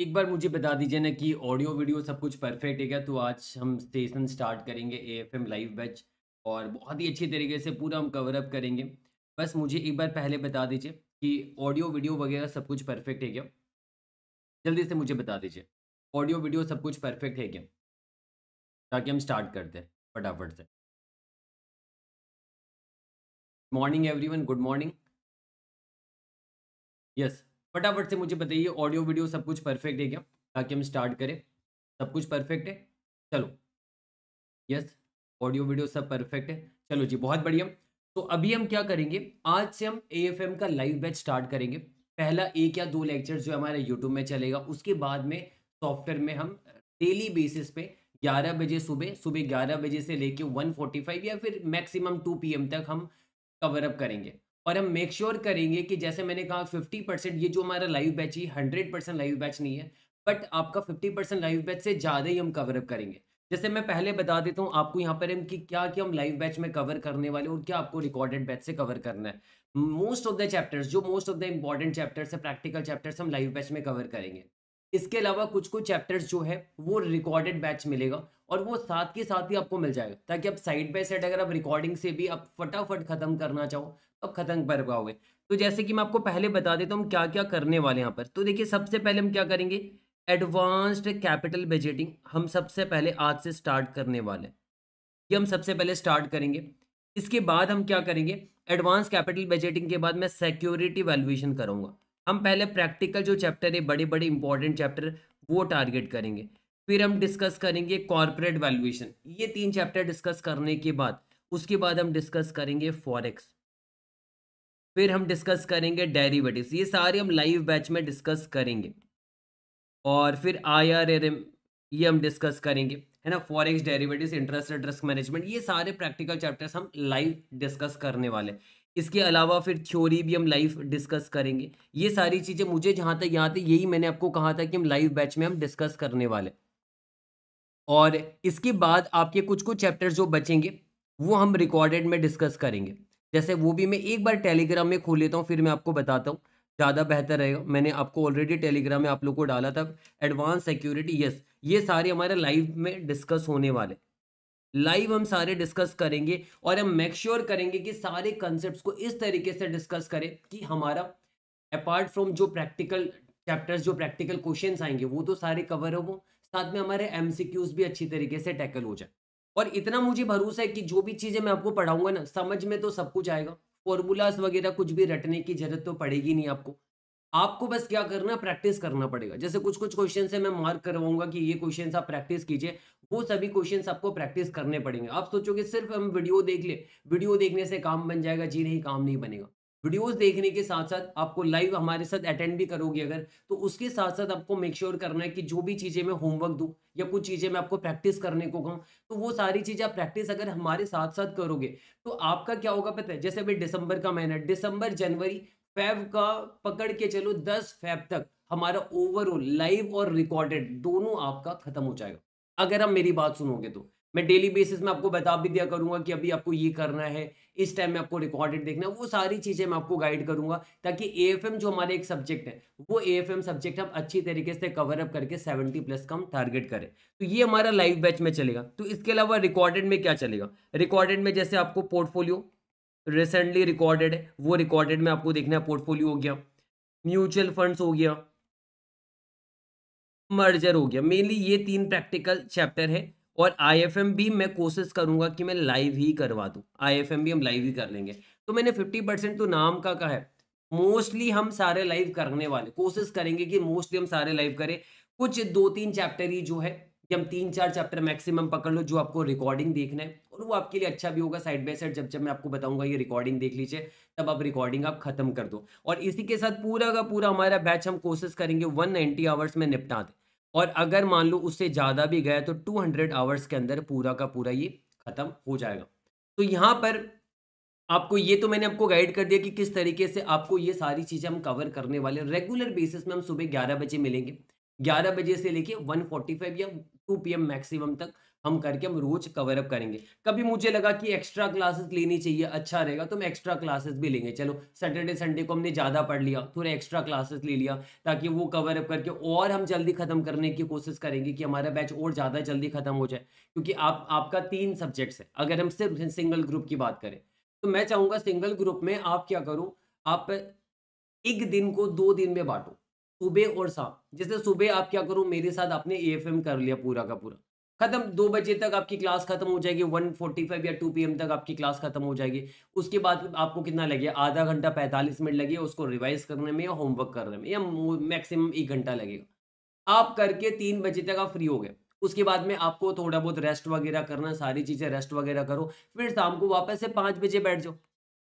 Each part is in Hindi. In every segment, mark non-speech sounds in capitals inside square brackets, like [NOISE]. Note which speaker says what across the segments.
Speaker 1: एक बार मुझे बता दीजिए ना कि ऑडियो वीडियो सब कुछ परफेक्ट है क्या तो आज हम स्टेशन स्टार्ट करेंगे A F M live batch और बहुत ही अच्छी तरीके से पूरा हम कवर अप करेंगे बस मुझे एक बार पहले बता दीजिए कि ऑडियो वीडियो वगैरह सब कुछ परफेक्ट है क्या जल्दी से मुझे बता दीजिए ऑडियो वीडियो सब कुछ परफेक्ट है क्या
Speaker 2: ताकि हम स्टार्ट करते हैं फटाफट से
Speaker 1: morning one good morning yes फटाफट से मुझे बताइए ऑडियो वीडियो सब कुछ परफेक्ट है क्या ताकि हम स्टार्ट करें सब कुछ परफेक्ट है चलो यस ऑडियो वीडियो सब परफेक्ट है चलो जी बहुत बढ़िया तो अभी हम क्या करेंगे आज से हम ए का लाइव बैच स्टार्ट करेंगे पहला एक या दो लेक्चर जो हमारे यूट्यूब में चलेगा उसके बाद में सॉफ्टवेयर में हम डेली बेसिस पे 11 बजे सुबह सुबह 11 बजे से लेके 1:45 या फिर मैक्सिमम 2 पीएम तक हम कवर अप करेंगे और हम मेक श्योर sure करेंगे कि जैसे मैंने कहा 50 परसेंट ये जो हमारा लाइव बैच ही 100 परसेंट लाइव बैच नहीं है बट आपका 50 परसेंट लाइव बैच से ज़्यादा ही हम कवर अप करेंगे जैसे मैं पहले बता देता हूँ आपको यहाँ पर हम कि क्या क्या हम लाइव बैच में कवर करने वाले और क्या आपको रिकॉर्डेड बैच से कवर करना है मोस्ट ऑफ द चैप्टर्स जो most of the important chapters है प्रैक्टिकल चैप्टर्स हम लाइव बैच में कवर करेंगे इसके अलावा कुछ कुछ चैप्टर्स जो है वो रिकॉर्डेड बैच मिलेगा और वो साथ के साथ ही आपको मिल जाएगा ताकि आप साइड बाय साइड अगर आप रिकॉर्डिंग से भी आप फटाफट खत्म करना चाहो अब खत्म कर पाओगे तो जैसे कि मैं आपको पहले बता देता हूँ क्या क्या करने वाले यहाँ पर तो देखिए सबसे पहले हम क्या करेंगे एडवांस्ड कैपिटल बजटिंग हम सबसे पहले आज से स्टार्ट करने वाले हैं ये हम सबसे पहले स्टार्ट करेंगे इसके बाद हम क्या करेंगे एडवांस कैपिटल बजटिंग के बाद मैं सिक्योरिटी वैल्यूएशन करूँगा हम पहले प्रैक्टिकल जो चैप्टर है बड़े बड़े इंपॉर्टेंट चैप्टर वो टारगेट करेंगे फिर हम डिस्कस करेंगे कॉरपोरेट वैल्यूएशन ये तीन चैप्टर डिस्कस करने के बाद उसके बाद हम डिस्कस करेंगे फॉरेक्स फिर हम डिस्कस करेंगे डेरिवेटिव्स ये सारे हम लाइव बैच में डिस्कस करेंगे और फिर आई ये हम डिस्कस करेंगे है ना forex derivatives interest rate risk management ये सारे प्रैक्टिकल चैप्टर्स हम लाइव डिस्कस करने वाले इसके अलावा फिर थ्योरी भी हम लाइव डिस्कस करेंगे ये सारी चीज़ें मुझे जहाँ तक यहाँ तक यही मैंने आपको कहा था कि हम लाइव बैच में हम डिस्कस करने वाले और इसके बाद आपके कुछ कुछ चैप्टर्स जो बचेंगे वो हम रिकॉर्डेड में डिस्कस करेंगे जैसे वो भी मैं एक बार टेलीग्राम में खोल लेता हूँ फिर मैं आपको बताता हूँ ज़्यादा बेहतर रहेगा मैंने आपको ऑलरेडी टेलीग्राम में आप लोग को डाला था एडवांस सिक्योरिटी यस ये सारे हमारे लाइव में डिस्कस होने वाले लाइव हम सारे डिस्कस करेंगे और हम मेक श्योर sure करेंगे कि सारे कंसेप्ट को इस तरीके से डिस्कस करें कि हमारा अपार्ट फ्रॉम जो प्रैक्टिकल चैप्टर्स जो प्रैक्टिकल क्वेश्चन आएंगे वो तो सारे कवर हो साथ में हमारे एम भी अच्छी तरीके से टैकल हो जाए और इतना मुझे भरोसा है कि जो भी चीज़ें मैं आपको पढ़ाऊंगा ना समझ में तो सब कुछ आएगा फॉर्मूलाज वगैरह कुछ भी रटने की जरूरत तो पड़ेगी नहीं आपको आपको बस क्या करना प्रैक्टिस करना पड़ेगा जैसे कुछ कुछ क्वेश्चन से मैं मार्क करवाऊंगा कि ये क्वेश्चन आप प्रैक्टिस कीजिए वो सभी क्वेश्चन आपको प्रैक्टिस करने पड़ेंगे आप सोचोगे सिर्फ हम वीडियो देख ले वीडियो देखने से काम बन जाएगा जी नहीं काम नहीं बनेगा वीडियोस देखने के साथ साथ आपको लाइव हमारे साथ अटेंड भी करोगे अगर तो उसके साथ साथ आपको मेक श्योर sure करना है कि जो भी चीज़ें मैं होमवर्क दूँ या कुछ चीज़ें मैं आपको प्रैक्टिस करने को कहूँ तो वो सारी चीज़ें आप प्रैक्टिस अगर हमारे साथ साथ करोगे तो आपका क्या होगा पता है जैसे अभी दिसंबर का महीना दिसंबर जनवरी फैब का पकड़ के चलो दस फैब तक हमारा ओवरऑल लाइव और रिकॉर्डेड दोनों आपका खत्म हो जाएगा अगर आप मेरी बात सुनोगे तो मैं डेली बेसिस में आपको बता भी दिया करूंगा कि अभी आपको ये करना है इस टाइम में आपको रिकॉर्डेड देखना है वो सारी चीज़ें मैं आपको गाइड करूंगा ताकि ए जो हमारे एक सब्जेक्ट है वो ए सब्जेक्ट हम अच्छी तरीके से कवर अप करके सेवेंटी प्लस का हम टारगेट करें तो ये हमारा लाइव बैच में चलेगा तो इसके अलावा रिकॉर्डेड में क्या चलेगा रिकॉर्डेड में जैसे आपको पोर्टफोलियो रिसेंटली रिकॉर्डेड है वो रिकॉर्डेड में आपको देखना है पोर्टफोलियो हो गया म्यूचुअल फंड्स हो गया मर्जर हो गया मेनली ये तीन प्रैक्टिकल चैप्टर है और भी मैं कोशिश करूंगा कि मैं लाइव ही करवा दूं भी हम लाइव ही कर लेंगे तो मैंने 50 परसेंट तो नाम का कहा है मोस्टली हम सारे लाइव करने वाले कोशिश करेंगे कि मोस्टली हम सारे लाइव करें कुछ दो तीन चैप्टर ही जो है कि हम तीन चार चैप्टर मैक्सिमम पकड़ लो जो आपको रिकॉर्डिंग देखना है और वो आपके लिए अच्छा भी होगा साइड बाय साइड जब जब मैं आपको बताऊंगा ये रिकॉर्डिंग देख लीजिए तब आप रिकॉर्डिंग आप खत्म कर दो और इसी के साथ पूरा का पूरा हमारा बैच हम कोशिश करेंगे 190 आवर्स में निपटा दें और अगर मान लो उससे ज़्यादा भी गया तो 200 आवर्स के अंदर पूरा का पूरा ये ख़त्म हो जाएगा तो यहाँ पर आपको ये तो मैंने आपको गाइड कर दिया कि किस तरीके से आपको ये सारी चीज़ें हम कवर करने वाले हैं रेगुलर बेसिस में हम सुबह ग्यारह बजे मिलेंगे ग्यारह बजे से लेके 1:45 या 2 पीएम मैक्सिमम तक हम करके हम रोज कवर अप करेंगे कभी मुझे लगा कि एक्स्ट्रा क्लासेस लेनी चाहिए अच्छा रहेगा तो हम एक्स्ट्रा क्लासेस भी लेंगे चलो सैटरडे संडे को हमने ज़्यादा पढ़ लिया थोड़ा एक्स्ट्रा क्लासेस ले लिया ताकि वो कवर अप करके और हम जल्दी ख़त्म करने की कोशिश करेंगे कि हमारा बैच और ज़्यादा जल्दी ख़त्म हो जाए क्योंकि आप आपका तीन सब्जेक्ट्स है अगर हम सिर्फ सिंगल ग्रुप की बात करें तो मैं चाहूँगा सिंगल ग्रुप में आप क्या करो आप एक दिन को दो दिन में बांटो सुबह और शाम जैसे सुबह आप क्या करो मेरे साथ आपने ए कर लिया पूरा का पूरा खत्म दो बजे तक आपकी क्लास खत्म हो जाएगी वन फोर्टी फाइव या टू पी एम तक आपकी क्लास खत्म हो जाएगी उसके बाद आपको कितना लगे आधा घंटा पैंतालीस मिनट लगे उसको रिवाइज करने में या होमवर्क करने में या मैक्सिमम एक घंटा लगेगा आप करके तीन बजे तक आप फ्री हो गए उसके बाद में आपको थोड़ा बहुत रेस्ट वगैरह करना सारी चीज़ें रेस्ट वगैरह करो फिर शाम को वापस से पाँच बजे बैठ जाओ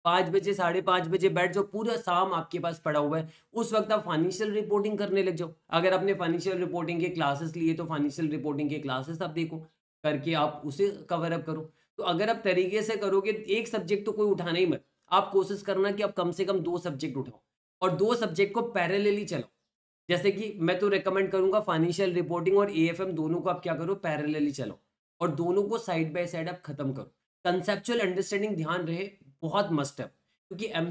Speaker 1: पाँच बजे साढ़े पाँच बजे बैठ जाओ पूरा शाम आपके पास पड़ा हुआ है उस वक्त आप फाइनेंशियल रिपोर्टिंग करने लग जाओ अगर आपने फाइनेंशियल रिपोर्टिंग के क्लासेस लिए तो फाइनेंशियल रिपोर्टिंग के क्लासेस आप देखो करके आप उसे कवर अप करो तो अगर आप तरीके से करोगे एक सब्जेक्ट तो कोई उठाना ही मत आप कोशिश करना कि आप कम से कम दो सब्जेक्ट उठाओ और दो सब्जेक्ट को पैरेलली चलाओ जैसे कि मैं तो रेकमेंड करूंगा फाइनेंशियल रिपोर्टिंग और ए दोनों को आप क्या करो पैरेलली चलाओ और दोनों को साइड बाय साइड आप खत्म करो कंसेप्चुअल अंडरस्टैंडिंग ध्यान रहे बहुत मस्ट है क्योंकि एम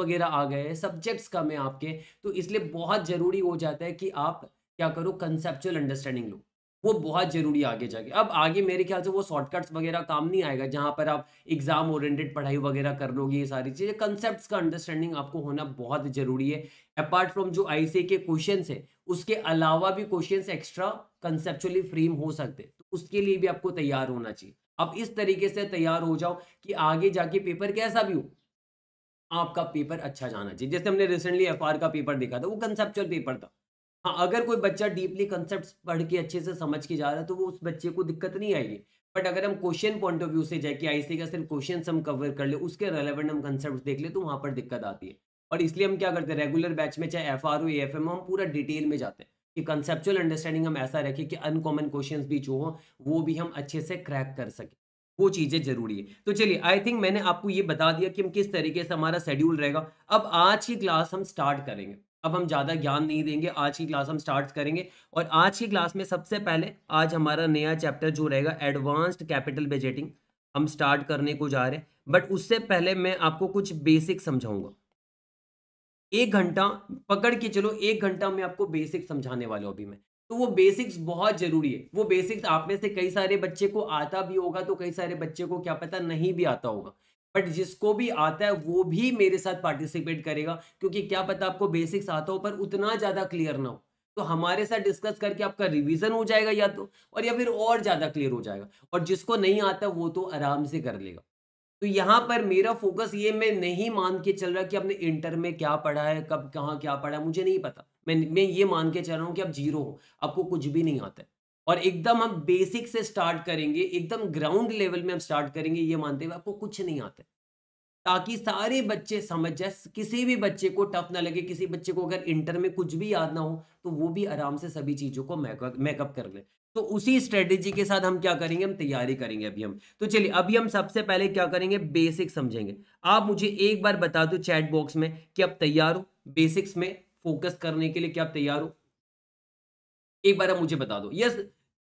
Speaker 1: वगैरह आ गए हैं सब्जेक्ट्स कम है आपके तो इसलिए बहुत ज़रूरी हो जाता है कि आप क्या करो कंसेप्चुअल अंडरस्टैंडिंग लो वो बहुत ज़रूरी आगे जाके अब आगे मेरे ख्याल से वो शॉर्टकट्स वगैरह काम नहीं आएगा जहाँ पर आप एग्ज़ाम ओरिएंटेड पढ़ाई वगैरह कर लोगे ये सारी चीज़ें कंसेप्ट का अंडरस्टैंडिंग आपको होना बहुत ज़रूरी है अपार्ट फ्रॉम जो आई के क्वेश्चन है उसके अलावा भी क्वेश्चन एक्स्ट्रा कंसेप्चुअली फ्रेम हो सकते तो उसके लिए भी आपको तैयार होना चाहिए अब इस तरीके से तैयार हो जाओ कि आगे जाके पेपर कैसा भी हो आपका पेपर अच्छा जाना चाहिए जैसे हमने रिसेंटली एफ का पेपर देखा था वो कंसेप्चुअल पेपर था हाँ अगर कोई बच्चा डीपली कंसेप्ट पढ़ के अच्छे से समझ के जा रहा है तो वो उस बच्चे को दिक्कत नहीं आएगी बट अगर हम क्वेश्चन पॉइंट ऑफ व्यू से जाए कि आईसी का सिर्फ क्वेश्चन हम कवर कर ले उसके रेलेवेंट हम कंसेप्ट देख ले तो वहाँ पर दिक्कत आती है और इसलिए हम क्या करते हैं रेगुलर बैच में चाहे एफ आर हो एफ एम हम पूरा डिटेल में जाते हैं कि कंसेप्चुअल अंडरस्टैंडिंग हम ऐसा रखें कि अनकॉमन क्वेश्चंस भी जो हों वो भी हम अच्छे से क्रैक कर सकें वो चीज़ें जरूरी है तो चलिए आई थिंक मैंने आपको ये बता दिया कि हम किस तरीके से हमारा शेड्यूल रहेगा अब आज की क्लास हम स्टार्ट करेंगे अब हम ज़्यादा ज्ञान नहीं देंगे आज की क्लास हम स्टार्ट करेंगे और आज की क्लास में सबसे पहले आज हमारा नया चैप्टर जो रहेगा एडवांस्ड कैपिटल बजटिंग हम स्टार्ट करने को जा रहे हैं बट उससे पहले मैं आपको कुछ बेसिक समझाऊंगा एक घंटा पकड़ के चलो एक घंटा में आपको बेसिक्स समझाने वाले हूँ अभी मैं तो वो बेसिक्स बहुत जरूरी है वो बेसिक्स आप में से कई सारे बच्चे को आता भी होगा तो कई सारे बच्चे को क्या पता नहीं भी आता होगा बट जिसको भी आता है वो भी मेरे साथ पार्टिसिपेट करेगा क्योंकि क्या पता आपको बेसिक्स आता हो पर उतना ज़्यादा क्लियर ना हो तो हमारे साथ डिस्कस करके आपका रिवीजन हो जाएगा या तो और या फिर और ज़्यादा क्लियर हो जाएगा और जिसको नहीं आता वो तो आराम से कर लेगा तो यहाँ पर मेरा फोकस ये मैं नहीं मान के चल रहा कि आपने इंटर में क्या पढ़ा है कब कहाँ क्या पढ़ा है मुझे नहीं पता मैं मैं ये मान के चल रहा हूँ कि आप जीरो हो आपको कुछ भी नहीं आता है और एकदम हम बेसिक से स्टार्ट करेंगे एकदम ग्राउंड लेवल में हम स्टार्ट करेंगे ये मानते हुए आपको कुछ नहीं आता ताकि सारे बच्चे समझ जाए किसी भी बच्चे को टफ ना लगे किसी बच्चे को अगर इंटर में कुछ भी याद ना हो तो वो भी आराम से सभी चीज़ों को मैकअप मैकअप कर ले तो उसी स्ट्रेटेजी के साथ हम क्या करेंगे हम तैयारी करेंगे अभी हम तो चलिए अभी हम सबसे पहले क्या करेंगे बेसिक समझेंगे आप मुझे एक बार बता दो चैट बॉक्स में कि आप तैयार हो बेसिक्स में फोकस करने के लिए क्या आप तैयार हो एक बार आप मुझे बता दो यस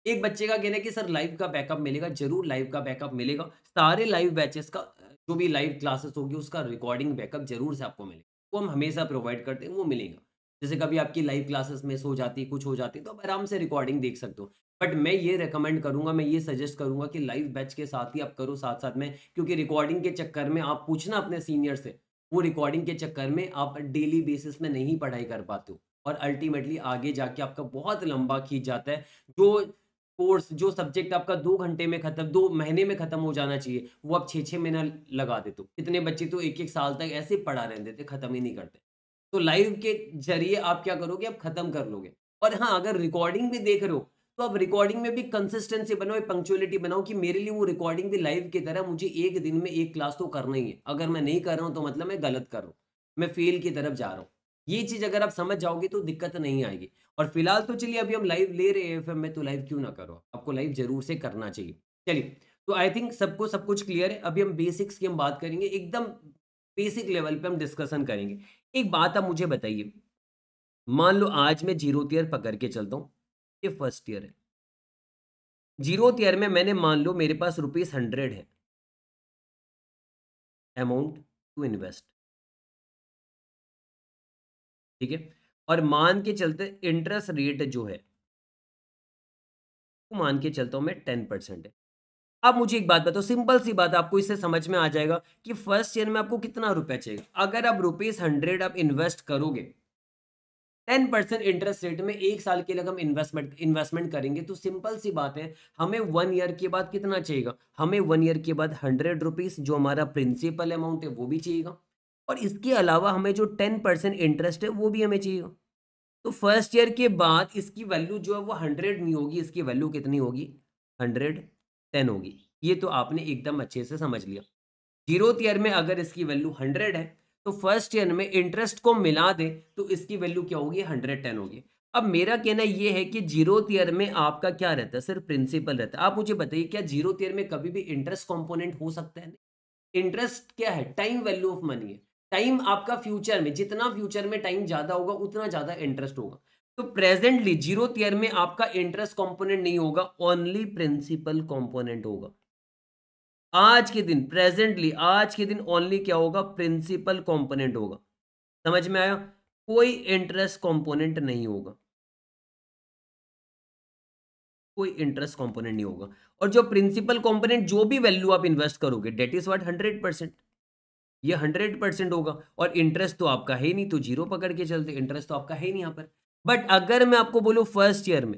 Speaker 1: एक बच्चे का कहना है कि सर लाइव का बैकअप मिलेगा जरूर लाइव का बैकअप मिलेगा सारे लाइव बैचेस का जो भी लाइव क्लासेस होगी उसका रिकॉर्डिंग बैकअप जरूर से आपको मिलेगा वो हम हमेशा प्रोवाइड करते हैं वो मिलेगा जैसे कभी आपकी लाइव क्लासेस मिस हो जाती कुछ हो जाती तो आप आराम से रिकॉर्डिंग देख सकते हो बट मैं ये रिकमेंड करूंगा मैं ये सजेस्ट करूंगा कि लाइव बैच के साथ ही आप करो साथ साथ में क्योंकि रिकॉर्डिंग के चक्कर में आप पूछना अपने सीनियर से वो रिकॉर्डिंग के चक्कर में आप डेली बेसिस में नहीं पढ़ाई कर पाते हो और अल्टीमेटली आगे जाके आपका बहुत लंबा खींच जाता है जो कोर्स जो सब्जेक्ट आपका दो घंटे में खत्म दो महीने में खत्म हो जाना चाहिए वो आप छः छः महीना लगा देते हो कितने बच्चे तो एक एक साल तक ऐसे पढ़ा रहते देते खत्म ही नहीं करते तो लाइव के जरिए आप क्या करोगे आप खत्म कर लोगे और हाँ अगर रिकॉर्डिंग भी देख रहे हो तो अब रिकॉर्डिंग में भी कंसिस्टेंसी बनाओ पंक्चुअलिटी बनाओ कि मेरे लिए वो रिकॉर्डिंग भी लाइव की तरह मुझे एक दिन में एक क्लास तो करना ही है अगर मैं नहीं कर रहा हूँ तो मतलब मैं गलत कर रहा हूँ मैं फेल की तरफ जा रहा हूँ ये चीज़ अगर आप समझ जाओगे तो दिक्कत नहीं आएगी और फिलहाल तो चलिए अभी हम लाइव ले रहे हैं एफ तो लाइव क्यों ना करो आपको लाइव जरूर से करना चाहिए चलिए तो आई थिंक सबको सब कुछ क्लियर है अभी हम बेसिक्स की हम बात करेंगे एकदम बेसिक लेवल पे हम डिस्कशन करेंगे एक बात आप मुझे बताइए मान लो आज मैं जीरो
Speaker 3: तियर पकड़ के चलता हूँ ये फर्स्ट ईयर है जीरो ईयर में मैंने मान लो मेरे पास रुपीज हंड्रेड है अमाउंट टू इन्वेस्ट ठीक है और मान के चलते इंटरेस्ट रेट जो है तो मान के चलता हूं मैं टेन परसेंट है
Speaker 1: अब मुझे एक बात बताओ सिंपल सी बात आपको इससे समझ में आ जाएगा कि फर्स्ट ईयर में आपको कितना रुपया चाहिए अगर आप रुपीज हंड्रेड आप इन्वेस्ट करोगे टेन परसेंट इंटरेस्ट रेट में एक साल के लिए हम इन्वेस्टमेंट इन्वेस्टमेंट करेंगे तो सिंपल सी बात है हमें वन ईयर के बाद कितना चाहिएगा हमें वन ईयर के बाद हंड्रेड रुपीज़ जो हमारा प्रिंसिपल अमाउंट है वो भी चाहिएगा और इसके अलावा हमें जो टेन परसेंट इंटरेस्ट है वो भी हमें चाहिएगा तो फर्स्ट ईयर के बाद इसकी वैल्यू जो है वो हंड्रेड नहीं होगी इसकी वैल्यू कितनी होगी हंड्रेड टेन होगी ये तो आपने एकदम अच्छे से समझ लिया जीरो ईयर में अगर इसकी वैल्यू हंड्रेड है तो फर्स्ट ईयर में इंटरेस्ट को मिला दें तो इसकी वैल्यू क्या होगी हंड्रेड टेन होगी अब मेरा कहना यह है कि जीरो ईयर में आपका क्या रहता है सिर्फ प्रिंसिपल रहता है आप मुझे बताइए क्या जीरो ईयर में कभी भी इंटरेस्ट कॉम्पोनेंट हो सकता है इंटरेस्ट क्या है टाइम वैल्यू ऑफ मनी है टाइम आपका फ्यूचर में जितना फ्यूचर में टाइम ज्यादा होगा उतना ज्यादा इंटरेस्ट होगा तो प्रेजेंटली जीरो ईयर में आपका इंटरेस्ट कंपोनेंट नहीं होगा ओनली प्रिंसिपल कंपोनेंट होगा आज के दिन प्रेजेंटली आज के दिन ओनली क्या होगा प्रिंसिपल
Speaker 3: कंपोनेंट होगा समझ में आया कोई इंटरेस्ट कंपोनेंट नहीं होगा कोई इंटरेस्ट कंपोनेंट नहीं होगा और जो प्रिंसिपल कंपोनेंट जो भी वैल्यू आप इन्वेस्ट करोगे that is what hundred percent यह हंड्रेड
Speaker 1: परसेंट होगा और इंटरेस्ट तो आपका है नहीं तो जीरो पकड़ के चलते इंटरेस्ट तो आपका है नहीं यहाँ पर बट अगर मैं आपको बोलू फर्स्ट ईयर में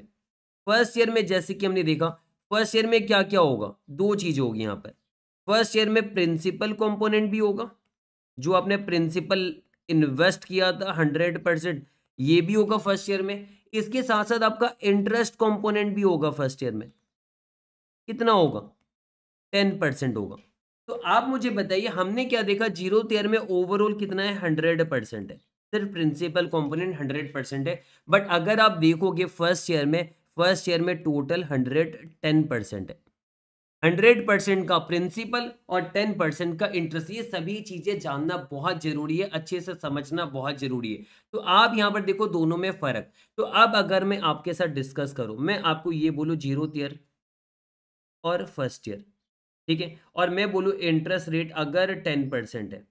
Speaker 1: फर्स्ट ईयर में जैसे कि हमने देखा फर्स्ट ईयर में क्या क्या होगा दो चीज होगी यहां पर फर्स्ट ईयर में प्रिंसिपल कंपोनेंट भी होगा जो आपने प्रिंसिपल इन्वेस्ट किया था हंड्रेड परसेंट ये भी होगा फर्स्ट ईयर में इसके साथ साथ आपका इंटरेस्ट कंपोनेंट भी होगा फर्स्ट ईयर में कितना होगा टेन परसेंट होगा तो आप मुझे बताइए हमने क्या देखा जीरो ईयर में ओवरऑल कितना है हंड्रेड परसेंट है सिर्फ प्रिंसिपल कॉम्पोनेंट हंड्रेड परसेंट है बट अगर आप देखोगे फर्स्ट ईयर में फर्स्ट ईयर में टोटल हंड्रेड टेन परसेंट है हंड्रेड परसेंट का प्रिंसिपल और टेन परसेंट का इंटरेस्ट ये सभी चीज़ें जानना बहुत ज़रूरी है अच्छे से समझना बहुत ज़रूरी है तो आप यहाँ पर देखो दोनों में फ़र्क तो अब अगर मैं आपके साथ डिस्कस करूँ मैं आपको ये बोलूँ जीरो ईयर और फर्स्ट ईयर ठीक है और मैं बोलूँ इंटरेस्ट रेट अगर टेन परसेंट है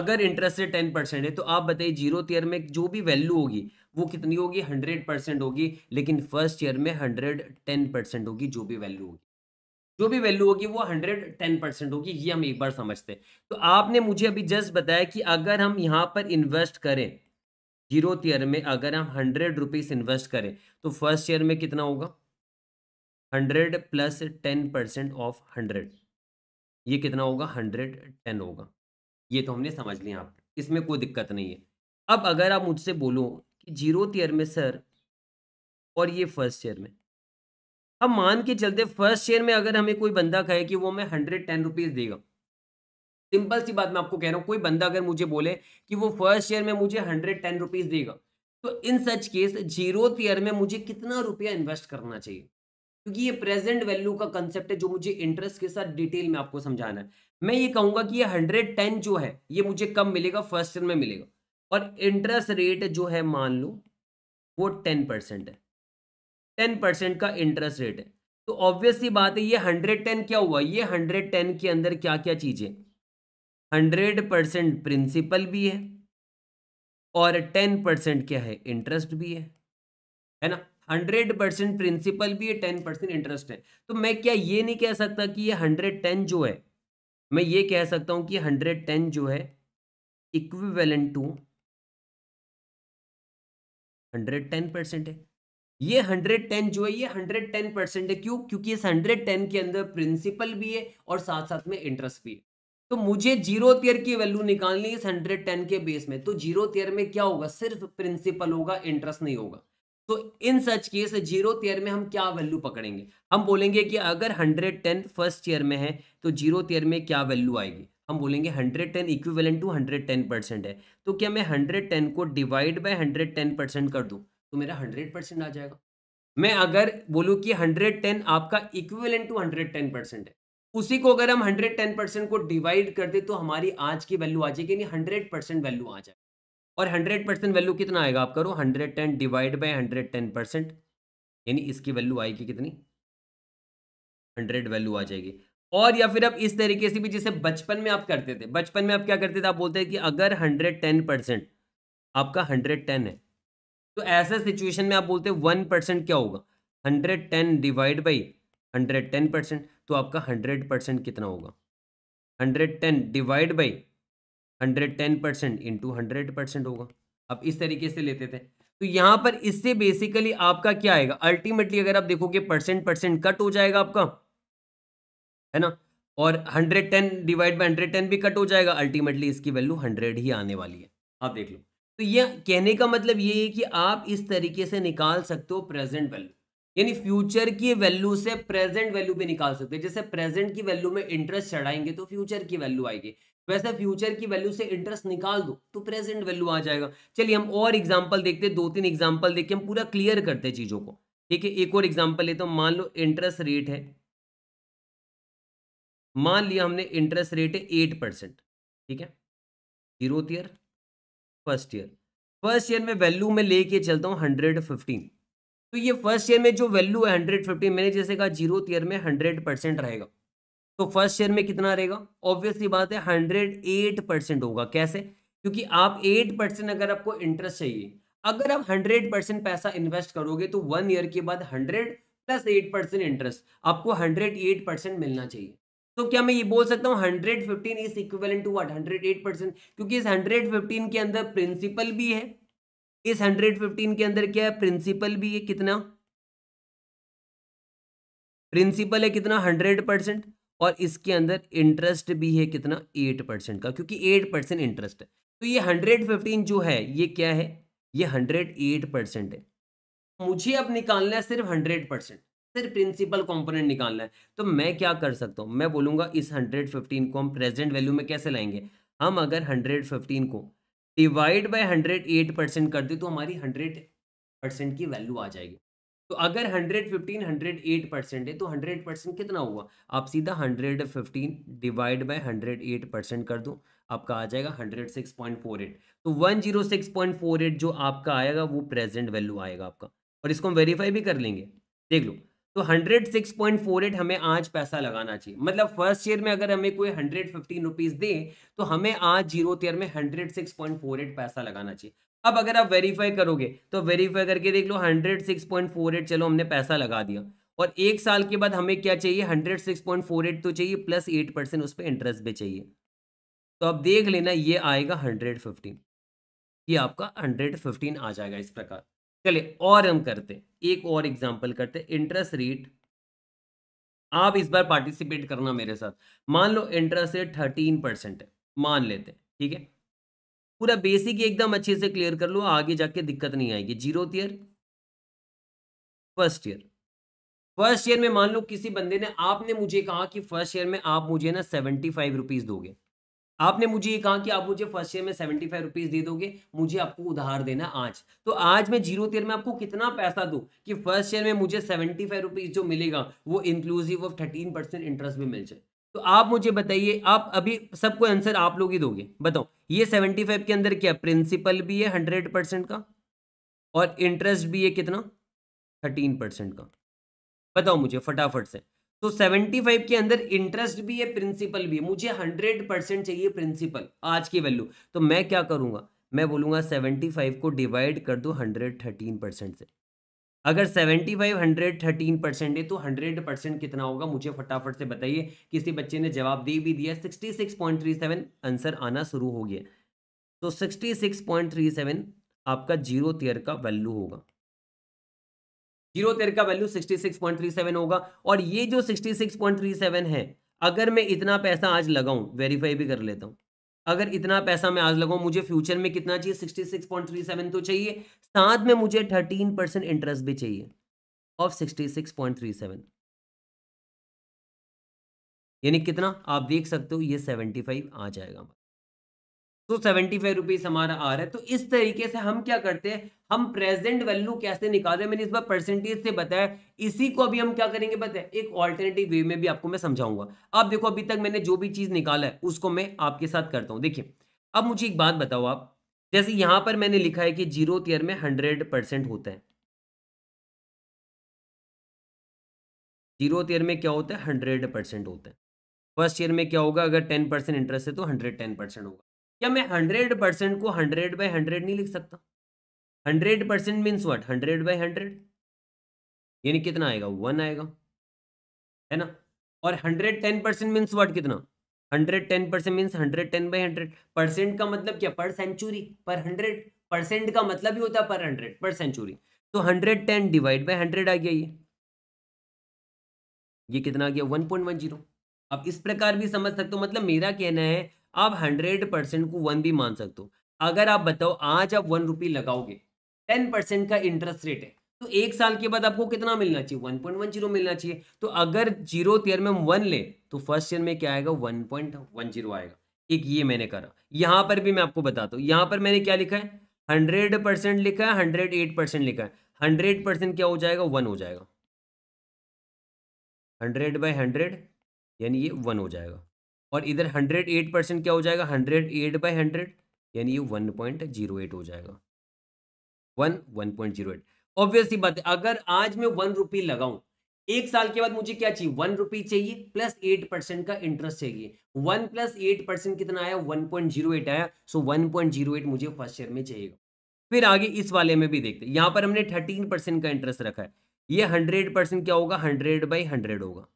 Speaker 1: अगर इंटरेस्ट रेट टेन परसेंट है तो आप बताइए जीरो ईयर में जो भी वैल्यू होगी वो कितनी होगी हंड्रेड परसेंट होगी लेकिन फर्स्ट ईयर में हंड्रेड टेन परसेंट होगी जो भी वैल्यू होगी जो भी वैल्यू होगी वो हंड्रेड टेन परसेंट होगी ये हम एक बार समझते हैं तो आपने मुझे अभी जस्ट बताया कि अगर हम यहाँ पर इन्वेस्ट करें जीरो ईयर में अगर हम हंड्रेड रुपीज़ इन्वेस्ट करें तो फर्स्ट ईयर में कितना होगा hundred plus ten percent of hundred ये कितना होगा हंड्रेड टेन होगा ये तो हमने समझ लिया आप इसमें कोई दिक्कत नहीं है अब अगर आप मुझसे बोलो कि जीरो ईयर में सर और ये फर्स्ट ईयर में अब मान के चलते फर्स्ट ईयर में अगर हमें कोई बंदा कहे कि वो हमें हंड्रेड टेन रुपीज़ देगा सिंपल सी बात मैं आपको कह रहा हूँ कोई बंदा अगर मुझे बोले कि वो फर्स्ट ईयर में मुझे हंड्रेड टेन रुपीज़ देगा तो in such case zero year में मुझे कितना रुपया इन्वेस्ट करना चाहिए क्योंकि ये प्रेजेंट वैल्यू का कंसेप्ट है जो मुझे इंटरेस्ट के साथ डिटेल में आपको समझाना है मैं ये कहूंगा कि ये हंड्रेड टेन जो है ये मुझे कब मिलेगा फर्स्ट ईयर में मिलेगा और इंटरेस्ट रेट जो है मान लो वो टेन परसेंट है टेन परसेंट का इंटरेस्ट रेट है तो ऑब्वियसली बात है ये हंड्रेड टेन क्या हुआ ये हंड्रेड टेन के अंदर क्या क्या चीजें हंड्रेड परसेंट प्रिंसिपल भी है और टेन परसेंट क्या है इंटरेस्ट भी है है ना हंड्रेड परसेंट प्रिंसिपल भी है टेन परसेंट इंटरेस्ट है तो
Speaker 3: मैं क्या ये नहीं कह सकता कि ये हंड्रेड टेन जो है मैं ये कह सकता हूं कि हंड्रेड टेन जो है equivalent to hundred ten percent है ये हंड्रेड टेन जो है ये हंड्रेड टेन परसेंट है क्यों क्योंकि इस
Speaker 1: हंड्रेड टेन के अंदर प्रिंसिपल भी है और साथ साथ में इंटरेस्ट भी है तो मुझे जीरो तेयर की वैल्यू निकालनी है इस हंड्रेड टेन के बेस में तो जीरो तेयर में क्या होगा सिर्फ प्रिंसिपल होगा इंटरेस्ट नहीं होगा तो in such case zero year में हम क्या वैल्यू पकड़ेंगे हम बोलेंगे कि अगर हंड्रेड टेन फर्स्ट ईयर में है तो जीरो ईयर में क्या वैल्यू आएगी हम बोलेंगे hundred ten equivalent to hundred ten percent है तो क्या मैं हंड्रेड टेन को divide by hundred ten percent कर दूं तो मेरा हंड्रेड परसेंट आ जाएगा मैं अगर बोलूँ कि हंड्रेड टेन आपका equivalent to hundred ten percent है उसी को अगर हम हंड्रेड टेन परसेंट को डिवाइड कर दे तो हमारी आज की वैल्यू आ जाएगी यानी हंड्रेड परसेंट वैल्यू आ जाएगी और हंड्रेड परसेंट वैल्यू कितना आएगा आप करो hundred ten divide by hundred ten percent यानी इसकी वैल्यू आएगी कितनी हंड्रेड वैल्यू आ जाएगी और या फिर आप इस तरीके से भी जिसे बचपन में आप करते थे बचपन में आप क्या करते थे आप बोलते हैं कि अगर हंड्रेड टेन परसेंट आपका हंड्रेड टेन है तो ऐसा सिचुएशन में आप बोलते हैं वन परसेंट क्या होगा hundred ten divide by hundred ten percent तो आपका हंड्रेड परसेंट कितना होगा hundred ten divide by hundred ten percent into hundred percent होगा अब इस तरीके से लेते थे तो यहाँ पर इससे बेसिकली आपका क्या आएगा अल्टीमेटली अगर आप देखोगे परसेंट परसेंट कट हो जाएगा आपका है ना और hundred ten divide by hundred ten भी कट हो जाएगा अल्टीमेटली इसकी वैल्यू हंड्रेड ही आने वाली है आप देख लो तो ये कहने का मतलब ये है कि आप इस तरीके से निकाल सकते हो प्रेजेंट वैल्यू यानी फ्यूचर की वैल्यू से प्रेजेंट वैल्यू भी निकाल सकते हैं जैसे प्रेजेंट की वैल्यू में इंटरेस्ट चढ़ाएंगे तो फ्यूचर की वैल्यू आएगी वैसे फ्यूचर की वैल्यू से इंटरेस्ट निकाल दो तो प्रेजेंट वैल्यू आ जाएगा चलिए हम और एग्जाम्पल देखते दो तीन एग्जाम्पल देख के हम पूरा क्लियर करते हैं चीज़ों को ठीक है एक और एग्जाम्पल लेता तो हूँ मान लो इंटरेस्ट रेट है
Speaker 3: मान लिया हमने इंटरेस्ट रेट है एट परसेंट ठीक है zeroth year first year first year में वैल्यू में लेके
Speaker 1: चलता हूँ हंड्रेड फिफ्टीन तो ये फर्स्ट ईयर में जो वैल्यू है हंड्रेड फिफ्टीन मैंने जैसे कहा जीरोथ ईयर में हंड्रेड परसेंट रहेगा तो फर्स्ट शेयर में कितना रहेगा ऑब्वियसली बात है हंड्रेड एट परसेंट होगा कैसे क्योंकि आप एट परसेंट अगर आपको इंटरेस्ट चाहिए अगर आप हंड्रेड परसेंट पैसा इन्वेस्ट करोगे तो वन ईयर के बाद hundred plus eight percent interest आपको हंड्रेड एट परसेंट मिलना चाहिए तो क्या मैं ये बोल सकता हूँ hundred fifteen is equal to what hundred
Speaker 3: eight percent क्योंकि इस हंड्रेड फिफ्टीन के अंदर प्रिंसिपल भी है इस हंड्रेड फिफ्टीन के अंदर क्या है प्रिंसिपल भी है कितना प्रिंसिपल
Speaker 1: है कितना हंड्रेड परसेंट और इसके अंदर इंटरेस्ट भी है कितना एट परसेंट का क्योंकि एट परसेंट इंटरेस्ट है तो ये हंड्रेड फिफ्टीन जो है ये क्या है ये हंड्रेड एट परसेंट है मुझे अब निकालना है सिर्फ हंड्रेड परसेंट सिर्फ प्रिंसिपल कंपोनेंट निकालना है तो मैं क्या कर सकता हूँ मैं बोलूँगा इस हंड्रेड फिफ्टीन को हम प्रेजेंट वैल्यू में कैसे लाएंगे हम अगर हंड्रेड फिफ्टीन को divide by hundred eight percent कर दें तो हमारी हंड्रेड परसेंट की वैल्यू आ जाएगी तो अगर 115 108 परसेंट है तो 100 परसेंट कितना हुआ आप सीधा 115 डिवाइड बाय 108 परसेंट कर दो आपका आ जाएगा 106.48 तो 106.48 जो आपका आएगा वो प्रेजेंट वैल्यू आएगा आपका और इसको हम वेरीफाई भी कर लेंगे देख लो तो 106.48 हमें आज पैसा लगाना चाहिए मतलब फर्स्ट ईयर में अगर हमें कोई हंड्रेड फिफ्टीन रुपीज़ दे तो हमें आज जीरो ईयर में 106.48 पैसा लगाना चाहिए अब अगर आप वेरीफाई करोगे तो वेरीफाई करके देख लो hundred six point four eight चलो हमने पैसा लगा दिया और एक साल के बाद हमें क्या चाहिए hundred six point four eight तो चाहिए प्लस एट परसेंट उस पर इंटरेस्ट भी चाहिए तो आप देख लेना ये आएगा हंड्रेड फिफ्टीन ये आपका हंड्रेड फिफ्टीन आ जाएगा इस प्रकार चलिए और हम करते एक और एग्जाम्पल करते इंटरेस्ट रेट आप इस बार पार्टिसिपेट करना मेरे साथ मान लो इंटरेस्ट रेट थर्टीन परसेंट है मान
Speaker 3: लेते हैं ठीक है पूरा बेसिक एकदम अच्छे से क्लियर कर लो आगे जाके दिक्कत नहीं आएगी zero year first year first year में मान लो किसी बंदे
Speaker 1: ने आपने मुझे कहा कि फर्स्ट ईयर में आप मुझे ना सेवेंटी फाइव रुपीज़ दोगे आपने मुझे ये कहा कि आप मुझे फर्स्ट ईयर में सेवेंटी फाइव रुपीज़ दे दोगे मुझे आपको उधार देना आज तो आज मैं जीरो तेर में आपको कितना पैसा दूँ कि फर्स्ट ईयर में मुझे सेवेंटी फाइव रुपीज़ जो मिलेगा वो inclusive of thirteen percent interest भी मिल जाए तो आप मुझे बताइए आप अभी सबको आंसर आप लोग ही दोगे बताओ ये सेवेंटी फाइव के अंदर क्या प्रिंसिपल भी है हंड्रेड परसेंट का और इंटरेस्ट भी है कितना थर्टीन परसेंट का बताओ मुझे फटाफट से तो सेवेंटी फाइव के अंदर इंटरेस्ट भी है प्रिंसिपल भी है मुझे हंड्रेड परसेंट चाहिए प्रिंसिपल आज की वैल्यू तो मैं क्या करूंगा मैं बोलूंगा सेवेंटी फाइव को डिवाइड कर दो हंड्रेड थर्टीन परसेंट से अगर seventy five hundred thirteen percent है तो हंड्रेड परसेंट कितना होगा मुझे फटाफट से बताइए किसी बच्चे ने जवाब दे भी दिया sixty six point three seven answer आना शुरू हो गया तो sixty six point three seven आपका जीरो तेयर का वैल्यू होगा जीरो तेयर का value sixty six point three seven होगा और ये जो sixty six point three seven है अगर मैं इतना पैसा आज लगाऊं वेरीफाई भी कर लेता हूं अगर इतना पैसा मैं आज लगाऊं मुझे फ्यूचर में कितना चाहिए sixty six point three seven तो चाहिए साथ में मुझे
Speaker 3: थर्टीन परसेंट इंटरेस्ट भी चाहिए of sixty six point three seven यानी कितना आप देख सकते हो ये सेवेंटी फाइव आ जाएगा
Speaker 1: तो सेवेंटी फाइव रुपीज़ हमारा आ रहा है तो इस तरीके से हम क्या करते हैं हम प्रेजेंट वैल्यू कैसे निकाल रहे हैं मैंने इस बार परसेंटेज से बताया इसी को अभी हम क्या करेंगे बताए एक ऑल्टरनेटिव वे में भी आपको मैं समझाऊंगा अब देखो अभी तक मैंने जो भी चीज़ निकाला है उसको मैं आपके साथ करता हूँ
Speaker 3: देखिए अब मुझे एक बात बताओ आप जैसे यहां पर मैंने लिखा है कि जीरो ईयर में हंड्रेड परसेंट होता है जीरो ईयर में क्या होता है हंड्रेड परसेंट होता है फर्स्ट ईयर में क्या होगा अगर टेन परसेंट इंटरेस्ट है तो हंड्रेड टेन परसेंट होगा क्या मैं हंड्रेड परसेंट को हंड्रेड बाई हंड्रेड नहीं लिख सकता hundred percent means what hundred by hundred यानी कितना आएगा वन आएगा
Speaker 1: है ना और hundred ten percent means what कितना hundred ten percent means hundred ten by hundred percent का मतलब क्या पर सेंचुरी पर हंड्रेड परसेंट का मतलब ही होता है पर हंड्रेड पर सेंचुरी तो hundred ten divide by hundred आ गया ये ये कितना आ गया वन पॉइंट वन जीरो आप इस प्रकार भी समझ सकते हो मतलब मेरा कहना है आप हंड्रेड परसेंट को वन भी मान सकते हो अगर आप बताओ आज आप वन रुपी लगाओगे टेन परसेंट का इंटरेस्ट रेट है तो एक साल के बाद आपको कितना मिलना चाहिए वन पॉइंट वन जीरो मिलना चाहिए तो अगर जीरो ईयर में हम वन ले तो फर्स्ट ईयर में क्या आएगा वन पॉइंट वन जीरो आएगा एक ये मैंने करा यहाँ पर भी मैं आपको बताता हूँ यहां पर मैंने क्या लिखा है हंड्रेड परसेंट लिखा है हंड्रेड एट परसेंट
Speaker 3: लिखा है हंड्रेड परसेंट क्या हो जाएगा वन हो जाएगा हंड्रेड बाई हंड्रेड यानी ये वन हो जाएगा और इधर हंड्रेड एट परसेंट क्या हो जाएगा हंड्रेड
Speaker 1: एट बाई हंड्रेड यानी ये वन पॉइंट जीरो एट हो जाएगा one one point zero eight obvious बात है अगर आज मैं वन रुपी लगाऊं एक साल के बाद मुझे क्या चाहिए वन रुपी चाहिए प्लस एट परसेंट का इंटरेस्ट चाहिए वन प्लस एट परसेंट कितना आया वन पॉइंट जीरो एट आया so one point zero eight मुझे फर्स्ट ईयर में चाहिएगा फिर आगे इस वाले में भी देखते हैं यहाँ पर हमने थर्टीन परसेंट का इंटरेस्ट रखा है ये हंड्रेड परसेंट क्या होगा हंड्रेड बाई हंड्रेड होगा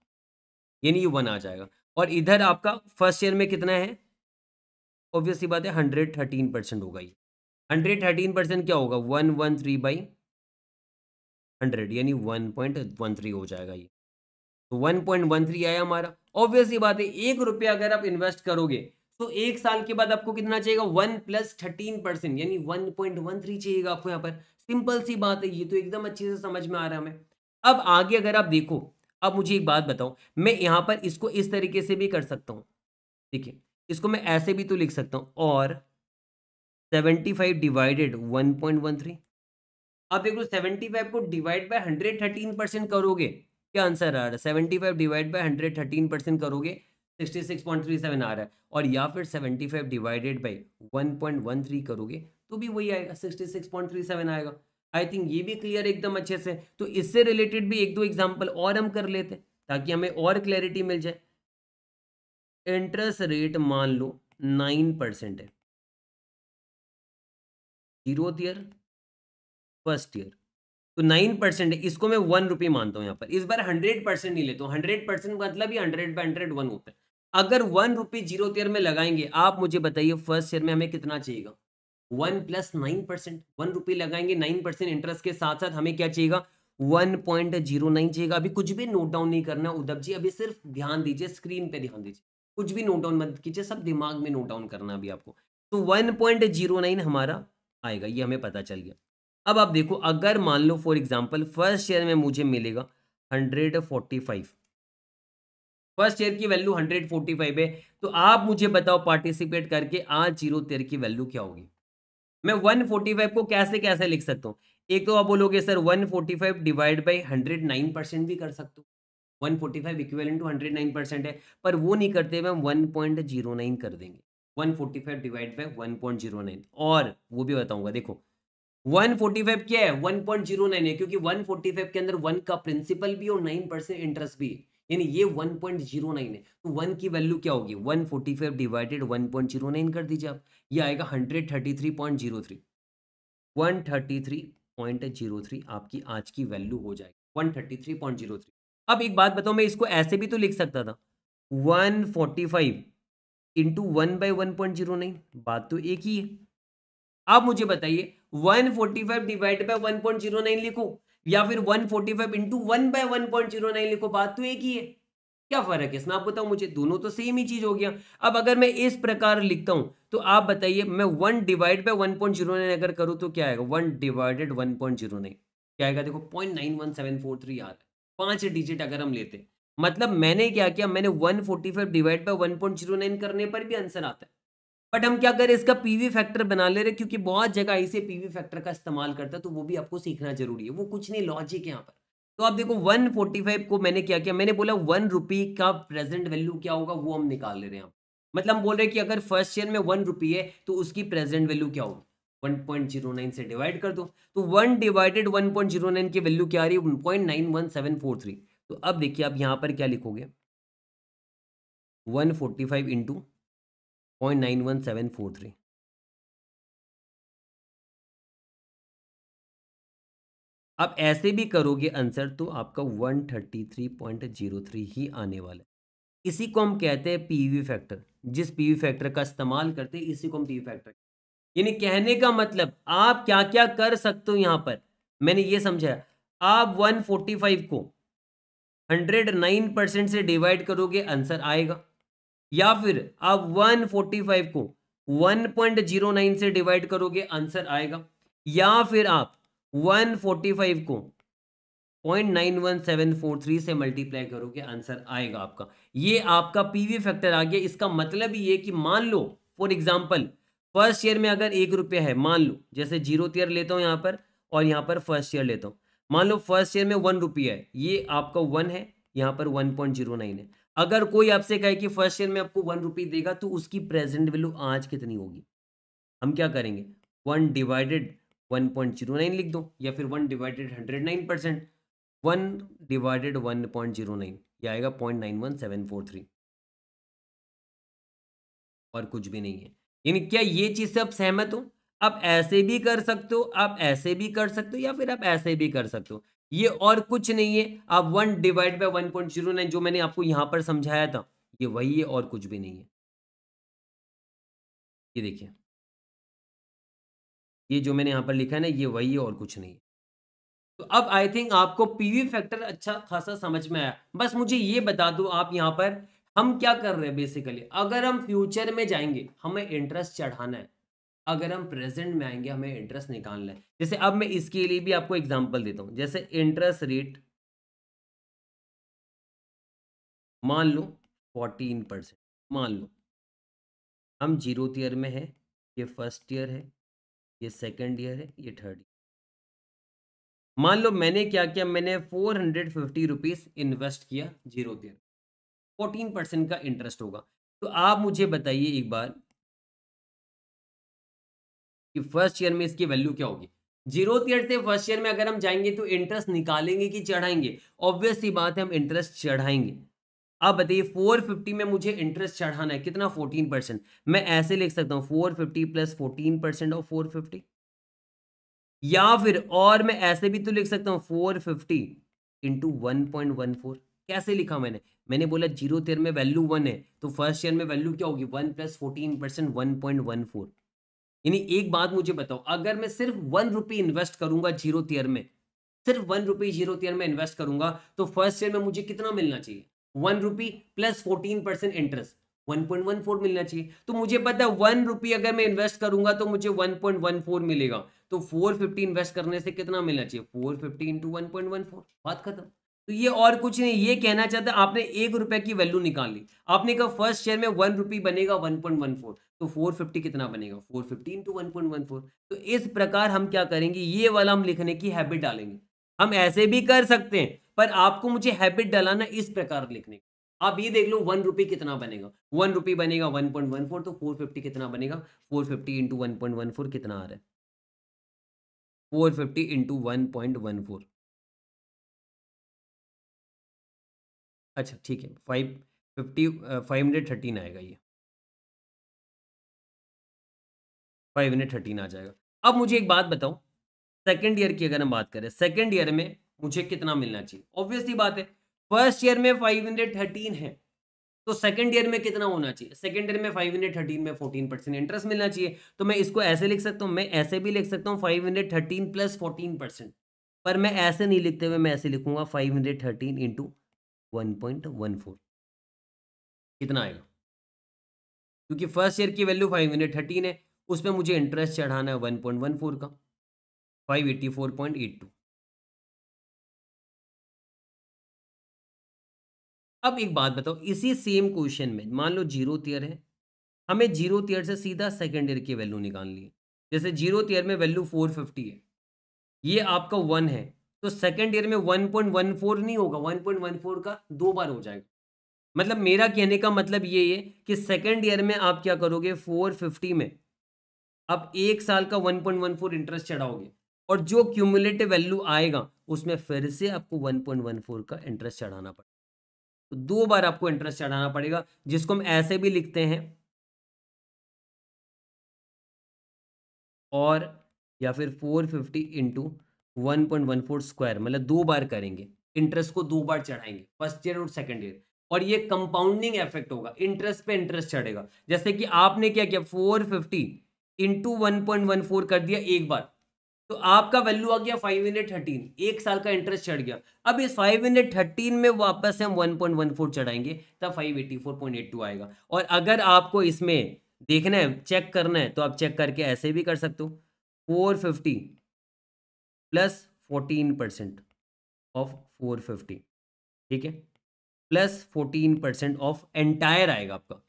Speaker 1: यानी ये वन आ जाएगा और इधर आपका फर्स्ट ईयर में कितना है ऑब्वियसली बात है हंड्रेड थर्टीन परसेंट होगा ये हंड्रेड थर्टीन परसेंट क्या होगा one one three by hundred यानी वन पॉइंट वन थ्री हो जाएगा ये तो वन पॉइंट वन थ्री आया हमारा ऑब्वियस ऑब्वियसली बात है एक रुपया अगर आप इन्वेस्ट करोगे तो एक साल के बाद आपको कितना चाहिएगा वन प्लस थर्टीन परसेंट यानी वन पॉइंट वन थ्री चाहिएगा आपको यहाँ पर सिंपल सी बात है ये तो एकदम अच्छे से समझ में आ रहा है हमें अब आगे अगर आप देखो अब मुझे एक बात बताओ मैं यहाँ पर इसको इस तरीके से भी कर सकता हूँ ठीक है इसको मैं ऐसे भी तो लिख सकता हूँ और seventy five divided one point one three आप देखो सेवेंटी फाइव को divide by hundred thirteen percent करोगे क्या आंसर आ रहा है seventy five divide by hundred thirteen percent करोगे sixty six point three seven आ रहा है और या फिर seventy five divided by one point one three करोगे तो भी वही आएगा sixty six point three seven आएगा आई थिंक ये भी क्लियर एकदम अच्छे से तो इससे रिलेटेड भी एक दो एग्जाम्पल और हम कर लेते हैं ताकि हमें
Speaker 3: और क्लैरिटी मिल जाए इंटरेस्ट रेट मान लो नाइन परसेंट है जीरोथ ईयर फर्स्ट ईयर तो नाइन परसेंट है इसको मैं वन रुपये मानता हूँ यहाँ पर इस बार हंड्रेड परसेंट नहीं लेता हूँ हंड्रेड
Speaker 1: परसेंट मतलब ही हंड्रेड बाई हंड्रेड वन होता है अगर वन रुपये जीरो ईयर में लगाएंगे आप मुझे बताइए फर्स्ट ईयर में हमें कितना चाहिएगा one plus nine percent one रुपये लगाएंगे नाइन परसेंट इंटरेस्ट के साथ साथ हमें क्या चाहिएगा वन पॉइंट जीरो नाइन चाहिएगा अभी कुछ भी नोट डाउन नहीं करना उद्धव जी अभी सिर्फ ध्यान दीजिए स्क्रीन पर ध्यान दीजिए कुछ भी नोट डाउन मत कीजिए सब दिमाग में नोट डाउन करना अभी आपको तो वन पॉइंट जीरो नाइन हमारा आएगा ये हमें पता चल गया अब आप देखो अगर मान लो फॉर एग्जाम्पल फर्स्ट शेयर में मुझे मिलेगा hundred forty five first year की वैल्यू हंड्रेड फोर्टी फाइव है तो आप मुझे बताओ पार्टिसिपेट करके आज जीरो तेर की वैल्यू क्या होगी मैं वन फोर्टी फाइव को कैसे कैसे लिख सकता हूँ एक तो आप बोलोगे sir one forty five divide by hundred nine percent भी कर सकते हो one forty five equivalent to hundred nine percent है पर वो नहीं करते हुए हम वन पॉइंट जीरो नाइन कर देंगे 145 डिवाइड बाय 1.09 और वो भी बताऊंगा देखो 145 क्या है 1.09 है क्योंकि 145 के अंदर वन का प्रिंसिपल भी और 9 परसेंट इंटरेस्ट भी यानी ये 1.09 है तो वन की वैल्यू क्या होगी 145 डिवाइडेड 1.09 कर दीजिए आप ये आएगा 133.03 133.03 आपकी आज की वैल्यू हो जाएगी 133.03 अब एक बात बताओ मैं इसको ऐसे भी तो लिख सकता था 145 into one by one point zero nine बात तो एक ही है आप मुझे बताइए one forty five divide by one point zero nine लिखो या फिर one forty five into one by one point zero nine लिखो बात तो एक ही है क्या फर्क है इसमें आप बताओ मुझे दोनों तो सेम ही चीज हो गया अब अगर मैं इस प्रकार लिखता हूं तो आप बताइए मैं one divide by one point zero nine अगर करूं तो क्या आएगा one divided one point zero nine क्या आएगा देखो point nine one seven four three आ रहा है पांच डिजिट अगर हम लेते हैं मतलब मैंने क्या किया मैंने 145 डिवाइड जीरो नाइन करने पर भी आंसर आता है बट हम क्या करें इसका पीवी फैक्टर बना ले रहे क्योंकि बहुत जगह पी पीवी फैक्टर का इस्तेमाल करता है तो वो भी आपको सीखना जरूरी है वो कुछ नहीं लॉजिक है यहाँ पर तो आप देखो 145 को मैंने क्या किया मैंने बोला वन रुपी का प्रेजेंट वैल्यू क्या होगा वो हम निकाल ले रहे हैं मतलब हम बोल रहे हैं कि अगर फर्स्ट ईयर में वन रुपी है तो उसकी प्रेजेंट वैल्यू क्या होगी 1.09 से डिवाइड कर दो तो वन डिवाइडेड 1.09 की वैल्यू क्या आ रही है थ्री तो अब देखिए आप यहाँ पर क्या लिखोगे one forty five into point nine one seven
Speaker 3: four three आप ऐसे भी करोगे आंसर तो आपका one thirty three point zero three ही
Speaker 1: आने वाला है इसी को हम कहते हैं पीवी फैक्टर जिस पीवी फैक्टर का इस्तेमाल करते हैं इसी को हम पीवी फैक्टर यानी कहने का मतलब आप क्या क्या कर सकते हो यहाँ पर मैंने ये समझाया आप 145 को हंड्रेड नाइन परसेंट से डिवाइड करोगे आंसर आएगा या फिर आप वन फोर्टी फाइव को वन पॉइंट जीरो नाइन से डिवाइड करोगे आंसर आएगा या फिर आप वन फोर्टी फाइव को point nine one seven four three से मल्टीप्लाई करोगे आंसर आएगा आपका ये आपका पीवी फैक्टर आ गया इसका मतलब ये कि मान लो फॉर एग्जाम्पल फर्स्ट ईयर में अगर एक रुपया है मान लो जैसे जीरो ईयर लेता हूँ यहाँ पर और यहाँ पर फर्स्ट ईयर लेता हूँ मान लो फर्स्ट ईयर में वन रुपया है ये आपका वन है यहाँ पर वन पॉइंट जीरो नाइन है अगर कोई आपसे कहे कि फर्स्ट ईयर में आपको वन रुपी देगा तो उसकी प्रेजेंट वैल्यू आज कितनी होगी हम क्या करेंगे one divided one point zero nine लिख दो या फिर
Speaker 3: one divided hundred nine percent one divided one point zero nine यह आएगा point nine one seven four three और कुछ भी नहीं है यानी क्या ये चीज़ से आप सहमत हो आप ऐसे भी कर सकते हो आप ऐसे भी कर सकते हो या फिर
Speaker 1: आप ऐसे भी कर सकते हो ये और कुछ नहीं है आप one divide by one point zero nine जो मैंने आपको
Speaker 3: यहां पर समझाया था ये वही है और कुछ भी नहीं है ये देखिए ये जो मैंने यहाँ पर लिखा है ना ये वही है और कुछ नहीं है तो अब आई थिंक आपको पीवी फैक्टर अच्छा खासा समझ में आया बस मुझे ये बता
Speaker 1: दो आप यहां पर हम क्या कर रहे हैं बेसिकली अगर हम फ्यूचर में जाएंगे हमें इंटरेस्ट
Speaker 3: चढ़ाना है अगर हम प्रेजेंट में आएंगे हमें इंटरेस्ट निकालना है जैसे अब मैं इसके लिए भी आपको एग्जांपल देता हूं जैसे इंटरेस्ट रेट मान लो फोर्टीन परसेंट मान लो हम जीरो ईयर में है ये फर्स्ट ईयर है ये सेकंड ईयर है ये थर्ड ईयर मान लो
Speaker 1: मैंने क्या किया मैंने four hundred fifty rupees invest किया जीरो ईयर
Speaker 3: फोर्टीन का इंटरेस्ट होगा तो आप मुझे बताइए एक बार कि फर्स्ट ईयर में इसकी वैल्यू क्या होगी जीरो ईयर से फर्स्ट ईयर में
Speaker 1: अगर हम जाएंगे तो इंटरेस्ट निकालेंगे कि चढ़ाएंगे ऑब्वियस ही बात है हम इंटरेस्ट चढ़ाएंगे अब बताइए 450 में मुझे इंटरेस्ट चढ़ाना है कितना 14 परसेंट मैं ऐसे लिख सकता हूँ 450 प्लस फोर्टीन परसेंट ऑफ 450 या फिर और मैं ऐसे भी तो लिख सकता हूँ 450 फिफ्टी इंटू वन कैसे लिखा मैंने मैंने बोला जीरो तेर में वैल्यू वन है तो फर्स्ट ईयर में वैल्यू क्या होगी one plus fourteen percent one point one four यानी एक बात मुझे बताओ अगर मैं सिर्फ वन रुपी इन्वेस्ट करूंगा जीरो तीयर में सिर्फ वन रुपी जीरो तीयर में इन्वेस्ट करूंगा तो फर्स्ट ईयर में मुझे कितना मिलना चाहिए one rupee plus fourteen percent interest one one point four मिलना चाहिए तो मुझे पता है वन रुपी अगर मैं इन्वेस्ट करूंगा तो मुझे वन वन पॉइंट फोर मिलेगा तो फोर फिफ्टी इन्वेस्ट करने से कितना मिलना चाहिए four fifty into one point one four बात खत्म तो ये और कुछ नहीं ये कहना चाहता है आपने एक रुपए की वैल्यू निकाल ली आपने कहा फर्स्ट शेयर में वन रुपी बनेगा वन पॉइंट वन फोर तो फोर फिफ्टी कितना बनेगा four fifty into one point one four तो इस प्रकार हम क्या करेंगे ये वाला हम लिखने की हैबिट डालेंगे हम ऐसे भी कर सकते हैं पर आपको मुझे हैबिट डालाना इस प्रकार लिखने की आप ये देख लो वन रुपी कितना बनेगा वन रुपी बनेगा वन पॉइंट वन फोर तो फोर फिफ्टी कितना बनेगा
Speaker 3: four fifty into one point one four कितना आ रहा है four fifty into one point one four अच्छा ठीक है five fifty five hundred thirteen आएगा ये फाइव हंड्रेड थर्टीन आ जाएगा अब मुझे एक बात बताओ सेकेंड ईयर की अगर हम बात
Speaker 1: करें सेकेंड ईयर में मुझे कितना मिलना चाहिए ऑब्वियसली बात है फर्स्ट ईयर में फाइव हंड्रेड थर्टीन है तो सेकेंड ईयर में कितना होना चाहिए सेकेंड ईयर में फाइव हंड्रेड थर्टीन में फोर्टीन परसेंट इंटरेस्ट मिलना चाहिए तो मैं इसको ऐसे लिख सकता हूँ मैं ऐसे भी लिख सकता हूँ five hundred thirteen plus fourteen percent
Speaker 3: पर मैं ऐसे नहीं लिखते हुए मैं ऐसे लिखूंगा फाइव हंड्रेड थर्टीन इंटू 1.14 कितना आएगा हम्म। क्योंकि फर्स्ट ईयर की वैल्यू फाइव हंड्रेड थर्टीन है उसमें मुझे इंटरेस्ट चढ़ाना है वन पॉइंट वन फोर का five eighty four point eight two अब एक बात बताओ इसी सेम क्वेश्चन में मान लो जीरो तीयर है हमें जीरो तीयर से सीधा सेकेंड
Speaker 1: ईयर की वैल्यू निकालनी है जैसे जीरो तीयर में वैल्यू फोर फिफ्टी है ये आपका वन है तो सेकेंड ईयर में वन पॉइंट वन फोर नहीं होगा वन पॉइंट वन फोर का दो बार हो जाएगा मतलब मेरा कहने का मतलब ये है कि सेकेंड ईयर में आप क्या करोगे फोर फिफ्टी में आप एक साल का one point one four interest चढ़ाओगे और जो क्यूमुलेटिव वैल्यू
Speaker 3: आएगा उसमें फिर से आपको वन पॉइंट वन फोर का इंटरेस्ट चढ़ाना पड़ेगा तो दो बार आपको इंटरेस्ट चढ़ाना पड़ेगा जिसको हम ऐसे भी लिखते हैं और या फिर four fifty into one
Speaker 1: point one four square मतलब दो बार करेंगे इंटरेस्ट को दो बार चढ़ाएंगे फर्स्ट ईयर और सेकेंड ईयर और ये कंपाउंडिंग इफेक्ट होगा इंटरेस्ट पे इंटरेस्ट चढ़ेगा जैसे कि आपने क्या किया four fifty into one point one four कर दिया एक बार तो आपका वैल्यू आ गया फाइव हंड्रेड थर्टीन एक साल का इंटरेस्ट चढ़ गया अब इस फाइव हंड्रेड थर्टीन में वापस हम वन पॉइंट वन फोर चढ़ाएंगे तब five eighty four point eight two आएगा और अगर आपको इसमें देखना है चेक करना
Speaker 3: है तो आप चेक करके ऐसे भी कर सकते हो four fifty plus fourteen percent of four fifty ठीक है plus fourteen percent of entire आएगा आपका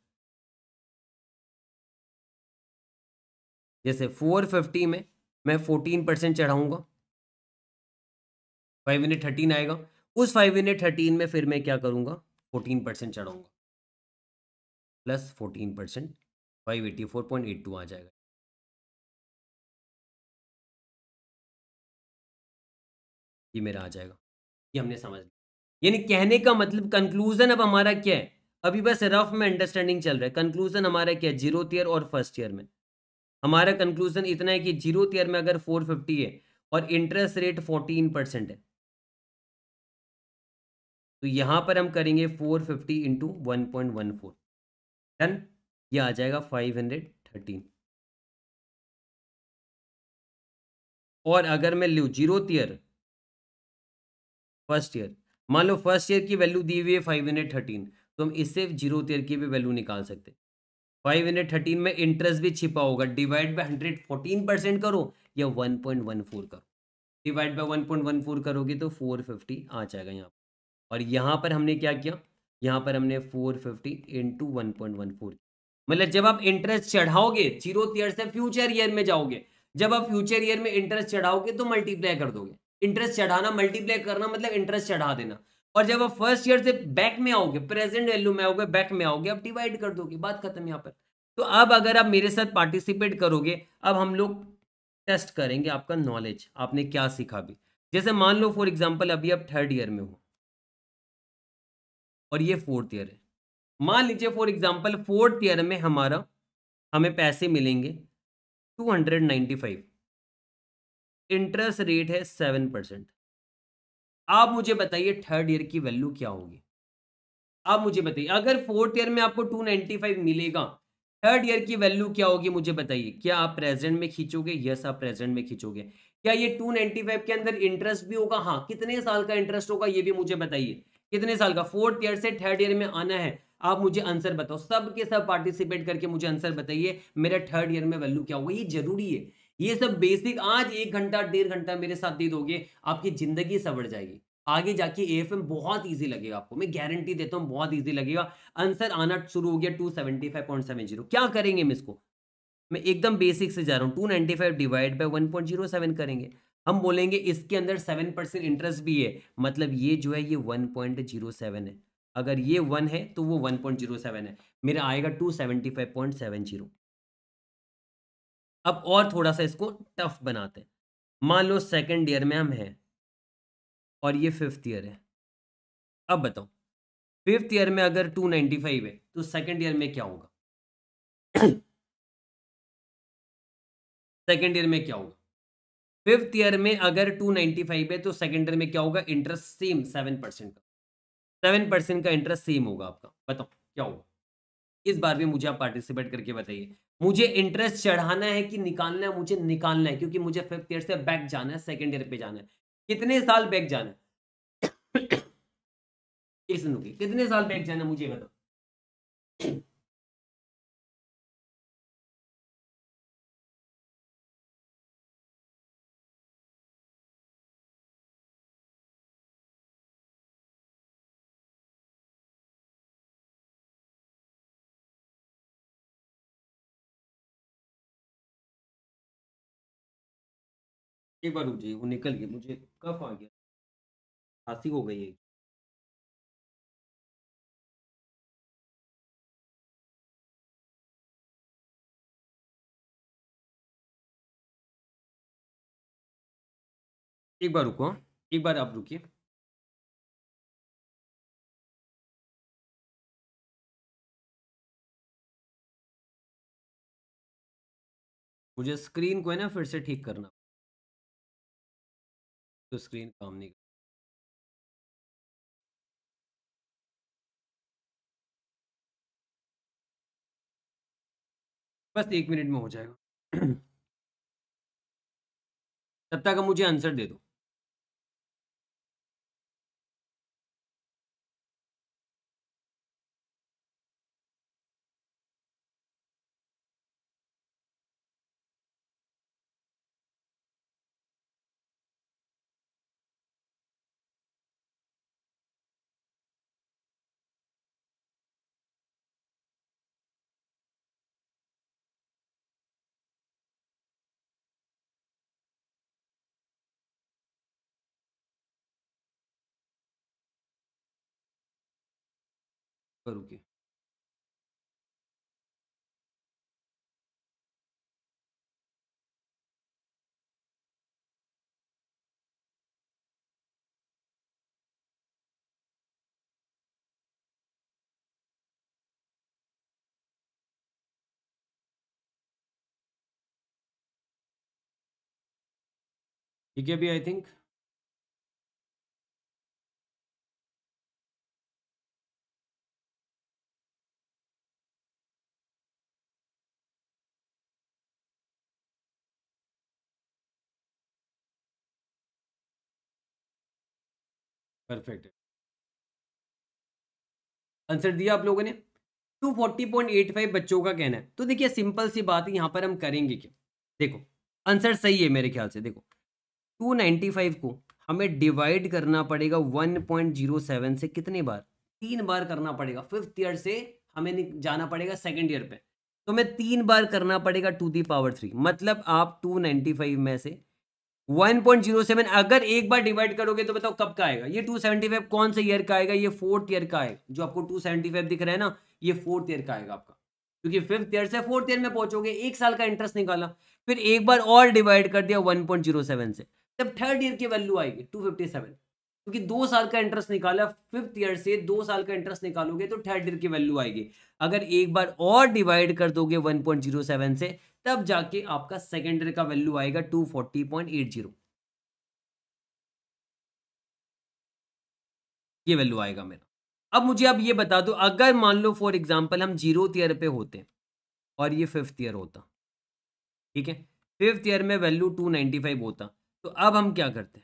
Speaker 3: जैसे फोर फिफ्टी में मैं फोर्टीन परसेंट चढ़ाऊंगा फाइव हंड्रेड थर्टीन आएगा उस फाइव हंड्रेड थर्टीन में फिर मैं क्या करूंगा फोर्टीन परसेंट चढ़ाऊंगा plus fourteen percent five eighty four point eight two आ
Speaker 2: जाएगा
Speaker 1: ये मेरा आ जाएगा ये हमने समझ लिया यानी कहने का मतलब कंक्लूजन अब हमारा क्या है अभी बस रफ में अंडरस्टैंडिंग चल रहा है कंक्लूजन हमारा क्या है जीरो ईयर और फर्स्ट ईयर में
Speaker 3: हमारा कंक्लूजन इतना है कि जीरो ईयर में अगर फोर है और इंटरेस्ट रेट फोर्टीन परसेंट है तो यहां पर हम करेंगे four fifty into one point one four done यह आ जाएगा फाइव हंड्रेड थर्टीन और अगर मैं लू जीरो ईयर फर्स्ट ईयर मान लो फर्स्ट ईयर की वैल्यू दी हुई है फाइव हंड्रेड थर्टीन
Speaker 1: तो हम इससे जीरो ईयर की भी वैल्यू निकाल सकते फाइव हंड्रेड थर्टीन में इंटरेस्ट भी छिपा होगा divide by hundred fourteen percent करो या वन पॉइंट वन फोर करो divide by one point one four करोगे तो फोर फिफ्टी आ जाएगा यहाँ पर और यहाँ पर हमने क्या किया यहाँ पर हमने four fifty into one point one four मतलब जब आप इंटरेस्ट चढ़ाओगे जीरो ईयर से फ्यूचर ईयर में जाओगे जब आप फ्यूचर ईयर में इंटरेस्ट चढ़ाओगे तो मल्टीप्लाई कर दोगे इंटरेस्ट चढ़ाना मल्टीप्लाई करना मतलब इंटरेस्ट चढ़ा देना और जब आप फर्स्ट ईयर से बैक में आओगे प्रेजेंट वैल्यू में आओगे बैक में आओगे आप डिवाइड कर दोगे बात खत्म यहाँ पर तो अब अगर आप मेरे साथ पार्टिसिपेट करोगे अब हम लोग टेस्ट करेंगे आपका नॉलेज आपने क्या सीखा भी जैसे मान लो फॉर एग्जाम्पल अभी आप थर्ड ईयर में हो और ये फोर्थ ईयर है मान लीजिए फॉर एग्जाम्पल फोर्थ ईयर में हमारा हमें पैसे मिलेंगे
Speaker 3: two hundred ninety five interest rate है सेवन परसेंट आप मुझे बताइए थर्ड ईयर की वैल्यू क्या होगी आप
Speaker 1: मुझे बताइए अगर फोर्थ ईयर में आपको टू नाइनटी फाइव मिलेगा थर्ड ईयर की वैल्यू क्या होगी मुझे बताइए क्या आप प्रेजेंट में खींचोगे यस आप प्रेजेंट में खींचोगे क्या ये टू नाइनटी फाइव के अंदर इंटरेस्ट भी होगा हाँ कितने साल का इंटरेस्ट होगा ये भी मुझे बताइए कितने साल का फोर्थ ईयर से थर्ड ईयर में आना है आप मुझे आंसर बताओ सब के सब पार्टिसिपेट करके मुझे आंसर बताइए मेरा थर्ड ईयर में वैल्यू क्या होगा ये जरूरी है ये सब बेसिक आज एक घंटा डेढ़ घंटा मेरे साथ दे दोगे आपकी जिंदगी सवर जाएगी आगे जाके ए एफ एम बहुत ईजी लगेगा आपको मैं गारंटी देता हूँ बहुत ईजी लगेगा आंसर आना शुरू हो गया two seventy five point seven zero क्या करेंगे हम इसको मैं एकदम बेसिक से जा रहा हूँ two ninety five divide by one point zero seven करेंगे हम बोलेंगे इसके अंदर सेवन परसेंट इंटरेस्ट भी है मतलब ये जो है ये वन पॉइंट जीरो सेवन है अगर ये वन है तो वो वन पॉइंट जीरो सेवन है मेरा आएगा two seventy five point seven zero
Speaker 3: अब और थोड़ा सा इसको टफ बनाते हैं मान लो सेकेंड ईयर में हम हैं और ये फिफ्थ ईयर है अब बताओ फिफ्थ ईयर में अगर टू नाइन्टी फाइव है तो सेकेंड ईयर में क्या होगा सेकेंड ईयर में क्या होगा फिफ्थ ईयर में अगर टू नाइन्टी फाइव है तो सेकेंड ईयर में क्या होगा इंटरेस्ट सेम सेवन परसेंट का सेवन परसेंट का इंटरेस्ट सेम होगा
Speaker 1: आपका बताओ क्या होगा इस बार भी मुझे आप पार्टिसिपेट करके बताइए मुझे इंटरेस्ट चढ़ाना है कि निकालना है मुझे निकालना है क्योंकि मुझे फिफ्थ ईयर से बैक जाना है सेकेंड ईयर पे जाना है कितने साल बैक जाना है [COUGHS] कितने साल बैक जाना
Speaker 2: है मुझे बताओ एक बार रुक जाइए वो निकल गई मुझे कफ आ गया खांसी हो गई है एक बार रुको हाँ। एक बार आप रुकिए मुझे स्क्रीन को है ना फिर से ठीक करना तो
Speaker 3: स्क्रीन काम नहीं कर बस एक मिनट में हो जाएगा तब [CLEARS THROAT] तक मुझे आंसर दे दो Okay, I think.
Speaker 1: Perfect answer दिया आप लोगों ने 240.85 तो बच्चों का कहना है तो देखिए सिंपल सी बात है यहाँ पर हम करेंगे क्या देखो आंसर सही है मेरे ख्याल से देखो 295 को हमें डिवाइड करना पड़ेगा 1.07 से कितने बार तीन बार करना पड़ेगा फिफ्थ ईयर से हमें जाना पड़ेगा सेकेंड ईयर पे तो हमें तीन बार करना पड़ेगा टू दी पावर थ्री मतलब आप 295 में से 1.07 अगर एक बार डिवाइड करोगे तो बताओ कब का आएगा ये 275 कौन से ईयर का आएगा ये फोर्थ ईयर का आएगा जो आपको 275 दिख रहा है ना ये फोर्थ ईयर का आएगा आपका क्योंकि फिफ्थ ईयर से फोर्थ ईयर में पहुंचोगे एक साल का इंटरेस्ट निकाला फिर एक बार और डिवाइड कर दिया 1.07 से तब थर्ड ईयर की वैल्यू आएगी टू क्योंकि दो साल का इंटरेस्ट निकाला फिफ्थ ईयर से दो साल का इंटरेस्ट निकालोगे तो थर्ड ईयर की वैल्यू आएगी अगर एक बार और डिवाइड कर दोगे 1.07 से तब जाके आपका सेकेंड ईयर का वैल्यू आएगा two forty point eight zero ये वैल्यू आएगा मेरा अब मुझे आप ये बता दो अगर मान लो फॉर एग्जाम्पल हम जीरो ईयर पे होते और ये फिफ्थ ईयर होता ठीक है फिफ्थ ईयर में वैल्यू टू नाइन्टी फाइव होता तो अब हम क्या करते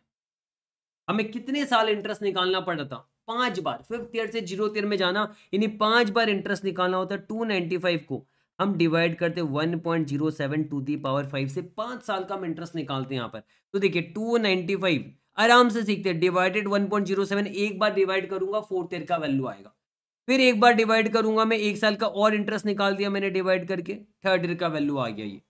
Speaker 1: हमें कितने साल इंटरेस्ट निकालना पड़ता था पांच बार फिफ्थ ईयर से जीरो ईयर में जाना यानी पांच बार इंटरेस्ट निकालना होता टू नाइन्टी फाइव को हम डिवाइड करते one point zero seven to the power five से पाँच साल का हम इंटरेस्ट निकालते हैं यहाँ पर तो देखिए टू नाइनटी फाइव आराम से सीखते हैं divided one point zero seven एक बार डिवाइड करूंगा फोर्थ ईयर का वैल्यू आएगा फिर एक बार डिवाइड करूंगा मैं एक साल का और इंटरेस्ट निकाल दिया मैंने डिवाइड करके थर्ड ईयर का वैल्यू आ गया ये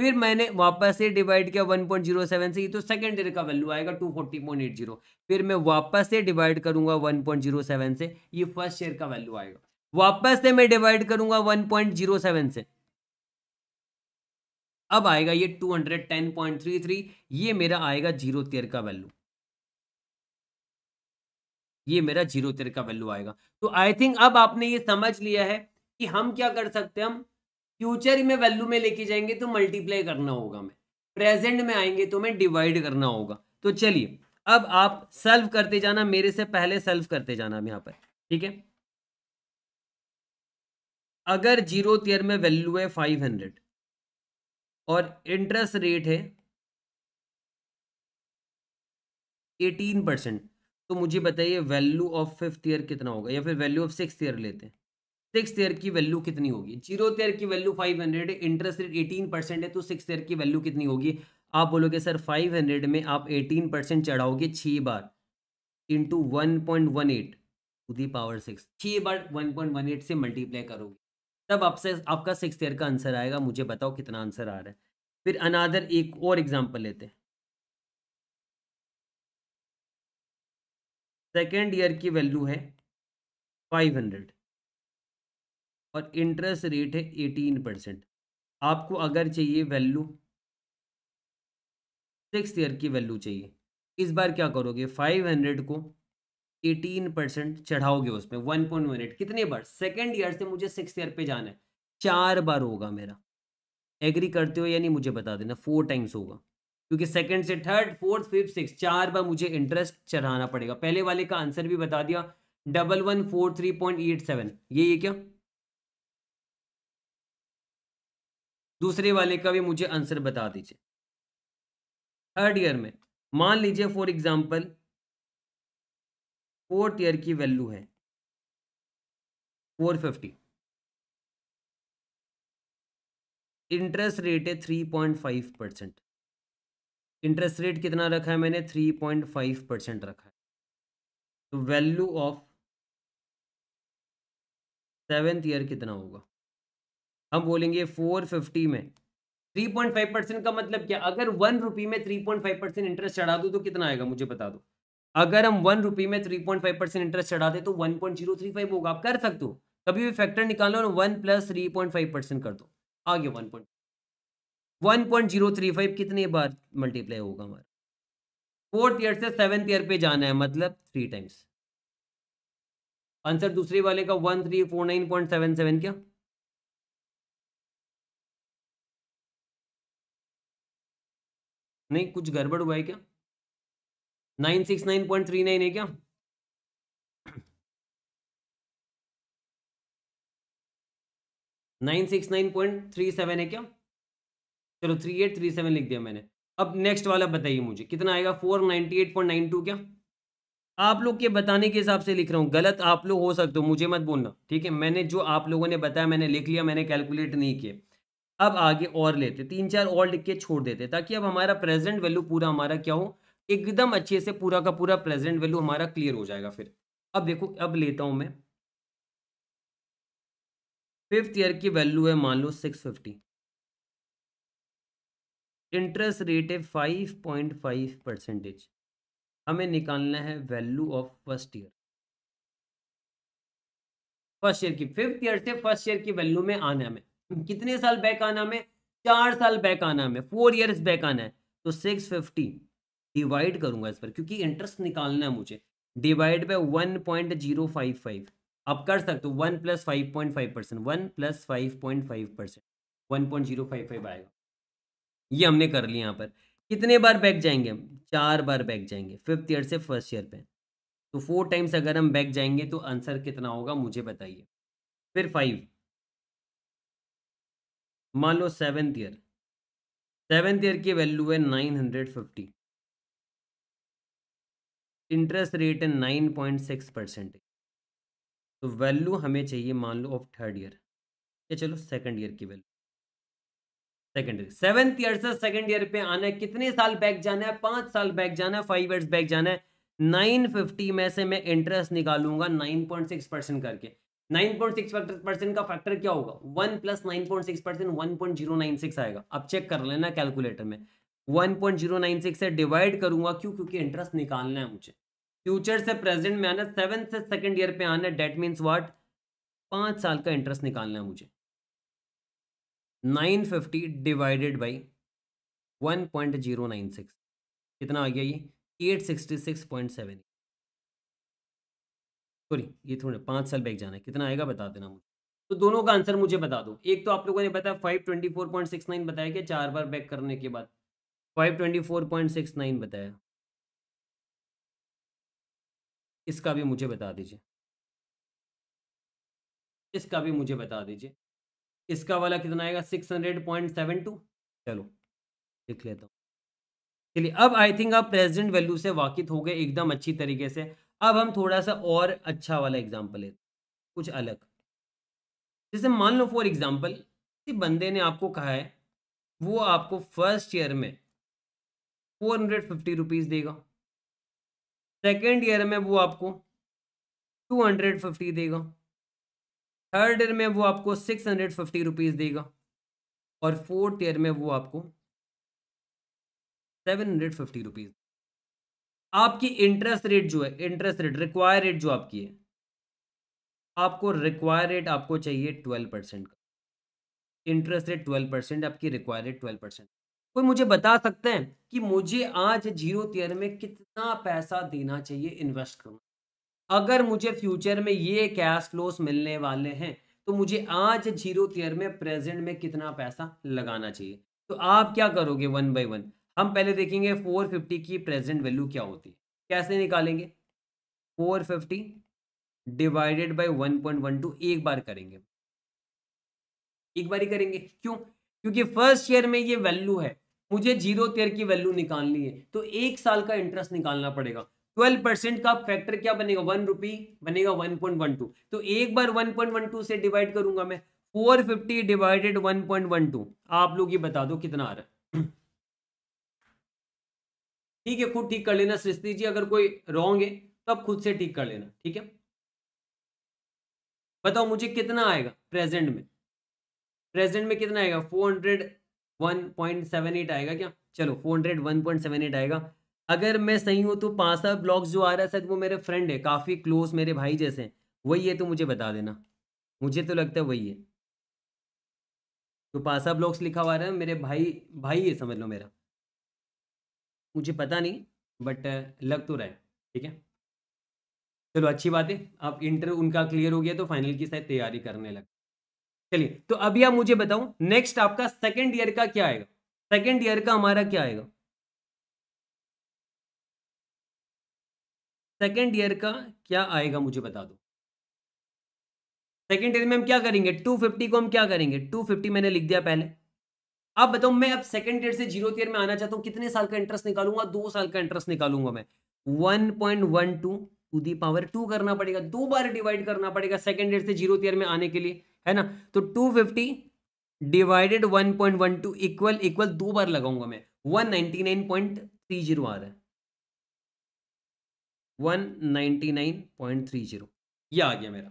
Speaker 1: फिर मैंने वापस से डिवाइड किया 1.07 से ये तो सेकेंड ईयर का वैल्यू आएगा 240.80 फिर मैं वापस से डिवाइड करूंगा 1.07 से ये फर्स्ट ईयर का वैल्यू आएगा वापस से मैं डिवाइड करूंगा 1.07 से अब आएगा ये 210.33 ये मेरा आएगा जीरो तेर का वैल्यू ये मेरा जीरो तेर का वैल्यू आएगा तो आई थिंक अब आपने ये समझ लिया है कि हम क्या कर सकते हैं हम फ्यूचर में वैल्यू में लेके जाएंगे तो मल्टीप्लाई करना होगा हमें प्रेजेंट में आएंगे तो हमें डिवाइड करना होगा तो चलिए अब आप सल्व करते जाना मेरे से पहले सल्व करते जाना हम यहाँ पर ठीक है अगर जीरो ईयर में वैल्यू है फाइव हंड्रेड और इंटरेस्ट रेट है एटीन परसेंट तो मुझे बताइए वैल्यू ऑफ फिफ्थ ईयर कितना होगा या फिर वैल्यू ऑफ सिक्स ईयर लेते हैं सिक्स ईयर की वैल्यू कितनी होगी जीरो ईयर की वैल्यू फाइव हंड्रेड है इंटरेस्ट रेट एटीन परसेंट है तो सिक्स ईयर की वैल्यू कितनी होगी आप बोलोगे सर फाइव हंड्रेड में आप एटीन परसेंट चढ़ाओगे छः बार into one point one eight to the power six छः बार वन पॉइंट वन एट से मल्टीप्लाई करोगे तब आपसे आपका सिक्स ईयर का आंसर आएगा मुझे बताओ कितना आंसर आ रहा है फिर अनादर एक और एग्जाम्पल लेते हैं सेकेंड ईयर की वैल्यू है फाइव हंड्रेड और इंटरेस्ट रेट है एटीन परसेंट आपको अगर चाहिए वैल्यू सिक्स ईयर की वैल्यू चाहिए इस बार क्या करोगे फाइव हंड्रेड को एटीन परसेंट चढ़ाओगे उसमें वन पॉइंट वन एट कितने बार सेकेंड ईयर से मुझे सिक्स ईयर पे जाना है चार बार होगा मेरा एग्री करते हो या नहीं मुझे बता देना फोर टाइम्स होगा क्योंकि सेकंड से थर्ड फोर्थ फिफ्थ सिक्स चार बार मुझे इंटरेस्ट चढ़ाना पड़ेगा पहले वाले का आंसर भी बता दिया double one four three point eight seven ये ये क्या दूसरे वाले का भी मुझे आंसर बता दीजिए थर्ड ईयर में मान लीजिए फॉर एग्जांपल
Speaker 3: फोर्थ ईयर की वैल्यू है फोर फिफ्टी इंटरेस्ट रेट
Speaker 1: है three point five percent interest rate कितना रखा है मैंने थ्री पॉइंट फाइव परसेंट रखा है तो वैल्यू ऑफ सेवेंथ ईयर कितना होगा हम बोलेंगे फोर फिफ्टी में थ्री पॉइंट फाइव परसेंट का मतलब क्या अगर वन रुपी में three point five percent interest चढ़ा दो तो कितना आएगा मुझे बता दो अगर हम वन रुपी में three point five percent interest चढ़ाते तो one point zero three five होगा आप कर सकते हो कभी भी फैक्टर निकालो और one plus three point five percent कर दो आगे one point one point zero three five कितने बार मल्टीप्लाई होगा हमारा फोर्थ ईयर से सेवन्थ ईयर पे जाना है मतलब थ्री टाइम्स आंसर दूसरे वाले का one three four nine point seven seven क्या नहीं कुछ गड़बड़ हुआ है क्या nine six nine point three nine है क्या nine six nine point three seven है क्या चलो थ्री एट थ्री सेवन लिख दिया मैंने अब नेक्स्ट वाला बताइए मुझे कितना आएगा four ninety eight point nine two क्या आप लोग के बताने के हिसाब से लिख रहा हूँ गलत आप लोग हो सकते हो मुझे मत बोलना ठीक है मैंने जो आप लोगों ने बताया मैंने लिख लिया मैंने कैलकुलेट नहीं किए अब आगे और लेते तीन चार और लिख के छोड़ देते ताकि अब हमारा प्रेजेंट वैल्यू पूरा हमारा क्या हो एकदम अच्छे से पूरा का पूरा प्रेजेंट वैल्यू हमारा क्लियर हो जाएगा फिर अब देखो अब लेता हूं मैं फिफ्थ ईयर की वैल्यू है मान लो सिक्स फिफ्टी इंटरेस्ट रेट है फाइव पॉइंट फाइव परसेंटेज हमें निकालना है value of first year first year की फिफ्थ ईयर से फर्स्ट ईयर की वैल्यू में आना में हमें कितने साल बैक आना हमें चार साल बैक आना हमें फोर ईयर्स बैक आना है तो सिक्स फिफ्टी डिवाइड करूंगा इस पर क्योंकि इंटरेस्ट निकालना है मुझे divide by one point zero five five आप कर सकते हो one plus five point five percent one plus five point five percent one point zero five five आएगा ये हमने कर लिया यहाँ पर कितने बार बैक जाएंगे हम चार बार बैक जाएंगे फिफ्थ ईयर से फर्स्ट ईयर पे तो फोर टाइम्स अगर हम बैक जाएंगे तो आंसर कितना होगा मुझे बताइए फिर फाइव मान लो सेवेंथ ईयर सेवेंथ ईयर की वैल्यू है nine hundred fifty interest rate है नाइन पॉइंट सिक्स परसेंट तो वैल्यू हमें चाहिए मान लो ऑफ थर्ड ईयर या चलो सेकंड ईयर की value second year seventh year से सेकंड ईयर पे आना है कितने साल बैक जाना है पांच साल बैक जाना है फाइव ईयर्स बैक जाना है नाइन फिफ्टी में से मैं इंटरेस्ट निकालूंगा नाइन पॉइंट सिक्स परसेंट करके नाइन पॉइंट सिक्स परसेंट का फैक्टर क्या होगा one plus nine point six percent one point zero nine six आएगा अब चेक कर लेना कैलकुलेटर में 1.096 से डिवाइड करूंगा क्यों क्योंकि इंटरेस्ट निकालना है मुझे फ्यूचर से प्रेजेंट में आना सेवन से सेकेंड ईयर पे आना डेट मीन्स वॉट पाँच साल का इंटरेस्ट निकालना है मुझे 950 डिवाइडेड बाय 1.096 कितना आ गया ये 866.7 सॉरी ये थोड़े पाँच साल बैक जाना है कितना आएगा बता देना मुझे तो दोनों का आंसर मुझे बता दो एक तो आप लोगों ने बताया 524.69 बताया कि चार बार बैक करने के बाद five twenty four point six nine बताया इसका भी मुझे बता दीजिए इसका भी मुझे बता दीजिए इसका वाला कितना आएगा six hundred point seven two चलो लिख लेता हूँ चलिए अब आई थिंक आप प्रेजेंट वैल्यू से वाकिफ हो गए एकदम अच्छी तरीके से अब हम थोड़ा सा और अच्छा वाला एग्जाम्पल लेते कुछ अलग जैसे मान लो फॉर एग्जाम्पल किसी बंदे ने आपको कहा है वो आपको फर्स्ट ईयर में फोर हंड्रेड फिफ्टी रुपीज़ देगा सेकेंड ईयर में वो आपको टू हंड्रेड फिफ्टी देगा थर्ड ईयर में वो आपको सिक्स हंड्रेड फिफ्टी रुपीज़ देगा और फोर्थ ईयर में वो आपको सेवन हंड्रेड फिफ्टी रुपीज़ आपकी इंटरेस्ट रेट जो है इंटरेस्ट रेट रिक्वायर रेट जो आपकी है आपको रिक्वायर रेट आपको चाहिए ट्वेल्व परसेंट का इंटरेस्ट रेट ट्वेल्व परसेंट आपकी रिक्वायर रेट ट्वेल्व परसेंट कोई मुझे बता सकते हैं कि मुझे आज जीरो तेयर में कितना पैसा देना चाहिए इन्वेस्ट करना अगर मुझे फ्यूचर में ये कैश फ्लोस मिलने वाले हैं तो मुझे आज जीरो तेयर में प्रेजेंट में कितना पैसा लगाना चाहिए तो आप क्या करोगे वन बाई वन हम पहले देखेंगे फोर फिफ्टी की प्रेजेंट वैल्यू क्या होती है कैसे निकालेंगे four fifty divided by one point one two एक बार करेंगे एक बार ही करेंगे क्यों क्योंकि फर्स्ट ईयर में ये वैल्यू है मुझे जीरो तेर की वैल्यू निकालनी है तो एक साल का इंटरेस्ट निकालना पड़ेगा ट्वेल्व परसेंट का फैक्टर क्या बनेगा वन रुपी बनेगा वन पॉइंट वन टू तो एक बार वन पॉइंट वन टू से डिवाइड करूंगा मैं four fifty divided one point one two आप लोग ये बता दो कितना आ रहा है [CLEARS THROAT] ठीक है खुद ठीक कर लेना सृष्टि जी अगर कोई रॉन्ग है तो खुद से ठीक कर लेना ठीक है बताओ मुझे कितना आएगा प्रेजेंट में प्रेजेंट में कितना आएगा four hundred one point seven eight आएगा क्या चलो four hundred one point seven eight आएगा अगर मैं सही हूँ तो पाँच पासा ब्लॉक्स जो आ रहा है शायद वो मेरे फ्रेंड है काफ़ी क्लोज मेरे भाई जैसे हैं वही है तो मुझे बता देना मुझे तो लगता है वही है तो पासा ब्लॉक्स लिखा हुआ है मेरे भाई भाई है समझ लो मेरा मुझे पता नहीं बट लग तो रहा है ठीक है चलो अच्छी बात है अब इंटर उनका क्लियर हो गया तो फाइनल की शायद तैयारी करने लगे चलिए तो अभी आप मुझे बताओ नेक्स्ट आपका सेकेंड ईयर का क्या आएगा
Speaker 3: सेकेंड ईयर का हमारा क्या आएगा सेकेंड ईयर का क्या आएगा मुझे बता दो
Speaker 1: सेकेंड ईयर में हम क्या करेंगे 250 को हम क्या करेंगे 250 मैंने लिख दिया पहले आप बताओ मैं अब सेकेंड ईयर से जीरो ईयर में आना चाहता हूं कितने साल का इंटरेस्ट निकालूंगा दो साल का इंटरेस्ट निकालूंगा मैं one point one two to the power two करना पड़ेगा दो बार डिवाइड करना पड़ेगा सेकेंड ईयर से जीरो ईयर में आने के लिए है ना तो two fifty divided one point one two equal equal दो बार लगाऊंगा मैं one ninety nine point three zero आ रहा है one ninety nine point three zero ये आ गया मेरा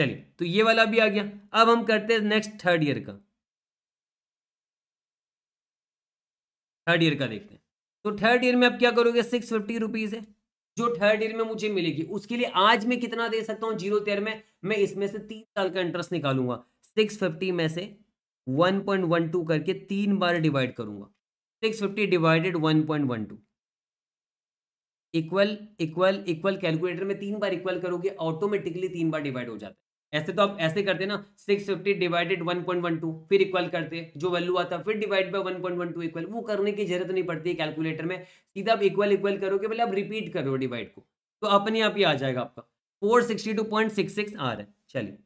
Speaker 3: चलिए तो ये वाला भी आ गया अब हम करते हैं नेक्स्ट थर्ड ईयर का थर्ड ईयर का देखते हैं
Speaker 1: तो थर्ड ईयर में आप क्या करोगे सिक्स फिफ्टी रुपीज़ है जो थर्ड ईयर में मुझे मिलेगी उसके लिए आज मैं कितना दे सकता हूँ जीरो तेयर में मैं इसमें से तीन साल का इंटरेस्ट निकालूंगा सिक्स फिफ्टी में से वन पॉइंट वन टू करके तीन बार डिवाइड करूंगा six fifty divided one point one two equal equal equal calculator में तीन बार इक्वल करोगे ऑटोमेटिकली तीन बार डिवाइड हो जाता है ऐसे तो आप ऐसे करते ना six fifty divided one point one two फिर इक्वल करते जो वैल्यू आता फिर divide by one point one two equal वो करने की जरूरत नहीं पड़ती है कैलकुलेटर में सीधा आप इक्वल इक्वल करोगे बोले आप रिपीट करो डिवाइड को तो अपने आप ही आ जाएगा आपका four sixty two point six six आ रहा है चलिए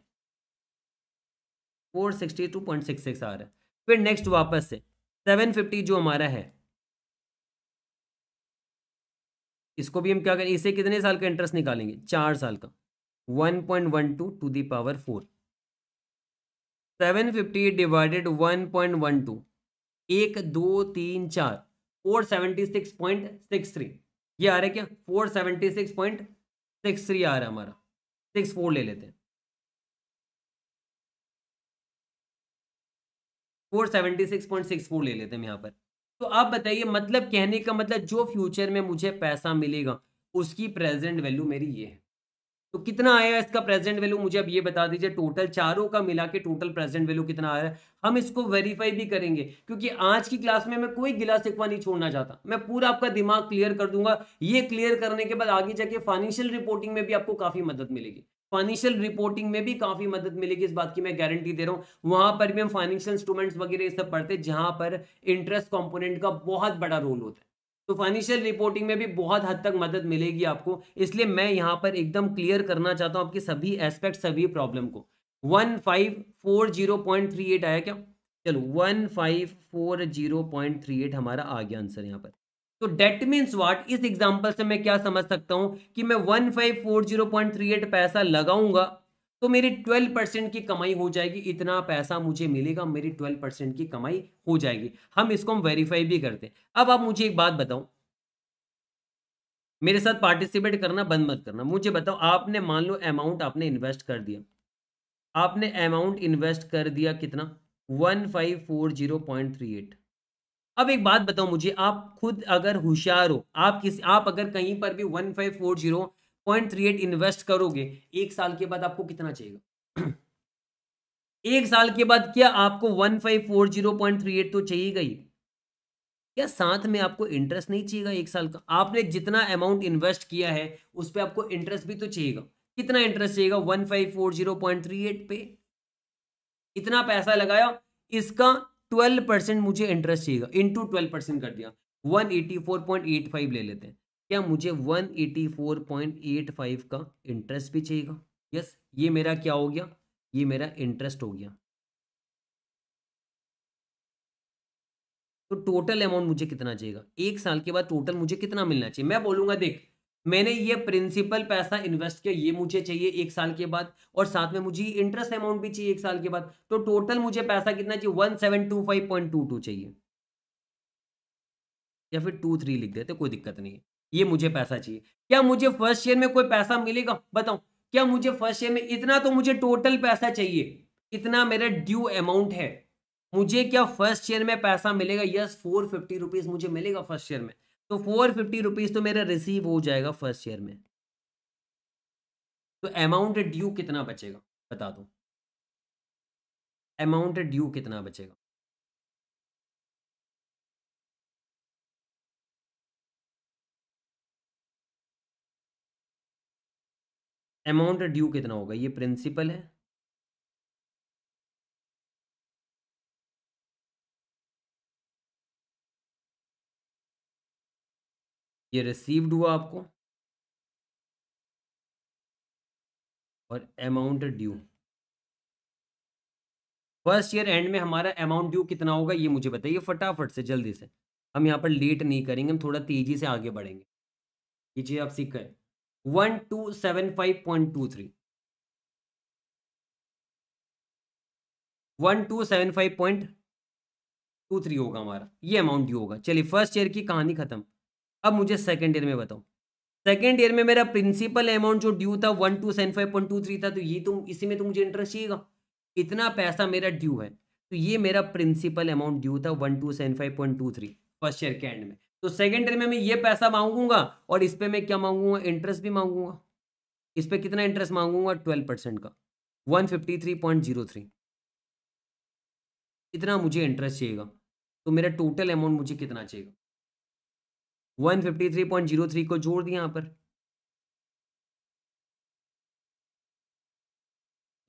Speaker 1: four sixty two point six six आ रहा है फिर नेक्स्ट वापस से सेवन फिफ्टी जो हमारा है इसको भी हम क्या करें इसे कितने साल का इंटरेस्ट निकालेंगे चार साल का one point one two to the power four seven fifty divided one point one two एक दो तीन चार four seventy six point six three ये आ रहा है क्या four seventy six point six three आ रहा है हमारा सिक्स फोर ले लेते हैं four seventy six point six four ले लेते हैं यहाँ पर तो आप बताइए मतलब कहने का मतलब जो फ्यूचर में मुझे पैसा मिलेगा उसकी प्रेजेंट वैल्यू मेरी ये है तो कितना आया इसका प्रेजेंट वैल्यू मुझे अब ये बता दीजिए टोटल चारों का मिला के टोटल प्रेजेंट वैल्यू कितना आया है हम इसको वेरीफाई भी करेंगे क्योंकि आज की क्लास में मैं कोई गिला सिकवा नहीं छोड़ना चाहता मैं पूरा आपका दिमाग क्लियर कर दूंगा ये क्लियर करने के बाद आगे जाके फाइनेंशियल रिपोर्टिंग में भी आपको काफी मदद मिलेगी फाइनेंशियल रिपोर्टिंग में भी काफी मदद मिलेगी इस बात की मैं गारंटी दे रहा हूँ वहां पर भी हम फाइनेंशियल इंस्ट्रूमेंट्स वगैरह ये सब पढ़ते जहां पर इंटरेस्ट कॉम्पोनेंट का बहुत बड़ा रोल होता है तो फाइनेंशियल रिपोर्टिंग में भी बहुत हद तक मदद मिलेगी आपको इसलिए मैं यहाँ पर एकदम क्लियर करना चाहता हूँ आपके सभी एस्पेक्ट सभी प्रॉब्लम को one five four zero point three eight आया क्या चलो one five four zero point three eight हमारा आ गया आंसर यहाँ पर तो डेट मीन्स वाट इस एग्जाम्पल से मैं क्या समझ सकता हूँ कि मैं one five four zero point three eight पैसा लगाऊंगा तो मेरी ट्वेल्व परसेंट की कमाई हो जाएगी इतना पैसा मुझे मिलेगा मेरी ट्वेल्व परसेंट की कमाई हो जाएगी हम इसको हम वेरीफाई भी करते हैं अब आप मुझे एक बात बताओ मेरे साथ पार्टिसिपेट करना बंद मत करना मुझे बताओ आपने मान लो अमाउंट आपने इन्वेस्ट कर दिया आपने अमाउंट इन्वेस्ट कर दिया कितना one five four zero point three eight अब एक बात बताओ मुझे आप खुद अगर होशियार हो आप किसी आप अगर कहीं पर भी one five four zero point three eight invest करोगे एक साल के बाद आपको कितना चाहिए एक साल के बाद क्या आपको one five four zero point three eight तो चाहिएगा ही क्या साथ में आपको इंटरेस्ट नहीं चाहिएगा एक साल का आपने जितना अमाउंट इन्वेस्ट किया है उस पर आपको इंटरेस्ट भी तो चाहिएगा कितना इंटरेस्ट चाहिएगा one five four zero point three eight पे इतना पैसा लगाया इसका ट्वेल्व परसेंट मुझे इंटरेस्ट चाहिएगा इंटू ट्वेल्व परसेंट कर दिया one eighty four point eight five ले लेते हैं क्या मुझे 184.85 का इंटरेस्ट भी चाहिएगा यस ये मेरा क्या हो गया ये मेरा इंटरेस्ट हो गया तो टोटल अमाउंट मुझे कितना चाहिएगा एक साल के बाद टोटल मुझे कितना मिलना चाहिए मैं बोलूंगा देख मैंने ये प्रिंसिपल पैसा इन्वेस्ट किया ये मुझे चाहिए एक साल के बाद और साथ में मुझे इंटरेस्ट अमाउंट भी चाहिए एक साल के बाद तो टोटल मुझे पैसा कितना चाहिए one seven two five point two two चाहिए या फिर टू थ्री लिख देते कोई दिक्कत नहीं है ये मुझे पैसा चाहिए क्या मुझे फर्स्ट ईयर में कोई पैसा मिलेगा बताओ क्या मुझे फर्स्ट ईयर में इतना तो मुझे टोटल पैसा चाहिए इतना मेरा ड्यू अमाउंट है मुझे क्या फर्स्ट ईयर में पैसा मिलेगा यस फोर फिफ्टी रुपीज मुझे मिलेगा फर्स्ट ईयर में तो फोर फिफ्टी रुपीज तो मेरा रिसीव हो जाएगा फर्स्ट ईयर में तो अमाउंट ड्यू कितना बचेगा बता दो अमाउंट
Speaker 3: ड्यू कितना बचेगा अमाउंट ड्यू कितना होगा ये प्रिंसिपल है ये रिसीव्ड हुआ आपको और amount due first
Speaker 1: year end में हमारा अमाउंट ड्यू कितना होगा ये मुझे बताइए फटाफट से जल्दी से हम यहाँ पर लेट नहीं करेंगे हम थोड़ा तेजी से आगे बढ़ेंगे ये चीज़ आप सीख करें one two seven five point two three one two seven five point two three होगा हमारा ये अमाउंट ही होगा चलिए फर्स्ट ईयर की कहानी खत्म अब मुझे सेकेंड ईयर में बताओ सेकेंड ईयर में मेरा प्रिंसिपल अमाउंट जो ड्यू था one two seven five point two three था तो ये तुम इसी में तो मुझे इंटरेस्ट चाहिएगा इतना पैसा मेरा ड्यू है तो ये मेरा प्रिंसिपल अमाउंट ड्यू था one two seven five point two three first year के एंड में तो सेकेंड ईयर में मैं ये पैसा मांगूंगा और इस पर मैं क्या मांगूंगा इंटरेस्ट भी मांगूंगा इस पर कितना इंटरेस्ट मांगूंगा ट्वेल्व परसेंट का one fifty three point zero three इतना मुझे इंटरेस्ट चाहिएगा तो मेरा टोटल अमाउंट मुझे कितना चाहिएगा one fifty three point zero three को जोड़ दिया यहाँ पर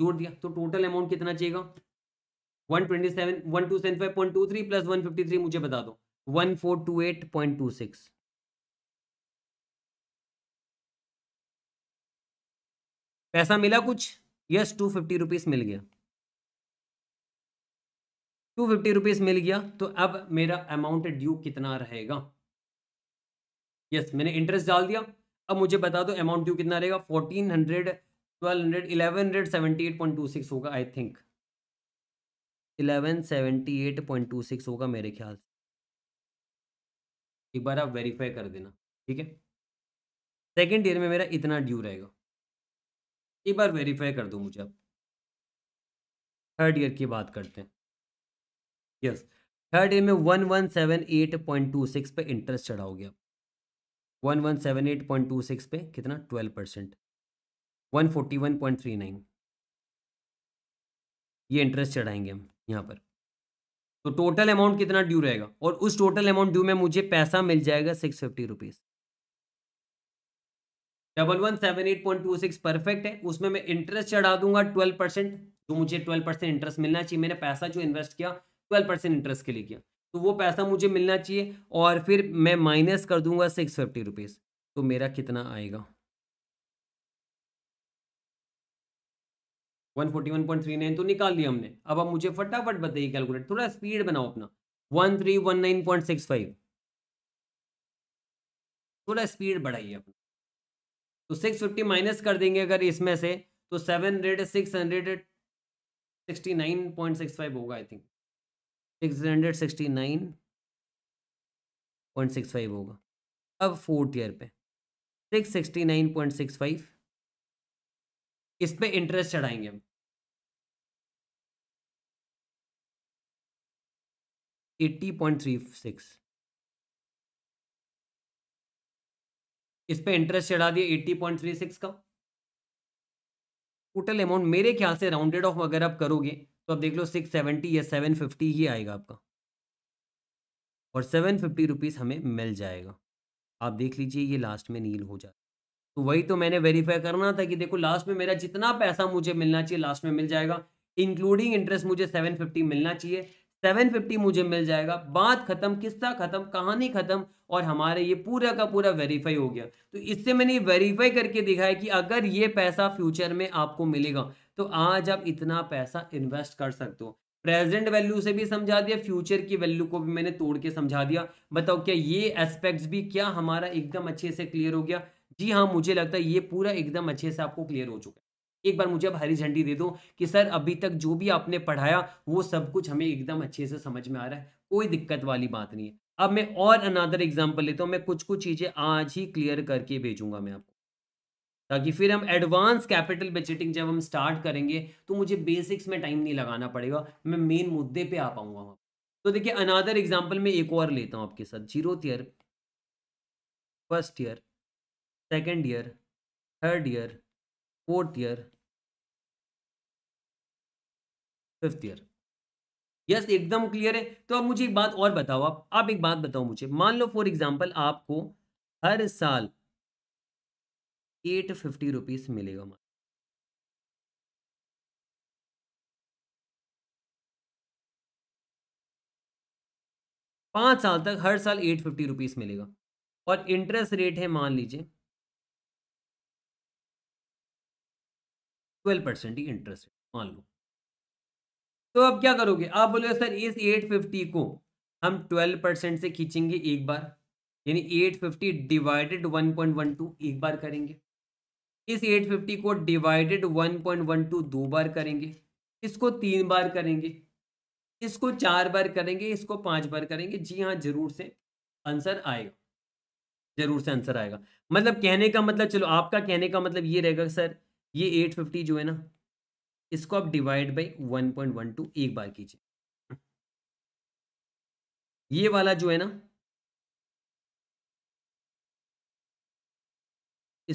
Speaker 1: जोड़ दिया तो टोटल अमाउंट कितना चाहिएगा one twenty seven one two seven five point two three plus one fifty three मुझे बता दो one four two eight point two
Speaker 3: six पैसा मिला कुछ यस टू फिफ्टी रुपीज़ मिल गया
Speaker 1: टू फिफ्टी रुपीज़ मिल गया तो अब मेरा अमाउंट ड्यू कितना रहेगा यस मैंने इंटरेस्ट डाल दिया अब मुझे बता दो अमाउंट ड्यू कितना रहेगा fourteen hundred twelve hundred eleven hundred seventy eight point two six होगा I think eleven seventy eight point two six होगा मेरे ख्याल से एक बार आप वेरीफाई कर देना ठीक है सेकेंड ईयर में मेरा इतना ड्यू रहेगा एक बार वेरीफाई कर दो मुझे आप थर्ड ईयर की बात करते हैं यस थर्ड ईयर में one one seven eight point two six पे इंटरेस्ट चढ़ाओगे आप one one seven eight point two six पे कितना twelve percent one forty one point three nine ये इंटरेस्ट चढ़ाएंगे हम यहाँ पर तो टोटल अमाउंट कितना ड्यू रहेगा और उस टोटल अमाउंट ड्यू में मुझे पैसा मिल जाएगा six fifty rupees double one seven eight point two six perfect है उसमें मैं इंटरेस्ट चढ़ा दूंगा ट्वेल्व परसेंट जो मुझे ट्वेल्व परसेंट इंटरेस्ट मिलना चाहिए मैंने पैसा जो इन्वेस्ट किया ट्वेल्व परसेंट इंटरेस्ट के लिए किया तो वो पैसा मुझे मिलना चाहिए और फिर मैं माइनस कर दूंगा सिक्स फिफ्टी रुपीज़ तो मेरा कितना आएगा 141.39 तो निकाल लिया हमने अब आप मुझे फटाफट बताइए कैलकुलेट थोड़ा स्पीड बनाओ अपना 1319.65 थोड़ा स्पीड बढ़ाइए अपना तो 650 माइनस कर देंगे अगर इसमें से तो seven hundred six hundred sixty nine point five होगा I think six hundred sixty nine point six five होगा अब फोर्थ ईयर पे six sixty nine point six five
Speaker 3: इस पर इंटरेस्ट चढ़ाएंगे हम एट्टी पॉइंट थ्री सिक्स
Speaker 1: इस पे इंटरेस्ट चढ़ा दिए एट्टी पॉइंट थ्री सिक्स का टोटल अमाउंट मेरे ख्याल से राउंडेड ऑफ अगर आप करोगे तो आप देख लो सिक्स सेवेंटी या सेवन फिफ्टी ही आएगा आपका और सेवन फिफ्टी रुपीज़ हमें मिल जाएगा आप देख लीजिए ये लास्ट में नील हो जाए तो वही तो मैंने वेरीफाई करना था कि देखो लास्ट में मेरा जितना पैसा मुझे मिलना चाहिए लास्ट में मिल जाएगा इंक्लूडिंग इंटरेस्ट मुझे 750 मिलना चाहिए 750 मुझे मिल जाएगा बात खत्म किस्सा खत्म कहानी खत्म और हमारे ये पूरा का पूरा वेरीफाई हो गया तो इससे मैंने वेरीफाई करके दिखाया कि अगर ये पैसा फ्यूचर में आपको मिलेगा तो आज आप इतना पैसा इन्वेस्ट कर सकते हो प्रेजेंट वैल्यू से भी समझा दिया फ्यूचर की वैल्यू को भी मैंने तोड़ के समझा दिया बताओ क्या ये एस्पेक्ट्स भी क्या हमारा एकदम अच्छे से क्लियर हो गया जी हाँ मुझे लगता है ये पूरा एकदम अच्छे से आपको क्लियर हो चुका है एक बार मुझे अब हरी झंडी दे दो कि सर अभी तक जो भी आपने पढ़ाया वो सब कुछ हमें एकदम अच्छे से समझ में आ रहा है कोई दिक्कत वाली बात नहीं है अब मैं और अनादर एग्जाम्पल लेता हूँ मैं कुछ कुछ चीज़ें आज ही क्लियर करके भेजूंगा मैं आपको ताकि फिर हम एडवांस कैपिटल बजटिंग जब हम स्टार्ट करेंगे तो मुझे बेसिक्स में टाइम नहीं लगाना पड़ेगा मैं मेन मुद्दे पे आ पाऊंगा वहाँ तो देखिए अनादर एग्जाम्पल मैं एक और लेता हूँ आपके साथ zero year
Speaker 3: first year second year third year fourth year fifth year
Speaker 1: yes एकदम क्लियर है तो अब मुझे एक बात और बताओ आप आप एक बात बताओ मुझे मान लो फॉर एग्जाम्पल आपको हर साल एट फिफ्टी रुपीज मिलेगा मान
Speaker 3: पांच साल तक हर साल एट फिफ्टी रुपीज़ मिलेगा
Speaker 1: और इंटरेस्ट रेट है मान लीजिए ट्वेल्व परसेंट ही इंटरेस्ट मान लो तो अब क्या करोगे आप बोलोगे सर इस 850 को हम 12 परसेंट से खींचेंगे एक बार यानी 850 डिवाइडेड 1.12 एक बार करेंगे इस 850 को डिवाइडेड 1.12 दो बार करेंगे इसको तीन बार करेंगे इसको चार बार करेंगे इसको पांच बार करेंगे जी हाँ जरूर से आंसर आएगा जरूर से आंसर आएगा मतलब कहने का मतलब चलो आपका कहने का मतलब ये रहेगा सर ये 850 जो है ना इसको आप डिवाइड बाई 1.12 एक बार कीजिए
Speaker 3: ये वाला जो है ना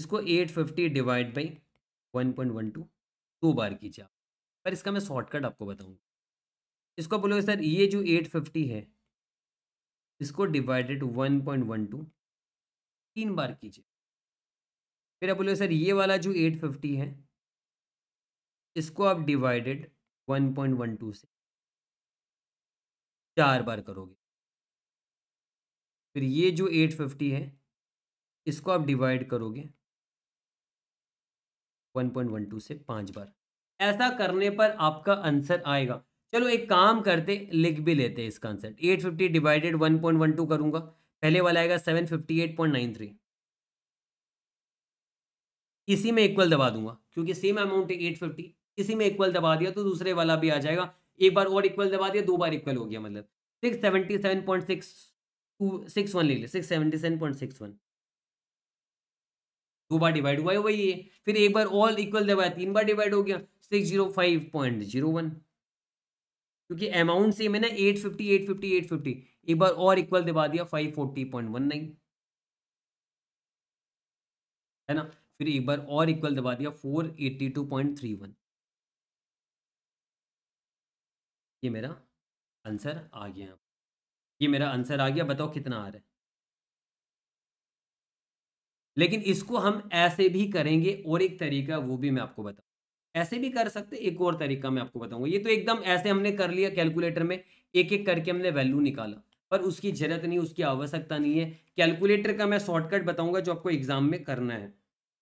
Speaker 3: इसको 850 डिवाइड बाई
Speaker 1: 1.12 दो बार कीजिए आप पर इसका मैं शॉर्टकट आपको बताऊंगा इसको बोलोगे सर ये जो 850 है इसको डिवाइडेड 1.12 तीन बार कीजिए फिर आप बोले सर ये वाला जो 850 है इसको आप डिवाइडेड 1.12 से
Speaker 3: चार बार करोगे फिर ये जो 850 है इसको आप डिवाइड करोगे
Speaker 1: 1.12 से पांच बार ऐसा करने पर आपका आंसर आएगा चलो एक काम करते लिख भी लेते हैं इसका आंसर 850 डिवाइडेड 1.12 करूंगा पहले वाला आएगा 758.93 इसी में इक्वल दबा दूंगा क्योंकि सेम अमाउंट है एट फिफ्टी इसी में इक्वल दबा दिया तो दूसरे वाला भी आ जाएगा एक बार और इक्वल दबा दिया दो बार इक्वल हो गया मतलब six seventy seven point six two six one ले लिया six seventy seven point six one दो बार डिवाइड हुआ है वही है फिर एक बार ऑल इक्वल दबाया तीन बार डिवाइड हो गया six zero five point zero one क्योंकि अमाउंट सेम है ना eight fifty eight fifty eight fifty एक बार और इक्वल दबा दिया five forty point one nine है ना फिर एक बार और इक्वल दबा दिया four eighty two point three one ये मेरा आंसर आ गया ये मेरा आंसर आ गया बताओ कितना आ रहा है लेकिन इसको हम ऐसे भी करेंगे और एक तरीका वो भी मैं आपको बताऊँ ऐसे भी कर सकते एक और तरीका मैं आपको बताऊंगा ये तो एकदम ऐसे हमने कर लिया कैलकुलेटर में एक एक करके हमने वैल्यू निकाला पर उसकी जरूरत नहीं उसकी आवश्यकता नहीं है कैलकुलेटर का मैं शॉर्टकट बताऊंगा जो आपको एग्जाम में करना है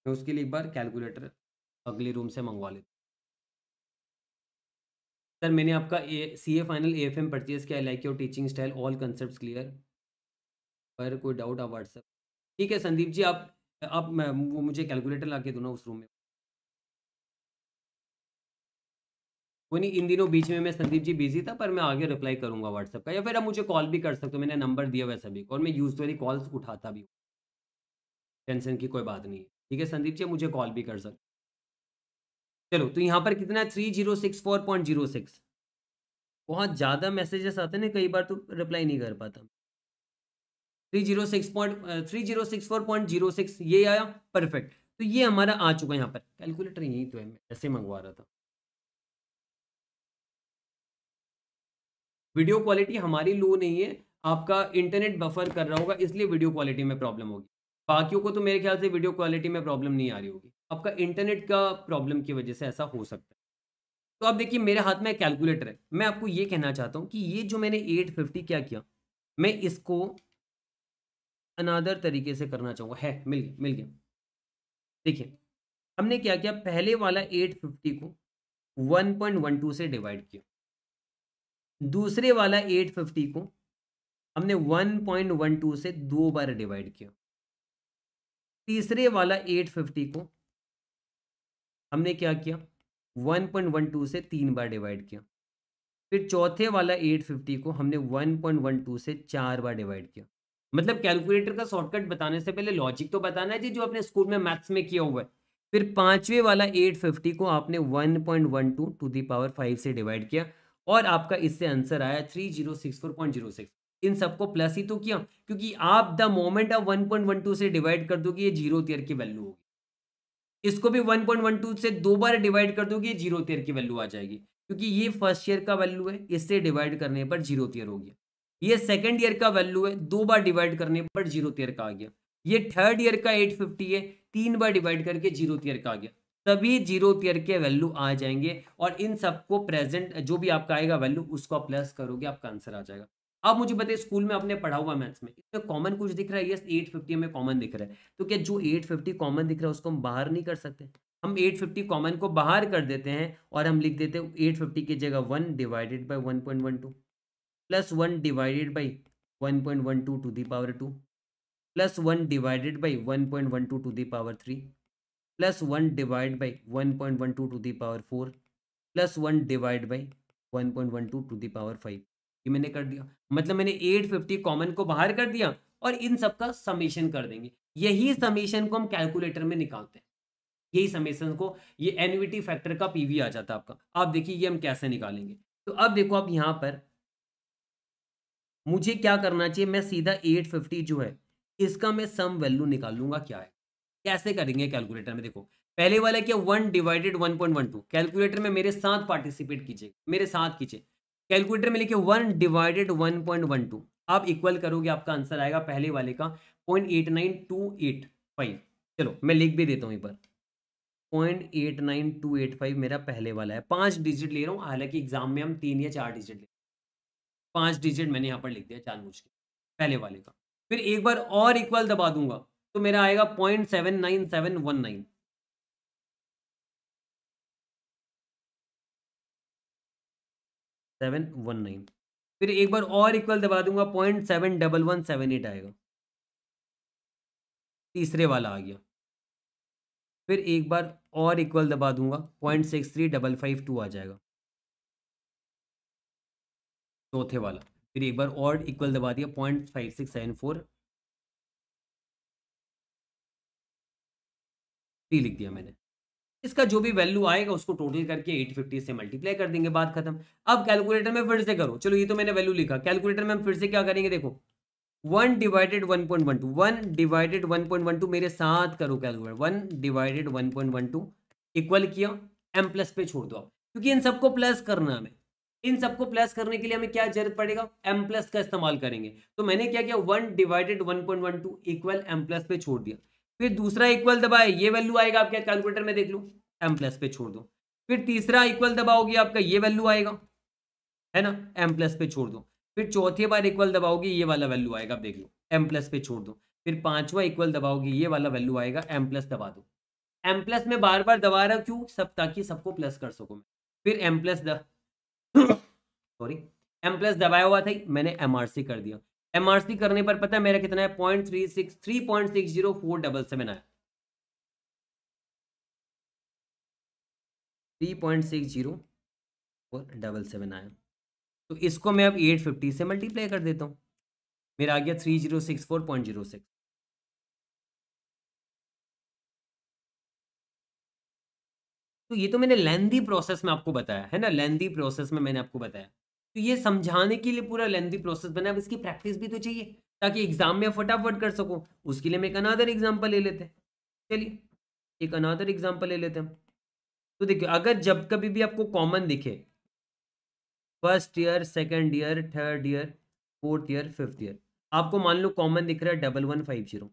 Speaker 1: मैं उसके लिए एक बार कैलकुलेटर अगले रूम से मंगवा लेता सर मैंने आपका A C A final A F M purchase किया like your teaching style all concept clear पर कोई डाउट आप व्हाट्सएप ठीक है संदीप जी आप आप वो मुझे कैलकुलेटर ला के दो ना उस रूम में वो नहीं इन दिनों बीच में मैं संदीप जी बिजी था पर मैं आगे रिप्लाई करूंगा व्हाट्सएप का या फिर आप मुझे कॉल भी कर सकते हो मैंने नंबर दिया वैसा भी और मैं यूजली कॉल्स उठाता भी हूँ टेंशन की कोई बात नहीं है ठीक है संदीप जी मुझे कॉल भी कर सकते चलो तो यहाँ पर कितना है three zero six four point zero six बहुत ज़्यादा मैसेजेस आते ना कई बार तो रिप्लाई नहीं कर पाता three zero six point three zero six four point zero six ये आया परफेक्ट तो ये हमारा आ चुका है यहाँ पर कैलकुलेटर यही तो है मैं ऐसे मंगवा रहा था वीडियो क्वालिटी हमारी लो नहीं है आपका इंटरनेट बफर कर रहा होगा इसलिए वीडियो क्वालिटी में प्रॉब्लम होगी बाकियों को तो मेरे ख्याल से वीडियो क्वालिटी में प्रॉब्लम नहीं आ रही होगी आपका इंटरनेट का प्रॉब्लम की वजह से ऐसा हो सकता है तो आप देखिए मेरे हाथ में कैलकुलेटर है मैं आपको ये कहना चाहता हूँ कि ये जो मैंने 850 क्या किया मैं इसको अनादर तरीके से करना चाहूँगा है मिल गया मिल गया देखिए हमने क्या किया पहले वाला 850 को 1.12 से डिवाइड किया दूसरे वाला 850 को हमने 1.12 से दो बार डिवाइड किया तीसरे वाला 850 को हमने क्या किया 1.12 से तीन बार डिवाइड किया फिर चौथे वाला 850 को हमने 1.12 से चार बार डिवाइड किया मतलब कैलकुलेटर का शॉर्टकट बताने से पहले लॉजिक तो बताना है जी जो अपने स्कूल में मैथ्स में किया हुआ है फिर पांचवे वाला 850 को आपने 1.12 टू टू दावर फाइव से डिवाइड किया और आपका इससे आंसर आया three zero zero six four point six इन सबको प्लस ही तो किया क्योंकि आप द मोमेंट ऑफ 1.12 से डिवाइड कर दोगे ये जीरो तेयर की वैल्यू होगी इसको भी 1.12 से दो बार डिवाइड कर दोगे जीरो तेयर की वैल्यू आ जाएगी क्योंकि ये फर्स्ट ईयर का वैल्यू है इससे डिवाइड करने पर जीरो तेयर हो गया ये सेकेंड ईयर का वैल्यू है दो बार डिवाइड करने पर जीरो तेयर का आ गया ये थर्ड ईयर का एट फिफ्टी है तीन बार डिवाइड करके जीरो तेयर का आ गया तभी जीरो तेयर के वैल्यू आ जाएंगे और इन सबको प्रेजेंट जो भी आपका आएगा वैल्यू उसको आप प्लस करोगे आपका आंसर आ जाएगा अब मुझे बताइए स्कूल में आपने पढ़ा हुआ मैथ्स में इसमें कॉमन कुछ दिख रहा है यस 850 हमें कॉमन दिख रहा है तो क्या जो 850 कॉमन दिख रहा है उसको हम बाहर नहीं कर सकते हम 850 कॉमन को बाहर कर देते हैं और हम लिख देते हैं 850 की जगह one divided by one point one two plus one divided by one point one two to the power two plus one divided by one point one two to the power three plus one divide by one point one two to the power four plus one divide by one point one two to the power five ये मैंने कर दिया मतलब मैंने 850 कॉमन को बाहर कर दिया और इन सब का समेशन कर देंगे यही समेशन को हम कैलकुलेटर में निकालते हैं यही समेशन को ये एनविटी फैक्टर का पी आ जाता है आपका आप देखिए ये हम कैसे निकालेंगे तो अब देखो आप यहाँ पर मुझे क्या करना चाहिए मैं सीधा 850 जो है इसका मैं सम वैल्यू निकालूंगा क्या है कैसे करेंगे कैलकुलेटर में देखो पहले वाला क्या one divided one point one two calculator में मेरे साथ पार्टिसिपेट कीजिए मेरे साथ कीजिए कैलकुलेटर में लिखे one divided one point one two आप इक्वल करोगे आपका आंसर आएगा पहले वाले का point eight nine two eight five चलो मैं लिख भी देता हूँ एक बार point eight nine two eight five मेरा पहले वाला है पांच डिजिट ले रहा हूँ हालांकि एग्जाम में हम तीन या चार डिजिट ले पांच डिजिट मैंने यहाँ पर लिख दिया चार के पहले वाले का फिर एक बार और इक्वल दबा दूंगा तो मेरा आएगा point seven nine seven one nine seven one nine फिर एक बार और इक्वल दबा दूंगा point seven double one seven eight आएगा तीसरे वाला आ गया फिर एक बार और इक्वल दबा दूंगा point six three double five two आ जाएगा चौथे वाला फिर एक बार और इक्वल दबा दिया point five six seven forty लिख दिया मैंने इसका जो भी वैल्यू आएगा उसको टोटल करके 850 से मल्टीप्लाई कर देंगे बात खत्म अब कैलकुलेटर में फिर से करो चलो ये तो मैंने वैल्यू लिखा कैलकुलेटर में हम फिर से क्या करेंगे देखो one divided one point one two one divided one point one two मेरे साथ करो calculator one divided one point one two equal किया एम प्लस पे छोड़ दो आप क्योंकि इन सबको प्लस करना हमें इन सबको प्लस करने के लिए हमें क्या जरूरत पड़ेगा एम प्लस का इस्तेमाल करेंगे तो मैंने क्या किया one divided one point one two equal M plus पे छोड़ दिया फिर दूसरा इक्वल दबाए ये वैल्यू आएगा आपके कैलकुलेटर में देख लो एम प्लस पे छोड़ दो फिर तीसरा इक्वल दबाओगे आपका ये वैल्यू आएगा है ना एम प्लस पे छोड़ दो फिर चौथी बार इक्वल दबाओगे ये वाला वैल्यू आएगा आप देख लो एम प्लस पे छोड़ दो फिर पांचवा इक्वल दबाओगे ये वाला वैल्यू आएगा एम प्लस दबा दो एम प्लस में बार बार दबा रहा क्यों सब ताकि सबको प्लस कर सकूँ फिर M plus
Speaker 3: sorry
Speaker 1: M plus दबाया हुआ था मैंने एम आर सी कर दिया एमआरसी करने पर पता है मेरा कितना है point three six three point six zero four double seven आया three point six zero four double seven आया तो इसको मैं अब एट फिफ्टी से मल्टीप्लाई कर देता हूँ मेरा आ गया three zero six four point zero six तो ये तो मैंने लेंदी प्रोसेस में आपको बताया है ना लेंदी प्रोसेस में मैंने आपको बताया तो ये समझाने के लिए पूरा लेंथी प्रोसेस बना अब इसकी प्रैक्टिस भी तो चाहिए ताकि एग्जाम में फटाफट कर सको उसके लिए मैं एक अनादर एग्जाम्पल ले लेते हैं चलिए एक अनादर एग्जाम्पल ले लेते हैं तो देखिए अगर जब कभी भी आपको कॉमन दिखे first year second year third year fourth year fifth year आपको मान लो कॉमन दिख रहा है डबल वन फाइव जीरो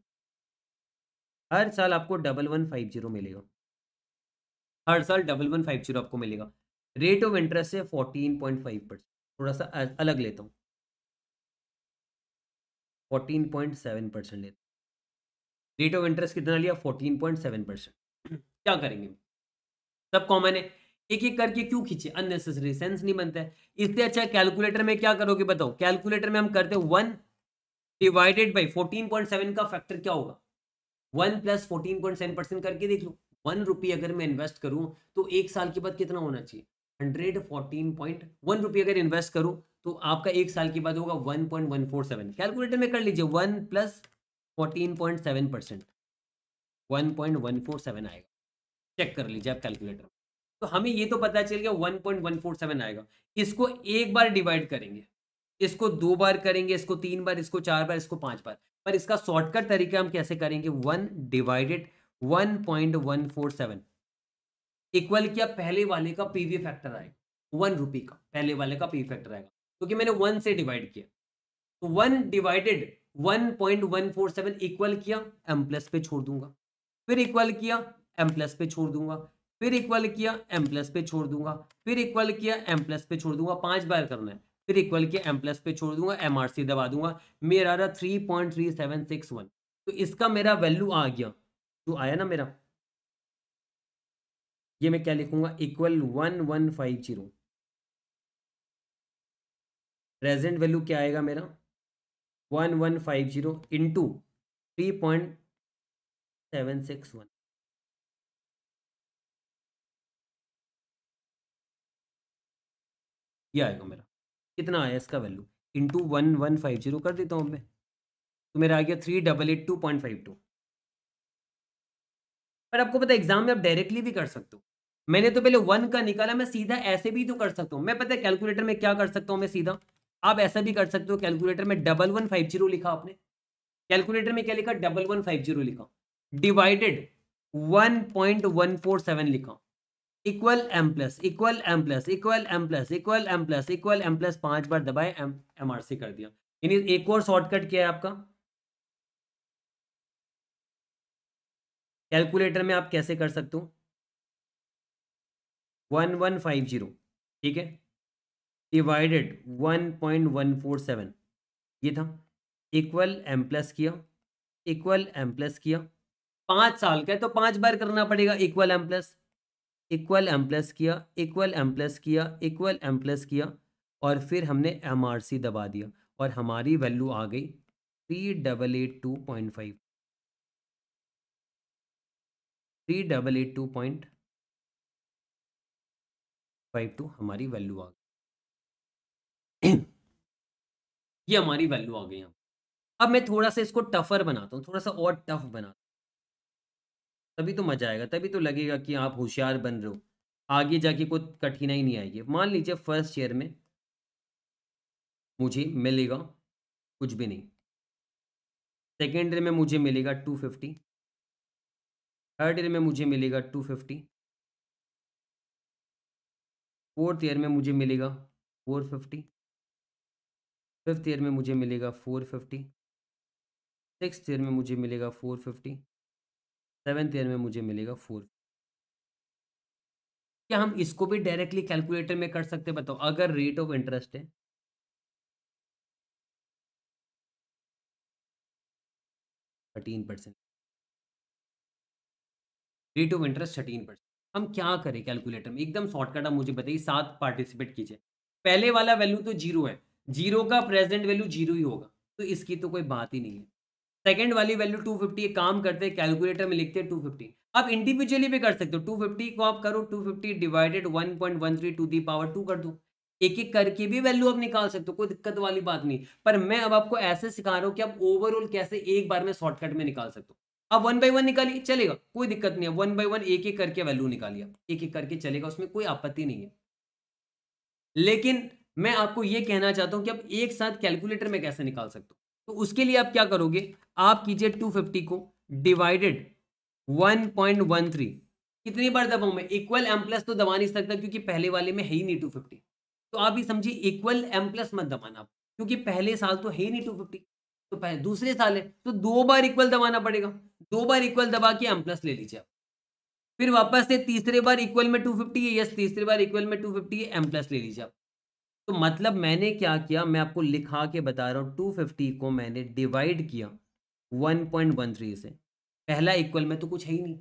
Speaker 1: हर साल आपको डबल वन फाइव जीरो मिलेगा हर साल डबल वन फाइव जीरो आपको मिलेगा रेट ऑफ इंटरेस्ट है फोर्टीन पॉइंट फाइव परसेंट थोड़ा सा अलग लेता हूँ फोर्टीन पॉइंट सेवन परसेंट लेता हूँ रेट ऑफ इंटरेस्ट कितना लिया फोर्टीन पॉइंट सेवन परसेंट क्या करेंगे सब कॉमन है एक एक करके क्यों खींचे अननेसेसरी सेंस नहीं बनता है इससे अच्छा कैलकुलेटर में क्या करोगे बताओ कैलकुलेटर में हम करते हैं one divided by fourteen point seven का फैक्टर क्या होगा one plus fourteen point seven percent करके देख लो वन रुपये अगर मैं इन्वेस्ट करूं तो एक साल के बाद कितना होना चाहिए हंड्रेड फोर्टीन पॉइंट वन रुपये अगर इन्वेस्ट करूँ तो आपका एक साल के बाद होगा one point one four seven calculator में कर लीजिए one plus fourteen point seven percent one point one four seven आएगा चेक कर लीजिए आप कैलकुलेटर तो हमें ये तो पता चल गया one point one four seven आएगा इसको एक बार डिवाइड करेंगे इसको दो बार करेंगे इसको तीन बार इसको चार बार इसको पांच बार पर इसका शॉर्टकट तरीका हम कैसे करेंगे one divided one point one four seven equal किया पहले वाले का पीवी फैक्टर आएगा वन रुपी का पहले वाले का पीवी फैक्टर आएगा क्योंकि तो मैंने वन से डिवाइड किया तो one divided one one point four seven equal किया एम प्लस पे छोड़ दूंगा फिर इक्वल किया एम प्लस पे छोड़ दूंगा फिर इक्वल किया एम प्लस पे छोड़ दूंगा फिर इक्वल किया एम प्लस पे छोड़ दूंगा पांच बार करना है फिर इक्वल किया एम प्लस पे छोड़ दूंगा एम आर सी दबा दूंगा मेरा रहा three point three seven six one तो इसका मेरा वैल्यू आ गया जो आया ना मेरा ये मैं क्या लिखूंगा equal one one five zero present value क्या आएगा मेरा one one five zero into three point seven six one ये आएगा मेरा कितना आया इसका value into one one five zero कर देता हूँ मैं तो मेरा आ गया three double eight two point five two पर आपको पता है एग्जाम में आप डायरेक्टली भी कर सकते हो मैंने तो पहले वन का निकाला मैं सीधा ऐसे भी तो कर सकता हूँ मैं पता है कैलकुलेटर में क्या कर सकता हूँ मैं सीधा आप ऐसा भी कर सकते हो कैलकुलेटर में डबल वन फाइव जीरो लिखा आपने कैलकुलेटर में क्या लिखा डबल वन फाइव जीरो लिखा divided one point one four seven लिखा equal M plus equal M plus equal M plus equal M plus equal M plus पांच बार दबाए एम एम आर सी कर दिया यानी एक और शॉर्टकट क्या है आपका कैलकुलेटर में आप कैसे कर सकते हो वन वन फाइव जीरो ठीक है divided one point one four seven ये था इक्वल एम प्लस किया इक्वल एम प्लस किया पाँच साल का तो पाँच बार करना पड़ेगा equal M plus equal M plus किया इक्वल एम प्लस किया इक्वल एम प्लस किया और फिर हमने एम आर सी दबा दिया और हमारी वैल्यू आ गई three double eight two point five three double eight two point five two हमारी वैल्यू आ गई [CLEARS THROAT] ये हमारी वैल्यू आ गई यहाँ अब मैं थोड़ा सा इसको टफर बनाता हूँ थोड़ा सा और टफ बनाता हूँ तभी तो मजा आएगा तभी तो लगेगा कि आप होशियार बन रहे हो आगे जाके कोई कठिनाई नहीं आएगी मान लीजिए फर्स्ट ईयर में मुझे मिलेगा कुछ भी नहीं सेकेंड ईयर में मुझे मिलेगा टू फिफ्टी थर्ड ईयर में मुझे मिलेगा टू फिफ्टी फोर्थ ईयर में मुझे मिलेगा फोर फिफ्टी फिफ्थ ईयर में मुझे मिलेगा फोर फिफ्टी सिक्स ईयर में मुझे मिलेगा फोर फिफ्टी सेवेंथ ईयर में मुझे मिलेगा फोर क्या हम इसको भी डायरेक्टली कैलकुलेटर में कर सकते बताओ अगर रेट ऑफ इंटरेस्ट है
Speaker 3: thirteen percent rate of interest thirteen percent हम क्या
Speaker 1: करें कैलकुलेटर में एकदम शॉर्टकट आप मुझे बताइए सात पार्टिसिपेट कीजिए पहले वाला वैल्यू तो जीरो है जीरो का प्रेजेंट वैल्यू जीरो ही होगा तो इसकी तो कोई बात ही नहीं है सेकेंड वाली वैल्यू टू फिफ्टी काम करते हैं कैलकुलेटर में लिखते हैं टू फिफ्टी आप इंडिविजुअली भी कर सकते हो टू फिफ्टी को आप करो two fifty divided one point one three to the power two कर दो एक एक करके भी वैल्यू आप निकाल सकते हो कोई दिक्कत वाली बात नहीं पर मैं अब आपको ऐसे सिखा रहा हूँ कि आप ओवरऑल कैसे एक बार में शॉर्टकट में निकाल सकते हो अब वन बाई वन निकालिए चलेगा कोई दिक्कत नहीं है वन बाई वन एक एक करके वैल्यू निकालिए एक एक करके चलेगा उसमें कोई आपत्ति नहीं है लेकिन मैं आपको यह कहना चाहता हूं कि आप एक साथ कैलकुलेटर में कैसे निकाल सकते हो तो उसके लिए आप क्या करोगे आप कीजिए 250 को डिवाइडेड 1.13 कितनी बार दबाऊ में इक्वल एम प्लस तो दबा नहीं सकता क्योंकि पहले वाले में है ही नहीं 250 तो आप ही समझिए इक्वल एम प्लस मत दबाना आप क्योंकि पहले साल तो है ही नहीं 250 तो पहले दूसरे साल है तो दो बार इक्वल दबाना पड़ेगा दो बार इक्वल दबा के एम प्लस ले लीजिए आप फिर वापस से तीसरे बार इक्वल में टू फिफ्टी है यस तीसरे बार इक्वल में टू फिफ्टी है एम प्लस ले लीजिए आप तो मतलब मैंने क्या किया मैं आपको लिखा के बता रहा हूँ टू फिफ्टी को मैंने डिवाइड किया वन वन पॉइंट थ्री से पहला इक्वल में तो कुछ है ही नहीं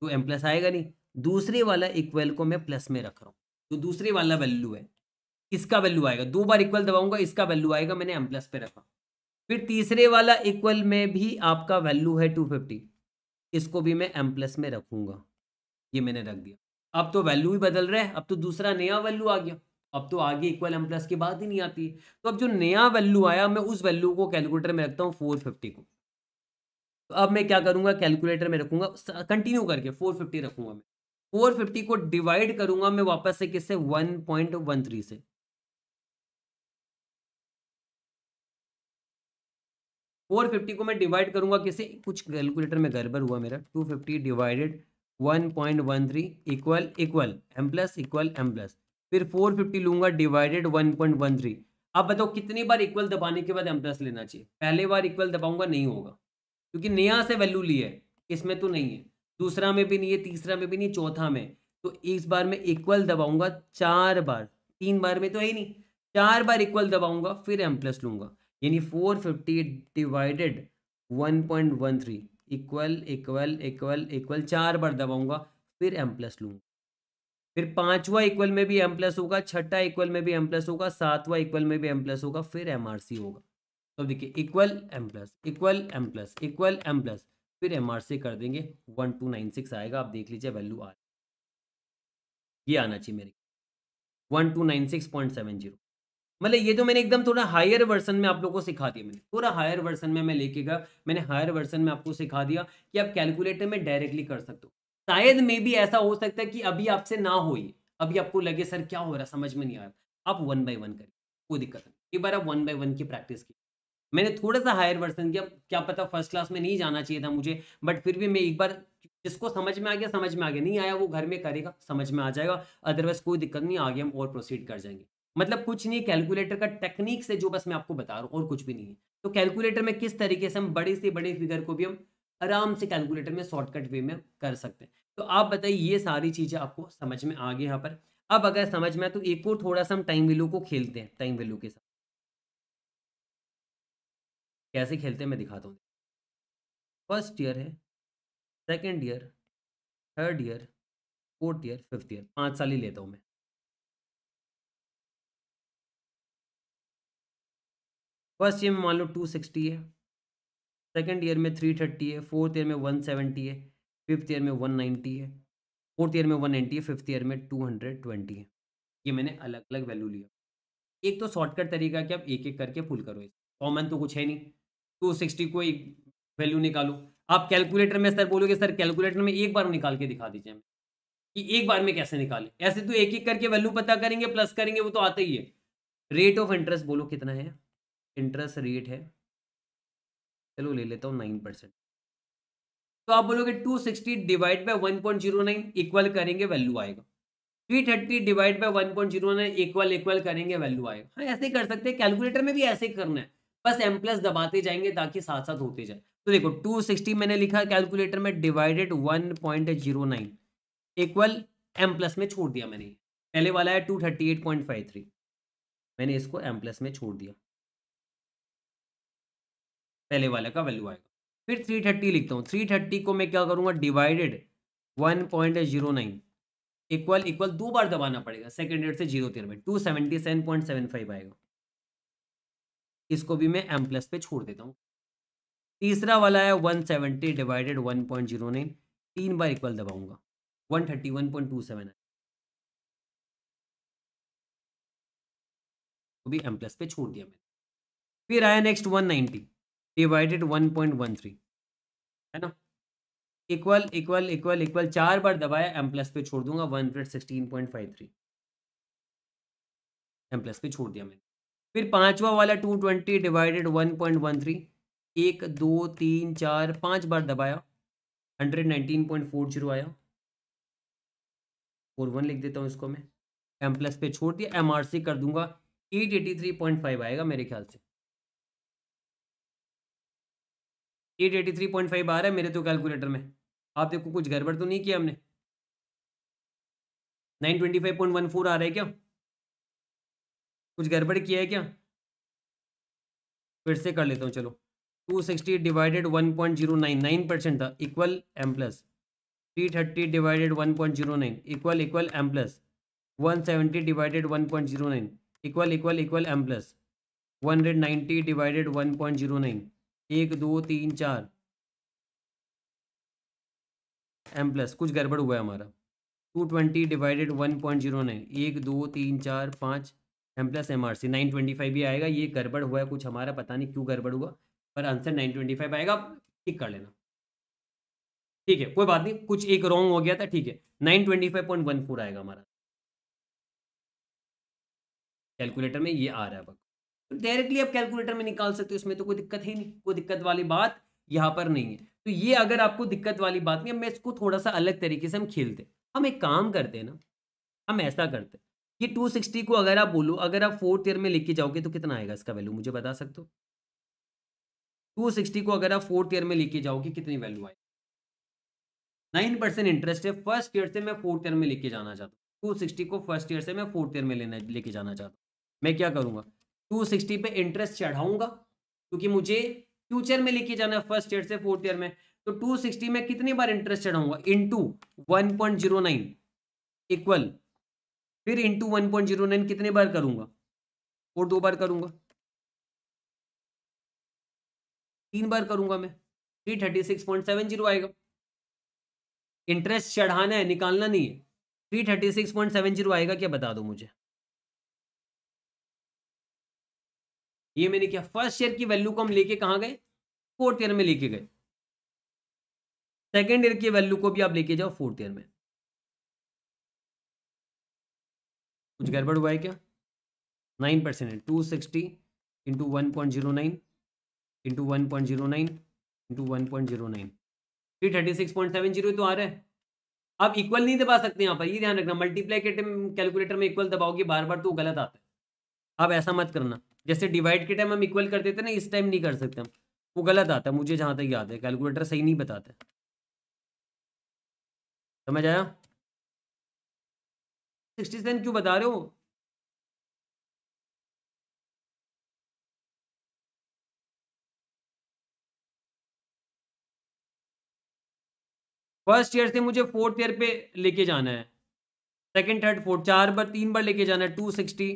Speaker 1: तो एम प्लस आएगा नहीं दूसरे वाला इक्वल को मैं प्लस में रख रहा हूँ तो दूसरे वाला वैल्यू है इसका वैल्यू आएगा दो बार इक्वल दबाऊंगा इसका वैल्यू आएगा मैंने एम प्लस पे रखा फिर तीसरे वाला इक्वल में भी आपका वैल्यू है टू फिफ्टी इसको भी मैं एम प्लस में रखूंगा ये मैंने रख दिया अब तो वैल्यू ही बदल रहा है अब तो दूसरा नया वैल्यू आ गया अब तो आगे इक्वल एम प्लस की बात ही नहीं आती तो अब जो नया वैल्यू आया मैं उस वैल्यू को कैलकुलेटर में रखता हूँ फोर फिफ्टी को तो अब मैं क्या करूँगा कैलकुलेटर में रखूँगा कंटिन्यू करके फोर फिफ्टी रखूँगा मैं फोर फिफ्टी को डिवाइड करूंगा मैं वापस से किससे वन पॉइंट वन थ्री से फोर फिफ्टी को मैं डिवाइड करूंगा किसे कुछ कैलकुलेटर में गड़बड़ हुआ मेरा two fifty divided one point one three equal equal M plus equal M plus फिर फोर फिफ्टी लूंगा divided one point one three आप बताओ कितनी बार इक्वल दबाने के बाद एम प्लस लेना चाहिए पहले बार इक्वल दबाऊंगा नहीं होगा क्योंकि नया से वैल्यू ली है इसमें तो नहीं है दूसरा में भी नहीं है तीसरा में भी नहीं चौथा में तो इस बार में इक्वल दबाऊंगा चार बार तीन बार में तो है ही नहीं चार बार इक्वल दबाऊंगा फिर एम प्लस लूंगा यानी 450 divided 1.13 equal equal equal equal चार बार दबाऊंगा फिर एम प्लस लूंगा फिर पांचवा इक्वल में भी एम प्लस होगा छठा इक्वल में भी एम प्लस होगा सातवा इक्वल में भी एम प्लस होगा फिर एम आर सी होगा तो देखिए equal M plus equal M plus equal M plus फिर एम आर सी कर देंगे वन टू नाइन सिक्स आएगा आप देख लीजिए वैल्यू आ ये आना चाहिए मेरे one two nine six point seven zero मतलब ये तो मैंने एकदम थोड़ा हायर वर्सन में आप लोगों को सिखा दिया मैंने थोड़ा हायर वर्सन में मैं लेके गया मैंने हायर वर्सन में आपको सिखा दिया कि आप कैलकुलेटर में डायरेक्टली कर सकते हो शायद में भी ऐसा हो सकता है कि अभी आपसे ना हो ही अभी आपको लगे सर क्या हो रहा है समझ में नहीं आ रहा आप वन बाई वन करिए कोई दिक्कत नहीं एक बार आप वन बाई वन की प्रैक्टिस की मैंने थोड़ा सा हायर वर्सन किया क्या पता फर्स्ट क्लास में नहीं जाना चाहिए था मुझे बट फिर भी मैं एक बार जिसको समझ में आ गया समझ में आ गया नहीं आया वो घर में करेगा समझ में आ जाएगा अदरवाइज कोई दिक्कत नहीं आगे हम और प्रोसीड कर जाएंगे मतलब कुछ नहीं कैलकुलेटर का टेक्निक से जो बस मैं आपको बता रहा हूँ और कुछ भी नहीं है तो कैलकुलेटर में किस तरीके से हम बड़ी से बड़ी फिगर को भी हम आराम से कैलकुलेटर में शॉर्टकट वे में कर सकते हैं तो आप बताइए ये सारी चीज़ें आपको समझ में आ गई यहाँ पर अब अगर समझ में तो एक और थोड़ा सा हम टाइम वैल्यू को खेलते हैं टाइम वैल्यू के साथ कैसे खेलते हैं मैं दिखाता हूँ फर्स्ट ईयर है second year third year fourth year fifth year पाँच साल ही लेता हूँ मैं फर्स्ट ईयर में मान लो टू सिक्सटी है सेकेंड ईयर में थ्री थर्टी है फोर्थ ईयर में वन सेवेंटी है फिफ्थ ईयर में वन नाइन्टी है फोर्थ ईयर में वन नाइन्टी है फिफ्थ ईयर में टू हंड्रेड ट्वेंटी है ये मैंने अलग अलग वैल्यू लिया एक तो शॉर्टकट तरीका कि आप एक एक करके फुल करो कॉमन तो कुछ है नहीं टू सिक्सटी को एक वैल्यू निकालो आप कैलकुलेटर में सर बोलोगे सर कैलकुलेटर में एक बार निकाल के दिखा दीजिए हमें कि एक बार में कैसे निकालें ऐसे तो एक एक करके वैल्यू पता करेंगे प्लस करेंगे वो तो आता ही है रेट ऑफ इंटरेस्ट बोलो कितना है इंटरेस्ट रेट है चलो ले लेता हूँ नाइन परसेंट तो आप बोलोगे two sixty divide by one point zero nine equal करेंगे वैल्यू आएगा three thirty divide by one point zero nine equal equal करेंगे वैल्यू आएगा हाँ ऐसे ही कर सकते हैं कैलकुलेटर में भी ऐसे ही करना है बस एम प्लस दबाते जाएंगे ताकि साथ साथ होते जाए तो देखो टू सिक्सटी मैंने लिखा कैलकुलेटर में divided one point zero nine equal M plus में छोड़ दिया मैंने पहले वाला है two thirty eight point five three मैंने इसको एम प्लस में छोड़ दिया पहले वाले का वैल्यू आएगा फिर थ्री थर्टी लिखता हूँ थ्री थर्टी को मैं क्या करूँगा divided one point zero nine equal equal दो बार दबाना पड़ेगा सेकेंड एड से जीरो तेरह में two seventy seven point seven five आएगा इसको भी मैं एम प्लस पे छोड़ देता हूँ तीसरा वाला है one seventy divided one point zero nine तीन बार इक्वल दबाऊंगा one thirty one point two seven भी एम प्लस पे छोड़ दिया मैंने फिर आया next one ninety divided one point one three है ना इक्वल इक्वल इक्वल इक्वल चार बार दबाया एम प्लस पे छोड़ दूंगा one hundred sixteen point five three M plus पे छोड़ दिया मैंने फिर पांचवा वाला two twenty divided one point one three एक दो तीन चार पांच बार दबाया hundred nineteen point four zero आया फोर वन लिख देता हूँ इसको मैं एम प्लस पे छोड़ दिया एम आर सी कर दूंगा eight eighty three point five आएगा मेरे ख्याल से eight eighty three point five आ रहा है मेरे तो कैलकुलेटर में आप देखो कुछ गड़बड़ तो नहीं किया हमने nine twenty five point one four आ रहा है क्या कुछ गड़बड़ किया है क्या फिर से कर लेता हूँ चलो two sixty divided one point zero nine nine percent था equal M plus three thirty divided one point zero nine equal equal M plus one seventy divided one point zero nine equal equal equal M plus one hundred ninety divided one point zero nine एक दो तीन चार एम प्लस कुछ गड़बड़ हुआ है हमारा two twenty divided one point zero nine एक दो तीन चार पाँच M plus M R C nine twenty five भी आएगा ये गड़बड़ हुआ है कुछ हमारा पता नहीं क्यों गड़बड़ हुआ पर आंसर नाइन ट्वेंटी फाइव आएगा ठीक कर लेना ठीक है कोई बात नहीं कुछ एक रॉन्ग हो गया था ठीक है nine twenty five point one four आएगा हमारा कैलकुलेटर में ये आ रहा है डायरेक्टली आप कैलकुलेटर में निकाल सकते हो इसमें तो कोई दिक्कत ही नहीं कोई दिक्कत वाली बात यहाँ पर नहीं है तो ये अगर आपको दिक्कत वाली बात नहीं मैं इसको थोड़ा सा अलग तरीके से हम खेलते हम एक काम करते हैं ना हम ऐसा करते ये 260 को अगर आप बोलो अगर आप फोर्थ ईयर में लेके जाओगे तो कितना आएगा इसका वैल्यू मुझे बता सकते हो 260 को अगर आप फोर्थ ईयर में लेके जाओगे कितनी वैल्यू आएगी नाइन परसेंट इंटरेस्ट है फर्स्ट ईयर से मैं फोर्थ ईयर में लेके जाना चाहता हूँ टू सिक्सटी को फर्स्ट ईयर से मैं फोर्थ ईयर में लेना लेके जाना चाहता हूँ मैं क्या करूँगा 260 पे इंटरेस्ट चढ़ाऊंगा क्योंकि मुझे फ्यूचर में लेके जाना है फर्स्ट ईयर से फोर्थ ईयर में तो 260 में कितनी बार इंटरेस्ट चढ़ाऊंगा इंटू 1.09 इक्वल फिर इंटू 1.09 कितने बार करूंगा और दो बार करूंगा तीन बार करूंगा मैं three thirty six point seven zero आएगा इंटरेस्ट चढ़ाना है निकालना नहीं है three thirty six point seven zero आएगा क्या बता दो मुझे ये मैंने किया फर्स्ट ईयर की वैल्यू को हम लेके कहाँ गए फोर्थ ईयर में लेके गए सेकेंड ईयर की वैल्यू को भी आप लेके जाओ फोर्थ ईयर में कुछ गड़बड़ हुआ है क्या नाइन परसेंट है two sixty into one point zero nine into one point zero nine into one point zero nine three thirty six point seven zero तो आ रहा है आप इक्वल नहीं दबा सकते यहाँ पर ये ध्यान रखना मल्टीप्लाई के कैलकुलेटर में इक्वल दबाओगे बार बार तो गलत आता है आप ऐसा मत करना जैसे डिवाइड के टाइम हम इक्वल कर देते ना इस टाइम नहीं कर सकते हम वो गलत आता है मुझे जहाँ तक याद है कैलकुलेटर सही नहीं
Speaker 3: बताते समझ आया सिक्सटी सेवन क्यों बता रहे हो फर्स्ट ईयर से मुझे फोर्थ ईयर पे लेके जाना है
Speaker 1: सेकंड थर्ड फोर्थ चार बार तीन बार लेके जाना है two sixty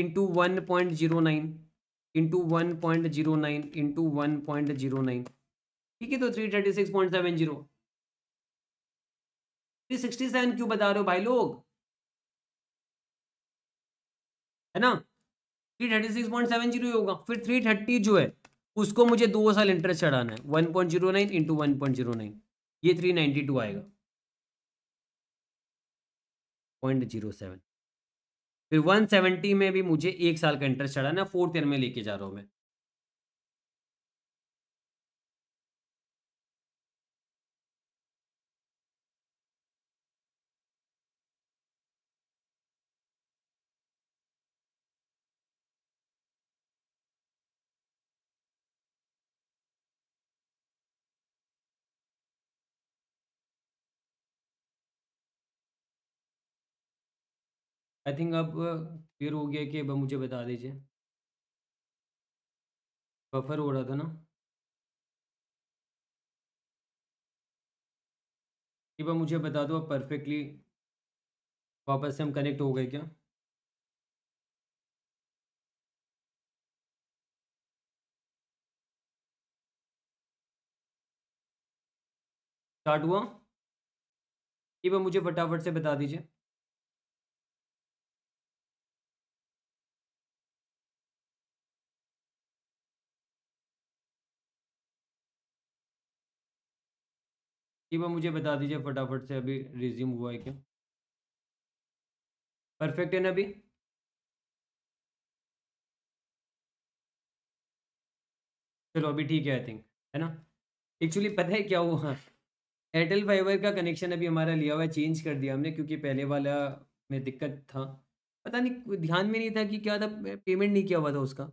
Speaker 1: into one point zero nine into one point zero nine into one point zero nine ठीक है तो three thirty six point seven zero three sixty seven क्यों बता रहे हो भाई लोग है ना three thirty six point seven zero होगा फिर थ्री थर्टी जो है उसको मुझे दो साल इंटरेस्ट चढ़ाना है one point zero nine into one point zero nine ये थ्री नाइन्टी टू आएगा पॉइंट जीरो सेवन फिर 170 में भी मुझे एक साल का इंटरेस्ट चढ़ाना फोर्थ ईयर में
Speaker 3: लेके जा रहा हूँ मैं
Speaker 1: आई थिंक अब क्लियर हो गया कि अब मुझे बता दीजिए बफर हो रहा था ना कि अब मुझे बता दो अब परफेक्टली
Speaker 3: वापस से हम कनेक्ट हो गए क्या स्टार्ट हुआ कि अब मुझे फटाफट से बता दीजिए जी मुझे बता दीजिए फटाफट से अभी रिज्यूम हुआ है क्या
Speaker 1: परफेक्ट है ना अभी चलो अभी ठीक है आई थिंक है ना एक्चुअली पता है क्या हुआ एयरटेल फाइबर का कनेक्शन अभी हमारा लिया हुआ है चेंज कर दिया हमने क्योंकि पहले वाला में दिक्कत था पता नहीं ध्यान में नहीं था कि क्या था पेमेंट नहीं किया हुआ था उसका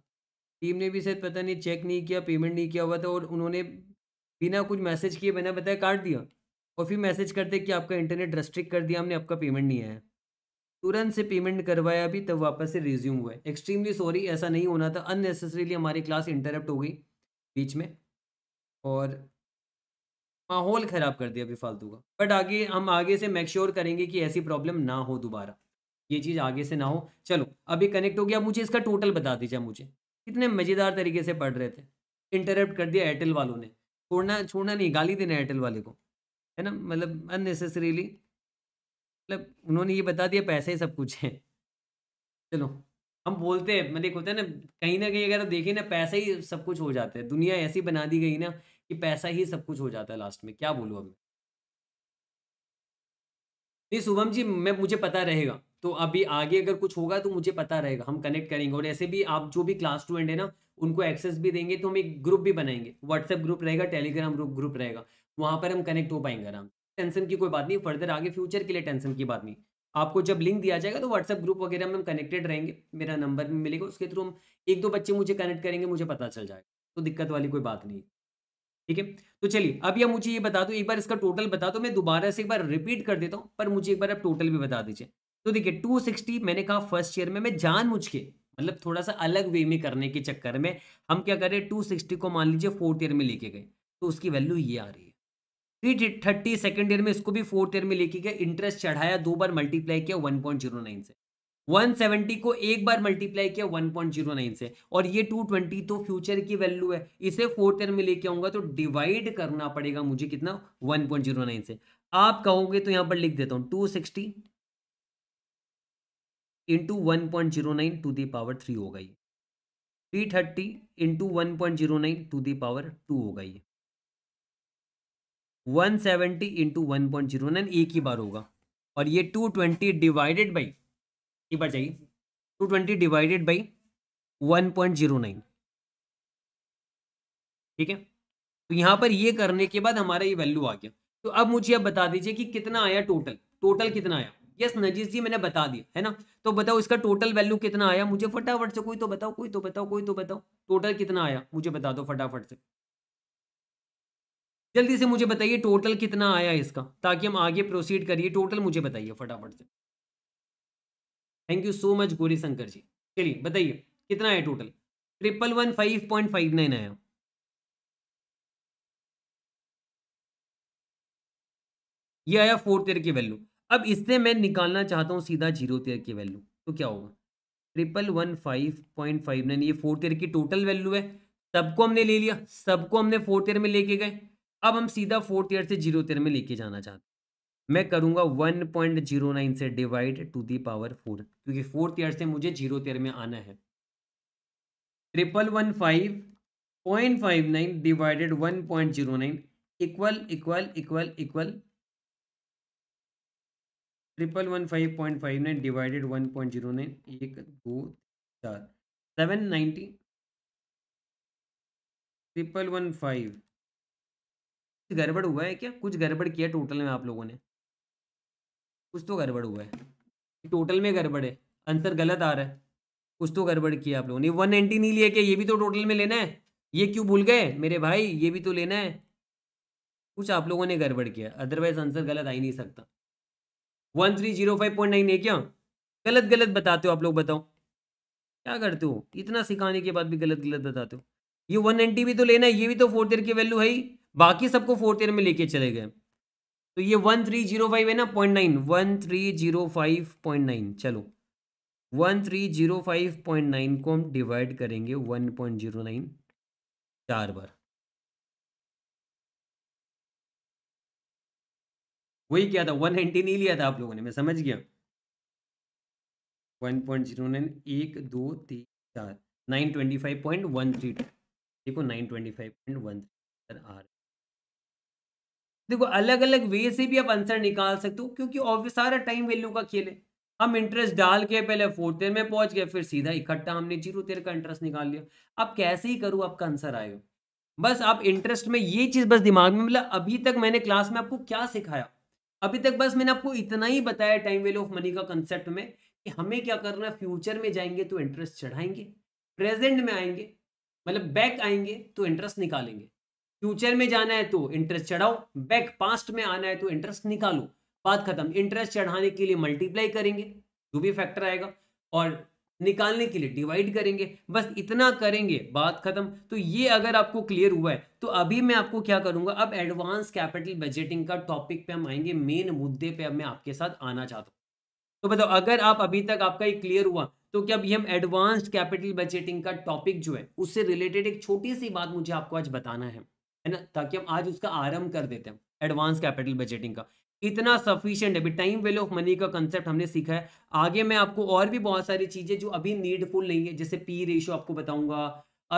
Speaker 1: टीम ने भी शायद पता नहीं चेक नहीं किया पेमेंट नहीं किया हुआ था और उन्होंने बिना कुछ मैसेज किए बिना बताए काट दिया और फिर मैसेज करते कि आपका इंटरनेट रेस्ट्रिक्ट कर दिया हमने आपका पेमेंट नहीं आया तुरंत से पेमेंट करवाया अभी तब वापस से रिज्यूम हुआ एक्सट्रीमली सॉरी ऐसा नहीं होना था अननेसेसरीली हमारी क्लास इंटरप्ट हो गई बीच में और माहौल ख़राब कर दिया अभी फालतू का बट आगे हम आगे से मेक श्योर करेंगे कि ऐसी प्रॉब्लम ना हो दोबारा ये चीज़ आगे से ना हो चलो अभी कनेक्ट हो गया मुझे इसका टोटल बता दीजिए मुझे कितने मज़ेदार तरीके से पढ़ रहे थे इंटरप्ट कर दिया एयरटेल वालों ने छोड़ना छोड़ना नहीं गाली देना एयरटेल वाले को है ना मतलब अननेसेसरीली मतलब उन्होंने ये बता दिया पैसे ही सब कुछ है चलो हम बोलते हैं मतलब होता है ना कहीं ना कहीं अगर देखें ना पैसा ही सब कुछ हो जाता है दुनिया ऐसी बना दी गई ना कि पैसा ही सब कुछ हो जाता है लास्ट में क्या बोलूँ अब नहीं शुभम जी मैं मुझे पता रहेगा तो अभी आगे अगर कुछ होगा तो मुझे पता रहेगा हम कनेक्ट करेंगे और ऐसे भी आप जो भी क्लास स्टूडेंट है ना उनको एक्सेस भी देंगे तो हम एक ग्रुप भी बनाएंगे व्हाट्सएप ग्रुप रहेगा टेलीग्राम ग्रुप ग्रुप रहेगा वहाँ पर हम कनेक्ट हो पाएंगे आराम टेंशन की कोई बात नहीं फर्दर आगे फ्यूचर के लिए टेंशन की बात नहीं आपको जब लिंक दिया जाएगा तो व्हाट्सएप ग्रुप वगैरह में हम कनेक्टेड रहेंगे मेरा नंबर भी मिलेगा उसके थ्रू हम एक दो बच्चे मुझे कनेक्ट करेंगे मुझे पता चल जाएगा तो दिक्कत वाली कोई बात नहीं ठीक है तो चलिए अब यह मुझे ये बता दो एक बार इसका टोटल बता दो मैं दोबारा से एक बार रिपीट कर देता हूँ पर मुझे एक बार आप टोटल भी बता दीजिए तो देखिए 260 मैंने कहा फर्स्ट ईयर में मैं जान मुझके मतलब थोड़ा सा अलग वे में करने के चक्कर में हम क्या करें टू सिक्सटी को मान लीजिए फोर्थ ईयर में लेके गए तो उसकी वैल्यू ये आ रही है थ्री थर्टी सेकेंड ईयर में इसको भी फोर्थ ईयर में लेके गए इंटरेस्ट चढ़ाया दो बार मल्टीप्लाई किया वन पॉइंट जीरो नाइन से वन सेवेंटी को एक बार मल्टीप्लाई किया वन पॉइंट जीरो नाइन से और ये टू ट्वेंटी तो फ्यूचर की वैल्यू है इसे फोर्थ ईयर में लेके आऊंगा तो डिवाइड करना पड़ेगा मुझे कितना वन पॉइंट जीरो नाइन से आप कहोगे तो यहाँ पर लिख देता हूँ sixty into one point zero nine to the power three हो गई three thirty into one point zero nine to the power two होगा गई one seventy into one point zero nine एक ही बार होगा और ये टू ट्वेंटी डिवाइडेड बाई एक बार चाहिए two twenty divided by one point zero nine ठीक है तो यहाँ पर ये करने के बाद हमारा ये वैल्यू आ गया तो अब मुझे आप बता दीजिए कि कितना आया टोटल टोटल कितना आया यस नजीस जी मैंने बता दिया है ना तो बताओ इसका टोटल वैल्यू कितना आया मुझे फटाफट से कोई तो बताओ कोई तो बताओ कोई तो बताओ टोटल कितना आया मुझे बता दो फटाफट से जल्दी से मुझे बताइए टोटल कितना आया इसका ताकि हम आगे प्रोसीड करिए टोटल मुझे बताइए फटाफट से थैंक यू सो मच गोरी शंकर जी चलिए बताइए कितना आया total triple one five point five nine आया ये आया फोर्थ ईयर की वैल्यू अब इससे मैं निकालना चाहता हूँ सीधा जीरो तेयर की वैल्यू तो क्या होगा triple one five point five nine ये फोर्थ ईयर की टोटल वैल्यू है सबको हमने ले लिया सबको हमने फोर्थ ईयर में लेके गए अब हम सीधा फोर्थ ईयर से जीरो तेयर में लेके जाना चाहते हैं मैं करूँगा वन पॉइंट जीरो नाइन से divide to the power four क्योंकि फोर्थ ईयर से मुझे जीरो तेयर में आना है triple one five point five nine divided one point zero nine equal equal equal equal triple one five point five nine divided one point zero nine एक दो चार seven ninety triple one five कुछ गड़बड़ हुआ है क्या कुछ गड़बड़ किया टोटल में आप लोगों ने कुछ तो गड़बड़ हुआ है टोटल में गड़बड़ है आंसर गलत आ रहा है कुछ तो गड़बड़ किया आप लोगों ने वन नाइन्टी नहीं लिया क्या ये भी तो टोटल में लेना है ये क्यों भूल गए मेरे भाई ये भी तो लेना है कुछ आप लोगों ने गड़बड़ किया अदरवाइज आंसर गलत आ ही नहीं सकता one three zero five point nine है क्या गलत गलत बताते हो आप लोग बताओ क्या करते हो इतना सिखाने के बाद भी गलत गलत बताते हो ये वन नाइन्टी भी तो लेना है ये भी तो फोर्थ ईयर की वैल्यू है ही बाकी सबको फोर्थ ईयर में लेके चले गए तो ये वन थ्री जीरो फाइव है ना point nine one three zero five point nine चलो one three zero five point nine को हम डिवाइड करेंगे वन पॉइंट जीरो नाइन चार बार वही क्या था वन नाइनटी नहीं लिया था आप लोगों ने मैं समझ गया वन पॉइंट जीरो नाइन एक दो तीन चार nine twenty five point one three देखो nine twenty five point one three answer आ आर देखो अलग अलग वे से भी आप आंसर निकाल सकते हो क्योंकि ऑब्वियस सारा टाइम वैल्यू का खेल है हम इंटरेस्ट डाल के पहले फोर्थ ईयर में पहुंच गए फिर सीधा इकट्ठा हमने जीरो तेर का इंटरेस्ट निकाल लिया अब कैसे ही करो आपका आंसर आएगा बस आप इंटरेस्ट में ये चीज़ बस दिमाग में मिला अभी तक मैंने क्लास में आपको क्या सिखाया अभी तक बस मैंने आपको इतना ही बताया टाइम वैल्यू ऑफ मनी का कंसेप्ट में कि हमें क्या करना है फ्यूचर में जाएंगे तो इंटरेस्ट चढ़ाएंगे प्रेजेंट में आएंगे मतलब बैक आएंगे तो इंटरेस्ट निकालेंगे फ्यूचर में जाना है तो इंटरेस्ट चढ़ाओ बैक पास्ट में आना है तो इंटरेस्ट निकालो बात खत्म इंटरेस्ट चढ़ाने के लिए मल्टीप्लाई करेंगे जो भी फैक्टर आएगा और निकालने के लिए डिवाइड करेंगे बस इतना करेंगे बात खत्म तो ये अगर आपको क्लियर हुआ है तो अभी मैं आपको क्या करूंगा अब एडवांस कैपिटल बजटिंग का टॉपिक पे हम आएंगे मेन मुद्दे पे अब मैं आपके साथ आना चाहता हूँ तो बताओ अगर आप अभी तक आपका ये क्लियर हुआ तो क्या अभी हम एडवांस्ड कैपिटल बजटिंग का टॉपिक जो है उससे रिलेटेड एक छोटी सी बात मुझे आपको आज बताना है है ना ताकि हम आज उसका आरंभ कर देते हैं एडवांस कैपिटल बजटिंग का इतना सफिशियंट है टाइम वेल ऑफ मनी का कंसेप्ट हमने सीखा है आगे मैं आपको और भी बहुत सारी चीज़ें जो अभी नीडफुल नहीं है जैसे पी रेशियो आपको बताऊंगा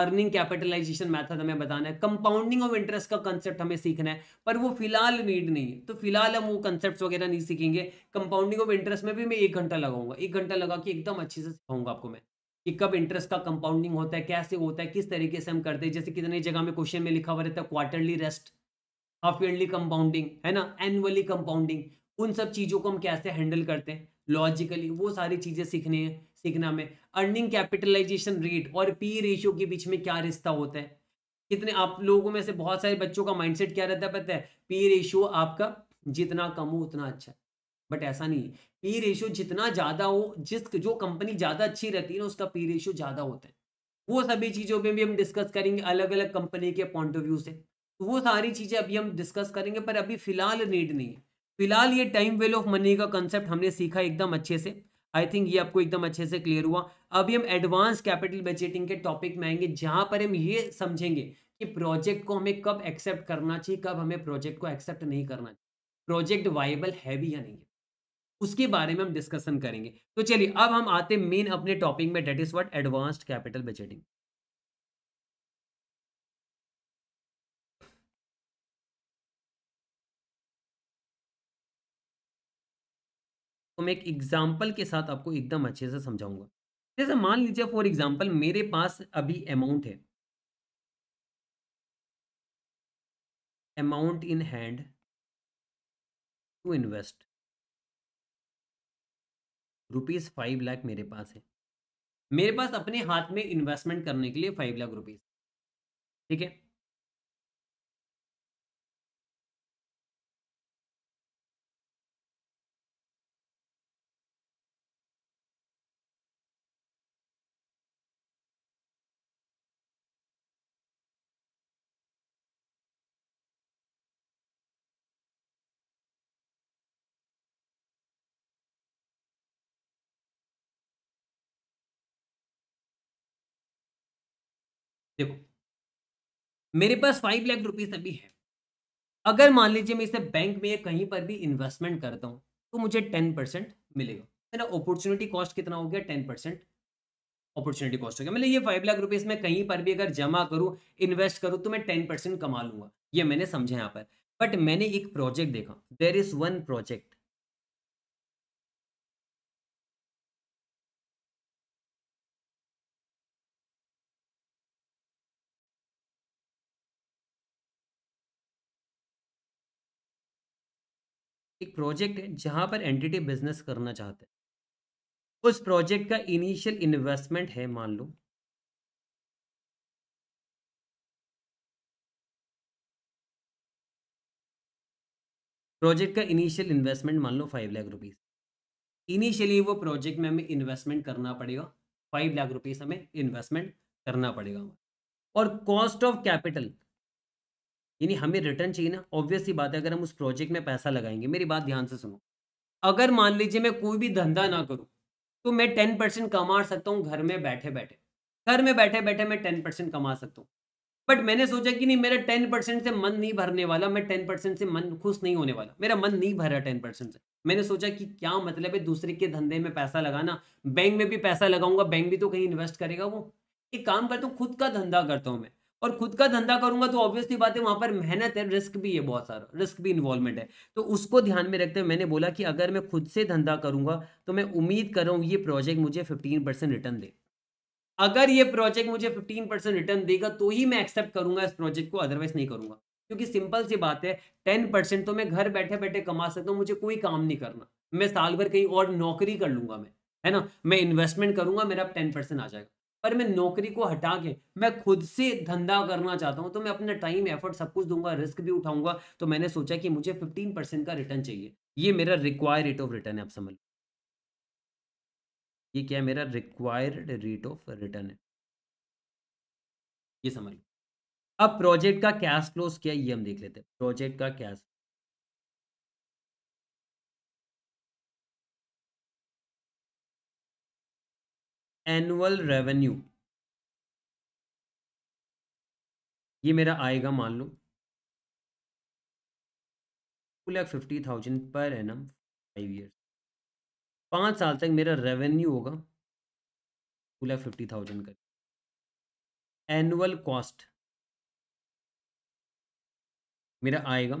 Speaker 1: अर्निंग कैपिटलाइजेशन मेथड हमें बताना है कंपाउंडिंग ऑफ इंटरेस्ट का कंसेप्ट हमें सीखना है पर वो फिलहाल नीड नहीं है तो फिलहाल हम वो कंसेप्ट वगैरह नहीं सीखेंगे कंपाउंडिंग ऑफ इंटरेस्ट में भी मैं एक घंटा लगाऊंगा एक घंटा लगा के एकदम अच्छे से सिखाऊंगा आपको मैं कि कब इंटरेस्ट का कंपाउंडिंग होता है कैसे होता है किस तरीके से हम करते हैं जैसे कितने जगह में क्वेश्चन में लिखा हुआ रहता है quarterly rest half yearly compounding है ना एनुअली कंपाउंडिंग उन सब चीज़ों को हम कैसे हैंडल करते हैं लॉजिकली वो सारी चीज़ें सीखने हैं सीखना में अर्निंग कैपिटलाइजेशन रेट और पी रेशियो के बीच में क्या रिश्ता होता है कितने आप लोगों में से बहुत सारे बच्चों का माइंडसेट क्या रहता है पता है पी रेशियो आपका जितना कम हो उतना अच्छा है बट ऐसा नहीं पी रेशियो जितना ज़्यादा हो जिस जो कंपनी ज़्यादा अच्छी रहती है ना उसका पी रेशियो ज़्यादा होता है वो सभी चीज़ों में भी हम डिस्कस करेंगे अलग अलग कंपनी के पॉइंट ऑफ व्यू से तो वो सारी चीज़ें अभी हम डिस्कस करेंगे पर अभी फिलहाल नीड नहीं है फिलहाल ये टाइम वेल ऑफ मनी का कंसेप्ट हमने सीखा एकदम अच्छे से आई थिंक ये आपको एकदम अच्छे से क्लियर हुआ अभी हम एडवांस कैपिटल बजटिंग के टॉपिक में आएंगे जहाँ पर हम ये समझेंगे कि प्रोजेक्ट को हमें कब एक्सेप्ट करना चाहिए कब हमें प्रोजेक्ट को एक्सेप्ट नहीं करना चाहिए प्रोजेक्ट वाइबल है भी या नहीं है उसके बारे में हम डिस्कशन करेंगे तो चलिए अब हम आते मेन अपने टॉपिक में that is what advanced capital budgeting
Speaker 3: तो मैं एक एग्जाम्पल
Speaker 1: के साथ आपको एकदम अच्छे से समझाऊंगा जैसे मान लीजिए फॉर एग्जाम्पल मेरे पास अभी अमाउंट है amount in hand to invest rupees five lakh मेरे पास है मेरे पास अपने हाथ में इन्वेस्टमेंट करने के लिए फाइव
Speaker 3: लाख रुपीज़ ठीक है मेरे पास फाइव लाख रुपीज अभी है अगर मान
Speaker 1: लीजिए मैं इसे बैंक में या कहीं पर भी इन्वेस्टमेंट करता हूँ तो मुझे टेन परसेंट मिलेगा मेरा अपॉर्चुनिटी कॉस्ट कितना हो गया टेन परसेंट अपॉर्चुनिटी कॉस्ट हो गया मतलब ये फाइव लाख रुपीज मैं कहीं पर भी अगर जमा करूँ इन्वेस्ट करूँ तो मैं टेन परसेंट कमा लूंगा ये मैंने समझा यहाँ पर बट मैंने एक प्रोजेक्ट देखा
Speaker 3: there is one project
Speaker 1: project है जहाँ पर एंटिटी बिजनेस करना चाहते हैं उस प्रोजेक्ट का इनिशियल इन्वेस्टमेंट है मान लो प्रोजेक्ट का इनिशियल इन्वेस्टमेंट मान लो फाइव लाख रुपीस इनिशियली वो प्रोजेक्ट में हमें इन्वेस्टमेंट करना पड़ेगा फाइव लाख रुपीस हमें इन्वेस्टमेंट करना पड़ेगा और कॉस्ट ऑफ कैपिटल यानी हमें रिटर्न चाहिए ना ऑब्वियसली बात है अगर हम उस प्रोजेक्ट में पैसा लगाएंगे मेरी बात ध्यान से सुनो अगर मान लीजिए मैं कोई भी धंधा ना करूँ तो मैं टेन परसेंट कमा सकता हूँ घर में बैठे बैठे घर में बैठे बैठे मैं टेन परसेंट कमा सकता हूँ बट मैंने सोचा कि नहीं मेरा टेन परसेंट से मन नहीं भरने वाला मैं टेन परसेंट से मन खुश नहीं होने वाला मेरा मन नहीं भरा टेन परसेंट से मैंने सोचा कि क्या मतलब है दूसरे के धंधे में पैसा लगाना बैंक में भी पैसा लगाऊंगा बैंक भी तो कहीं इन्वेस्ट करेगा वो एक काम करता हूँ खुद का धंधा करता हूँ मैं और खुद का धंधा करूंगा तो ऑब्वियसली बात है वहां पर मेहनत है रिस्क भी है बहुत सारा रिस्क भी इन्वॉल्वमेंट है तो उसको ध्यान में रखते हुए मैंने बोला कि अगर मैं खुद से धंधा करूंगा तो मैं उम्मीद कर रहा हूँ ये प्रोजेक्ट मुझे फिफ्टीन परसेंट रिटर्न दे अगर ये प्रोजेक्ट मुझे फिफ्टीन परसेंट रिटर्न देगा तो ही मैं एक्सेप्ट करूंगा इस प्रोजेक्ट को अदरवाइज नहीं करूंगा क्योंकि सिंपल सी बात है टेन परसेंट तो मैं घर बैठे बैठे कमा सकता हूँ मुझे कोई काम नहीं करना मैं साल भर कहीं और नौकरी कर लूंगा मैं है ना मैं इन्वेस्टमेंट करूंगा मेरा टेन परसेंट आ जाएगा पर मैं नौकरी को हटा के मैं खुद से धंधा करना चाहता हूँ तो मैं अपना टाइम एफर्ट सब कुछ दूंगा रिस्क भी उठाऊंगा तो मैंने सोचा कि मुझे फिफ्टीन परसेंट का रिटर्न चाहिए ये मेरा रिक्वायर रेट ऑफ रिटर्न है आप समझ ये क्या है मेरा रिक्वायर्ड रेट ऑफ रिटर्न है ये समझ लो अब प्रोजेक्ट का कैश फ्लोस क्या है ये हम देख लेते हैं प्रोजेक्ट का कैश
Speaker 3: एनुअल रेवेन्यू
Speaker 1: ये मेरा आएगा मान लो two lakh fifty thousand per annum five years पाँच साल तक मेरा रेवेन्यू होगा टू लैख फिफ्टी थाउजेंड का
Speaker 3: एनुअल कॉस्ट मेरा आएगा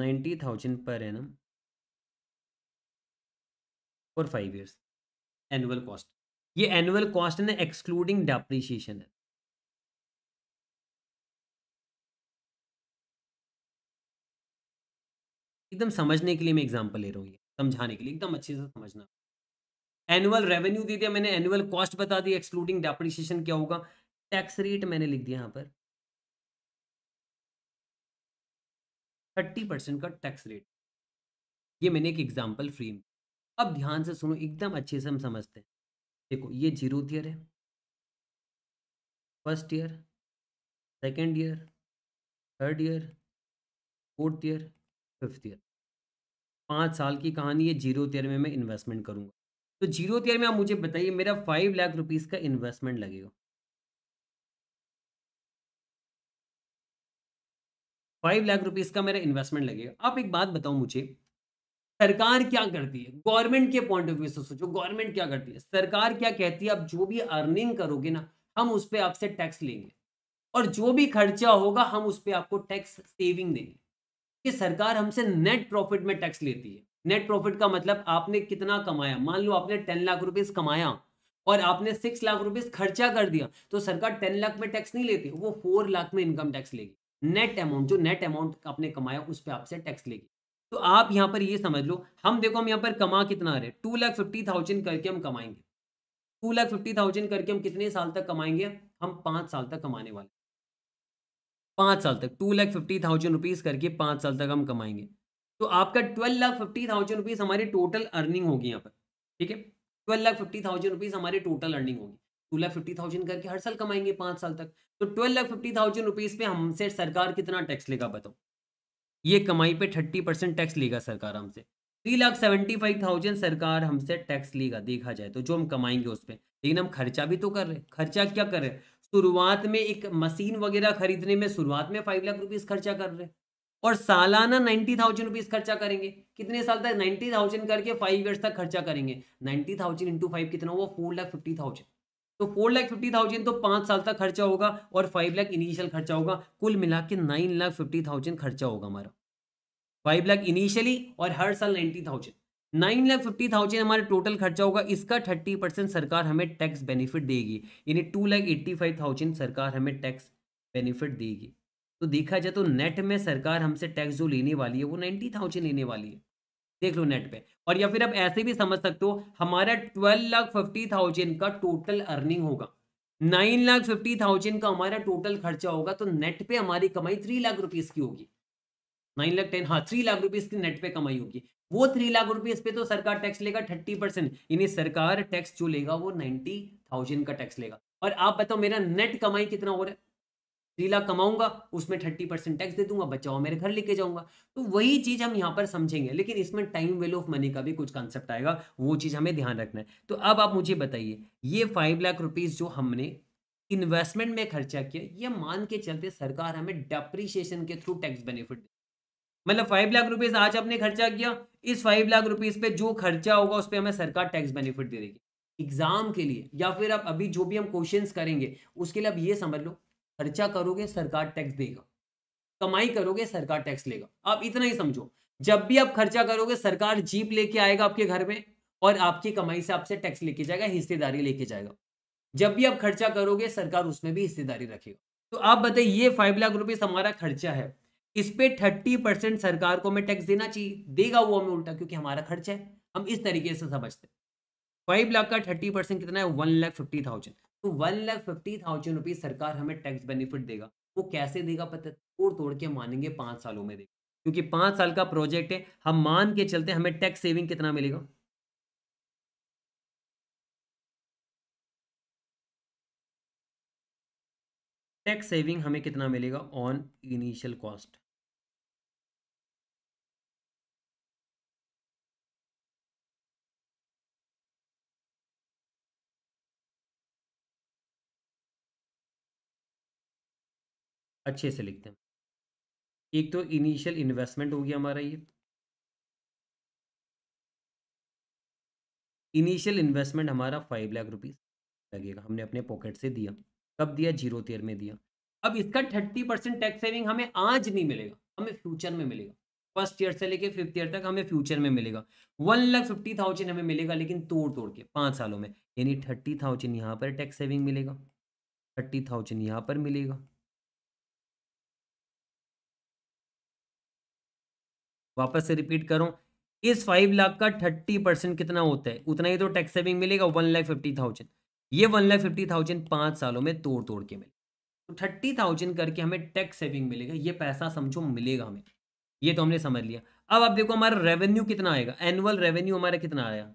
Speaker 1: ninety thousand per annum for five years annual cost ये एनुअल कॉस्ट है ना एक्सक्लूडिंग डेप्रीशिएशन है एकदम समझने के लिए मैं एग्जांपल ले रहा हूँ ये समझाने के लिए एकदम अच्छे से समझना एनुअल रेवेन्यू दे दिया मैंने एनुअल कॉस्ट बता दी एक्सक्लूडिंग डेप्रीशिएशन क्या होगा टैक्स रेट मैंने लिख दिया यहाँ पर थर्टी परसेंट का टैक्स रेट ये मैंने एक एग्जाम्पल फ्री में अब ध्यान से सुनो एकदम अच्छे से हम समझते हैं देखो ये जीरो ईयर है first year second year third year fourth year fifth year पाँच साल की कहानी है जीरो ईयर में मैं इन्वेस्टमेंट करूँगा तो जीरो ईयर में आप मुझे बताइए मेरा फाइव लाख रुपीज़ का इन्वेस्टमेंट लगेगा फाइव लाख रुपीज़ का मेरा इन्वेस्टमेंट लगेगा आप एक बात बताओ मुझे सरकार क्या करती है गवर्नमेंट के पॉइंट ऑफ व्यू से सोचो गवर्नमेंट क्या करती है सरकार क्या कहती है आप जो भी अर्निंग करोगे ना हम उस पर आपसे टैक्स लेंगे और जो भी खर्चा होगा हम उस पर आपको टैक्स सेविंग देंगे कि सरकार हमसे नेट प्रॉफिट में टैक्स लेती है नेट प्रॉफिट का मतलब आपने कितना कमाया मान लो आपने टेन लाख रुपीज कमाया और आपने सिक्स लाख रुपीज खर्चा कर दिया तो सरकार टेन लाख में टैक्स नहीं लेती वो फोर लाख में इनकम टैक्स लेगी नेट अमाउंट जो नेट अमाउंट आपने कमाया उस पर आपसे टैक्स लेगी तो आप यहाँ पर ये समझ लो हम देखो हम यहाँ पर कमा कितना रहे टू लाख फिफ्टी थाउजेंड करके हम कमाएंगे टू लाख फिफ्टी थाउजेंड करके हम कितने साल तक कमाएंगे हम पाँच साल तक कमाने वाले पाँच साल तक two lakh fifty thousand rupees करके पाँच साल तक हम कमाएंगे तो आपका twelve lakh fifty thousand rupees हमारी टोटल अर्निंग होगी यहाँ पर ठीक है twelve lakh fifty thousand rupees हमारी टोटल अर्निंग होगी टू लाख फिफ्टी थाउजेंड करके हर साल कमाएंगे पाँच साल तक तो twelve lakh fifty thousand rupees पे हमसे सरकार कितना टैक्स लेगा बताओ ये कमाई पे थर्टी परसेंट टैक्स लेगा सरकार हमसे three lakh seventy five thousand सरकार हमसे टैक्स लेगा देखा जाए तो जो हम कमाएंगे उस पर लेकिन हम खर्चा भी तो कर रहे हैं खर्चा क्या कर रहे हैं शुरुआत में एक मशीन वगैरह खरीदने में शुरुआत में फाइव लाख रुपीज खर्चा कर रहे हैं और सालाना नाइन्टी थाउजेंड रुपीज खर्चा करेंगे कितने साल तक नाइन्टी थाउजेंड करके फाइव ईयर्स तक खर्चा करेंगे नाइन्टी थाउजेंड इंटू फाइव कितना हुआ फोर लाख फिफ्टी थाउजेंड तो फोर लाख फिफ्टी थाउजेंड तो पाँच साल तक खर्चा होगा और फाइव लाख इनिशियल खर्चा होगा कुल मिला के नाइन लाख फिफ्टी थाउजेंड खर्चा होगा हमारा फाइव लाख इनिशियली और हर साल ninety thousand nine lakh fifty thousand हमारा टोटल खर्चा होगा इसका थर्टी परसेंट सरकार हमें टैक्स बेनिफिट देगी यानी two lakh eighty five thousand सरकार हमें टैक्स बेनिफिट देगी तो देखा जाए तो नेट में सरकार हमसे टैक्स जो लेने वाली है वो नाइन्टी थाउजेंड लेने वाली है देख लो नेट पे और या फिर आप ऐसे भी समझ सकते हो हमारा ट्वेल्व लाख फिफ्टी थाउजेंड का टोटल अर्निंग होगा नाइन लाख फिफ्टी थाउजेंड का हमारा टोटल खर्चा होगा तो नेट पे हमारी कमाई थ्री लाख रुपीज की होगी नाइन लाख टेन हाँ थ्री लाख रुपीज की नेट पे कमाई होगी वो थ्री लाख रुपीज पे तो सरकार टैक्स लेगा थर्टी परसेंट यानी सरकार टैक्स जो लेगा वो नाइनटी का टैक्स लेगा और आप बताओ मेरा नेट कमाई कितना हो रहा है थ्री लाख कमाऊंगा उसमें थर्टी परसेंट टैक्स दे दूंगा बचाओ मेरे घर लेके जाऊंगा तो वही चीज हम यहाँ पर समझेंगे लेकिन इसमें टाइम वैल्यू ऑफ मनी का भी कुछ कॉन्सेप्ट आएगा वो चीज हमें ध्यान रखना है तो अब आप मुझे बताइए ये फाइव लाख रुपीज जो हमने इन्वेस्टमेंट में खर्चा किया ये मान के चलते सरकार हमें डेप्रीशिएशन के थ्रू टैक्स बेनिफिट मतलब फाइव लाख रुपीज आज आपने खर्चा किया इस फाइव लाख रुपीज पे जो खर्चा होगा उस पर हमें सरकार टैक्स बेनिफिट दे देगी एग्जाम के लिए या फिर आप अभी जो भी हम क्वेश्चंस करेंगे उसके लिए आप ये समझ लो खर्चा करोगे सरकार टैक्स देगा कमाई करोगे सरकार टैक्स लेगा आप इतना ही समझो जब भी आप खर्चा करोगे सरकार जीप लेके आएगा आपके घर में और आपकी कमाई से आपसे टैक्स लेके जाएगा हिस्सेदारी लेके जाएगा जब भी आप खर्चा करोगे सरकार उसमें भी हिस्सेदारी रखेगा तो आप बताइए ये फाइव लाख रुपीज हमारा खर्चा है इस पे थर्टी परसेंट सरकार को हमें टैक्स देना चाहिए देगा वो हमें उल्टा क्योंकि हमारा खर्चा है हम इस तरीके से समझते हैं फाइव लाख का थर्टी परसेंट कितना है वन लाख फिफ्टी थाउजेंड तो one lakh fifty thousand rupees सरकार हमें टैक्स बेनिफिट देगा वो कैसे देगा पता तोड़ तोड़ के मानेंगे पांच सालों में देगा क्योंकि पांच साल का प्रोजेक्ट है हम मान के चलते हमें टैक्स सेविंग कितना मिलेगा टैक्स सेविंग हमें कितना मिलेगा ऑन इनिशियल कॉस्ट
Speaker 3: अच्छे से लिखते हैं एक तो इनिशियल इन्वेस्टमेंट हो गया
Speaker 1: हमारा ये इनिशियल इन्वेस्टमेंट हमारा फाइव लाख रुपीज़ लगेगा हमने अपने पॉकेट से दिया कब दिया जीरो तेयर में दिया अब इसका थर्टी परसेंट टैक्स सेविंग हमें आज नहीं मिलेगा हमें फ्यूचर में मिलेगा फर्स्ट ईयर से लेके फिफ्थ ईयर तक हमें फ्यूचर में मिलेगा वन लाख फिफ्टी थाउजेंड हमें मिलेगा लेकिन तोड़ तोड़ के पाँच सालों में यानी थर्टी थाउजेंड यहाँ पर टैक्स सेविंग मिलेगा थर्टी थाउजेंड यहाँ पर मिलेगा वापस से रिपीट करूँ इस फाइव लाख का थर्टी परसेंट कितना होता है उतना ही तो टैक्स सेविंग मिलेगा वन लाख फिफ्टी थाउजेंड ये वन लाख फिफ्टी थाउजेंड पाँच सालों में तोड़ तोड़ के मिले तो थर्टी थाउजेंड करके हमें टैक्स सेविंग मिलेगा ये पैसा समझो मिलेगा हमें ये तो हमने समझ लिया अब आप देखो हमारा रेवेन्यू कितना आएगा एनुअल रेवेन्यू हमारा कितना आया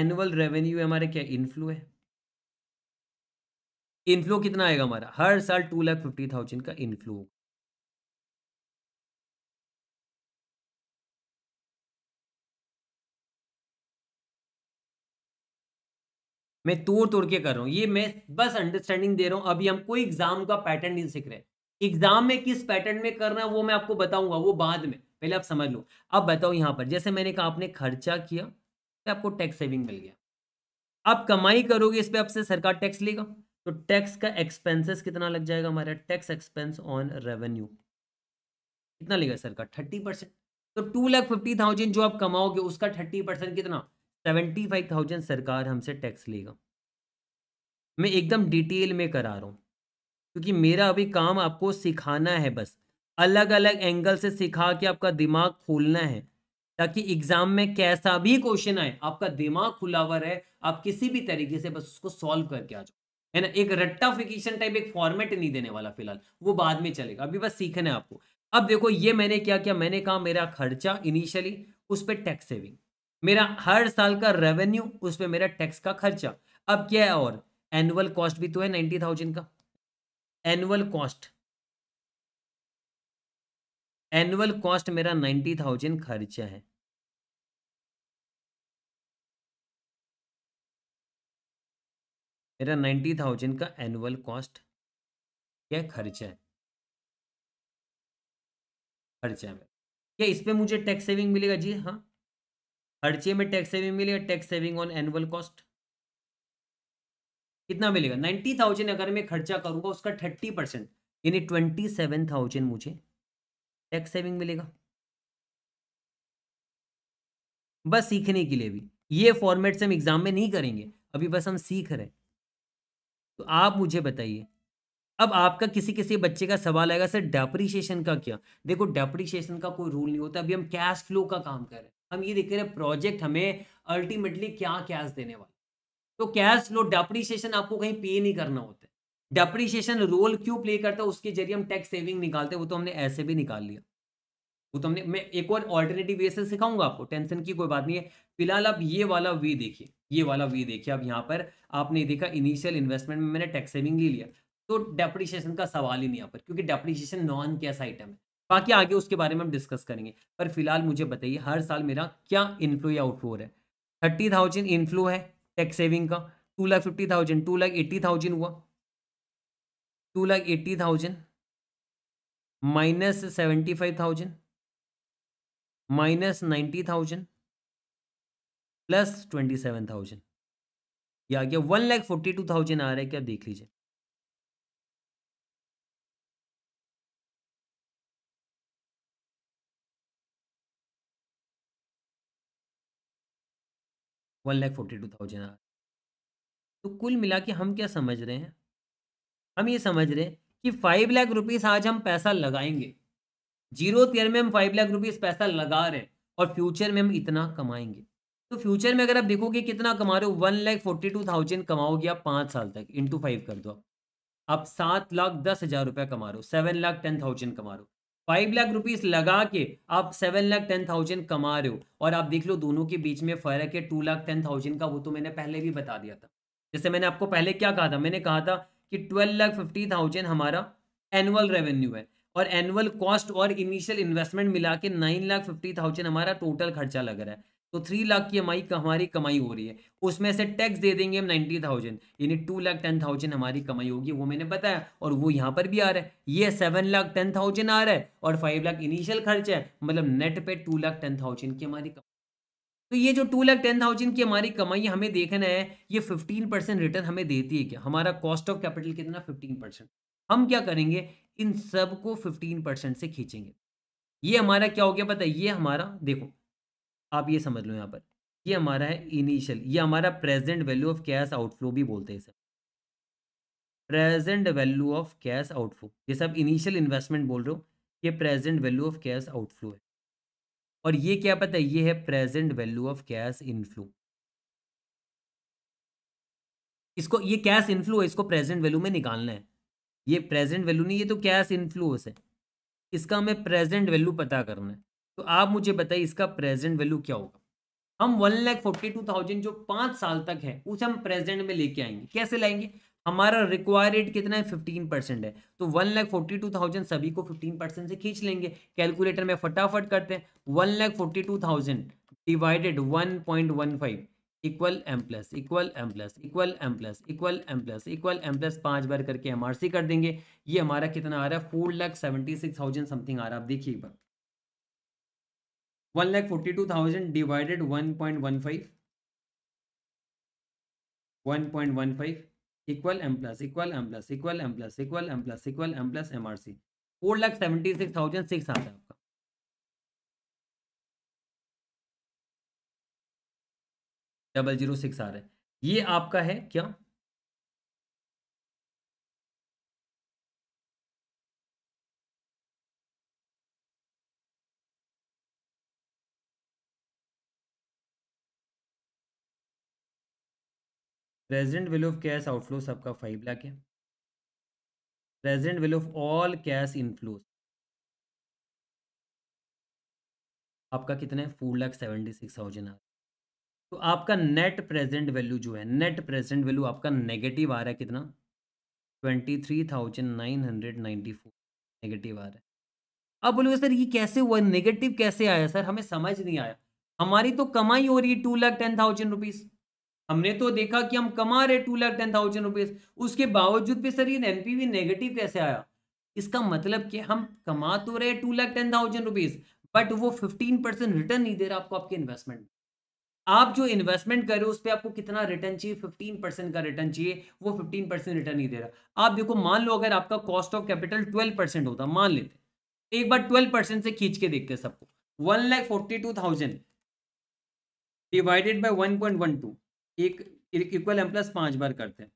Speaker 1: एनुअल रेवेन्यू हमारे क्या इनफ्लो है
Speaker 3: इनफ्लो कितना आएगा हमारा हर साल टू लाख फिफ्टी थाउजेंड का इनफ्लो मैं तोड़ तोड़ के कर रहा हूँ ये मैं बस
Speaker 1: अंडरस्टैंडिंग दे रहा हूँ अभी हम कोई एग्जाम का पैटर्न नहीं सीख रहे एग्जाम में किस पैटर्न में करना है वो मैं आपको बताऊंगा वो बाद में पहले आप समझ लो अब बताओ यहाँ पर जैसे मैंने कहा आपने खर्चा किया तो आपको टैक्स सेविंग मिल गया आप कमाई करोगे इस पर आपसे सरकार टैक्स लेगा तो टैक्स का एक्सपेंसेस कितना लग जाएगा हमारा टैक्स एक्सपेंस ऑन रेवेन्यू कितना लेगा सरकार थर्टी परसेंट तो टू लाख फिफ्टी थाउजेंड जो आप कमाओगे उसका थर्टी परसेंट कितना सेवेंटी फाइव थाउजेंड सरकार हमसे टैक्स लेगा मैं एकदम डिटेल में करा रहा हूँ क्योंकि मेरा अभी काम आपको सिखाना है बस अलग अलग एंगल से सिखा के आपका दिमाग खोलना है ताकि एग्जाम में कैसा भी क्वेश्चन आए आपका दिमाग खुला हुआ रहे आप किसी भी तरीके से बस उसको सॉल्व करके आ जाओ है ना एक रट्टाफिकेशन टाइप एक फॉर्मेट नहीं देने वाला फिलहाल वो बाद में चलेगा अभी बस सीखना है आपको अब देखो ये मैंने क्या किया मैंने कहा मेरा खर्चा इनिशियली उस पर टैक्स सेविंग मेरा हर साल का रेवेन्यू उस पर मेरा टैक्स का खर्चा अब क्या है और एनुअल कॉस्ट भी तो है नाइन्टी थाउजेंड का एनुअल कॉस्ट एनुअल कॉस्ट मेरा नाइन्टी थाउजेंड खर्चा है मेरा नाइन्टी थाउजेंड का एनुअल कॉस्ट क्या खर्चा है खर्चा है क्या इस पर मुझे टैक्स सेविंग मिलेगा जी हाँ हर चीज में टैक्स सेविंग मिलेगा tax saving on annual cost कितना मिलेगा नाइन्टी थाउजेंड अगर मैं खर्चा करूंगा उसका थर्टी परसेंट यानी ट्वेंटी सेवन थाउजेंड मुझे टैक्स सेविंग मिलेगा बस सीखने के लिए भी ये फॉर्मेट से हम एग्जाम में नहीं करेंगे अभी बस हम सीख रहे तो आप मुझे बताइए अब आपका किसी किसी बच्चे का सवाल आएगा सर डेप्रीशिएशन का क्या देखो डेप्रीशिएशन का कोई रूल नहीं होता अभी हम कैश फ्लो का काम कर रहे हैं हम ये देख रहे हैं प्रोजेक्ट हमें अल्टीमेटली क्या कैश देने वाला तो कैश लो डेप्रीशिएशन आपको कहीं पे नहीं करना होता डेप्रीशिएशन रोल क्यों प्ले करता है उसके जरिए हम टैक्स सेविंग निकालते हैं वो तो हमने ऐसे भी निकाल लिया वो तो हमने मैं एक और ऑल्टरनेटिव वे से सिखाऊंगा आपको टेंशन की कोई बात नहीं है फिलहाल आप ये वाला वे देखिए ये वाला वे देखिए अब यहाँ पर आपने देखा इनिशियल इन्वेस्टमेंट में मैंने टैक्स सेविंग ले लिया तो डेप्रीशिएशन का सवाल ही नहीं यहाँ पर क्योंकि डेप्रीशिएशन नॉन कैश आइटम है बाकी आगे उसके बारे में हम डिस्कस करेंगे पर फिलहाल मुझे बताइए हर साल मेरा क्या इनफ्लो या आउटफ्लो है थर्टी थाउजेंड इनफ्लो है टैक्स सेविंग का two lakh fifty thousand two lakh eighty thousand हुआ two lakh eighty thousand minus seventy five thousand minus ninety thousand plus twenty seven thousand या आ गया one lakh forty two thousand आ रहा है क्या देख लीजिए
Speaker 3: one lakh forty two thousand आ
Speaker 1: तो कुल मिला के हम क्या समझ रहे हैं हम ये समझ रहे हैं कि फाइव लाख रुपीस आज हम पैसा लगाएंगे जीरो तेयर में हम फाइव लाख रुपीस पैसा लगा रहे हैं और फ्यूचर में हम इतना कमाएंगे तो फ्यूचर में अगर आप देखोगे कितना कमा रहे हो one lakh forty two thousand कमाओगे आप पाँच साल तक इंटू फाइव कर दो आप सात लाख दस हज़ार रुपया कमा रहे हो सेवन लाख टेन थाउजेंड कमा रहे हो फाइव लाख रुपीज लगा के आप सेवन लाख टेन थाउजेंड कमा रहे हो और आप देख लो दोनों के बीच में फर्क है टू लाख टेन थाउजेंड का वो तो मैंने पहले भी बता दिया था जैसे मैंने आपको पहले क्या कहा था मैंने कहा था कि ट्वेल्व लाख फिफ्टी थाउजेंड हमारा एनुअल रेवेन्यू है और एनुअल कॉस्ट और इनिशियल इन्वेस्टमेंट मिला के नाइन लाख फिफ्टी थाउजेंड हमारा टोटल खर्चा लग रहा है तो थ्री लाख की हमारी हमारी कमाई हो रही है उसमें से टैक्स दे देंगे हम नाइन्टी थाउजेंड यानी टू लाख टेन थाउजेंड हमारी कमाई होगी वो मैंने बताया और वो यहाँ पर भी आ रहा है ये सेवन लाख टेन थाउजेंड आ रहा है और फाइव लाख इनिशियल खर्च है मतलब नेट पे टू लाख टेन थाउजेंड की हमारी कमाई तो ये जो टू लाख टेन थाउजेंड की हमारी कमाई हमें देखना है ये फिफ्टीन परसेंट रिटर्न हमें देती है क्या हमारा कॉस्ट ऑफ कैपिटल कितना फिफ्टीन परसेंट हम क्या करेंगे इन सब को फिफ्टीन परसेंट से खींचेंगे ये हमारा क्या हो गया पता है ये हमारा देखो आप ये समझ लो यहाँ पर ये हमारा है इनिशियल ये हमारा present value of cash outflow भी बोलते हैं इसे present value of cash outflow ये आप इनिशियल इन्वेस्टमेंट बोल रहे हो ये present value of cash outflow है और ये क्या पता है ये है present value of cash inflow इसको ये कैश इनफ्लो है इसको प्रेजेंट वैल्यू में निकालना है ये प्रेजेंट वैल्यू नहीं ये तो कैश इनफ्लो है इसका हमें प्रेजेंट वैल्यू पता करना है तो आप मुझे बताइए इसका प्रेजेंट वैल्यू क्या होगा हम one lakh forty two thousand जो पांच साल तक है उसे हम प्रेजेंट में लेके आएंगे कैसे लाएंगे हमारा रिक्वायर रेट कितना है फिफ्टीन परसेंट है तो one lakh forty two thousand सभी को फिफ्टीन परसेंट से खींच लेंगे कैलकुलेटर में फटाफट करते हैं one lakh forty two thousand divided one point one five equal M plus equal M plus equal M plus equal M plus equal M plus पाँच बार करके एम आर सी कर देंगे ये हमारा कितना आ रहा है four lakh seventy six thousand something आ रहा है आप देखिए एक बार one lakh forty two thousand divided one point one five one point one five equal M plus equal M plus equal M plus equal M plus equal M plus M R C four lakh seventy six thousand six आता है आपका
Speaker 3: डबल जीरो सिक्स आ रहा है ये आपका है क्या present value of cash outflow सबका फाइव लाख है
Speaker 1: present value of all cash inflows आपका कितना है four lakh seventy six thousand आ तो आपका नेट प्रेजेंट वैल्यू जो है नेट प्रेजेंट वैल्यू आपका नेगेटिव आ रहा है कितना twenty three thousand nine hundred ninety four negative आ रहा है
Speaker 3: अब बोलोगे सर ये
Speaker 1: कैसे हुआ नेगेटिव कैसे आया सर हमें समझ नहीं आया हमारी तो कमाई हो रही है two lakh ten thousand rupees हमने तो देखा कि हम कमा रहे two lakh ten thousand rupees उसके बावजूद भी सर ये एनपीवी नेगेटिव कैसे आया इसका मतलब कि हम कमा तो रहे two lakh ten thousand rupees but वो फिफ्टीन परसेंट रिटर्न नहीं दे रहा आपको आपके इन्वेस्टमेंट आप जो इन्वेस्टमेंट कर रहे हो उस पर आपको कितना रिटर्न चाहिए फिफ्टीन परसेंट का रिटर्न चाहिए वो फिफ्टीन परसेंट रिटर्न नहीं दे रहा आप देखो मान लो अगर आपका cost of capital twelve percent होता मान लेते एक बार ट्वेल्व परसेंट से खींच के देखते सबको one lakh forty two thousand divided by one point one two एक इक्वल एम प्लस पांच बार करते हैं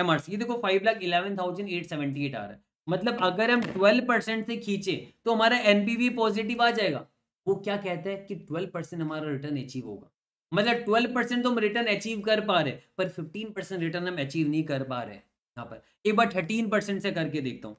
Speaker 1: एम आर सी देखो five lakh eleven thousand eight seventy eight आ रहा है मतलब अगर हम ट्वेल्व परसेंट से खींचे तो हमारा एनपीवी पॉजिटिव आ जाएगा वो क्या कहता है कि ट्वेल्व परसेंट हमारा रिटर्न अचीव होगा मतलब ट्वेल्व परसेंट तो हम रिटर्न अचीव कर पा रहे पर फिफ्टीन परसेंट रिटर्न हम अचीव नहीं कर पा रहे यहाँ पर एक बार थर्टीन परसेंट से करके देखता हूँ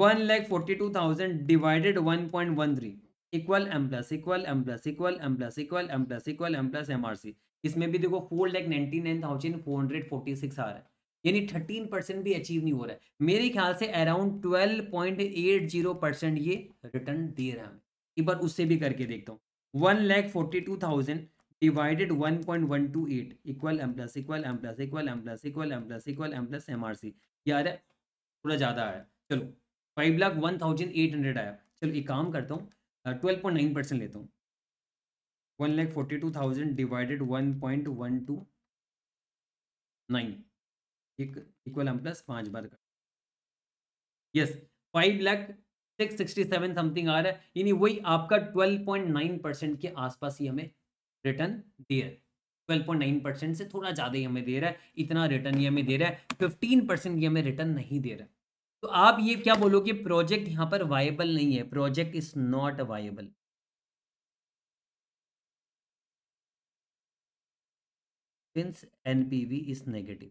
Speaker 1: one lakh forty two thousand divided one point one three equal M plus equal M plus equal M plus equal M plus equal M plus M R C इसमें भी देखो four lakh ninety nine thousand four hundred forty six आ रहा है यानी थर्टीन परसेंट भी अचीव नहीं हो रहा है मेरे ख्याल से around twelve point eight zero percent ये रिटर्न दे रहा है एक बार उससे भी करके देखता हूँ one lakh forty two thousand divided one point one two eight equal M plus equal M plus equal M plus equal M plus equal M plus M R C ये आ रहा है थोड़ा ज़्यादा आया चलो five lakh one thousand eight hundred आया चलो एक काम करता हूँ ट्वेल्व पॉइंट नाइन परसेंट लेता हूँ one lakh forty two thousand divided one point one two nine एक इक्वल हम प्लस पांच बार कर yes five lakh six sixty seven something आ रहा है यानी वही आपका ट्वेल्व पॉइंट नाइन परसेंट के आसपास ही हमें रिटर्न दे रहा है ट्वेल्व पॉइंट नाइन परसेंट से थोड़ा ज़्यादा ही हमें दे रहा है इतना रिटर्न ये हमें दे रहा है फिफ्टीन परसेंट ये हमें रिटर्न नहीं दे रहा है तो आप ये क्या बोलोगे प्रोजेक्ट यहाँ पर वायबल नहीं है project is not viable since NPV is negative.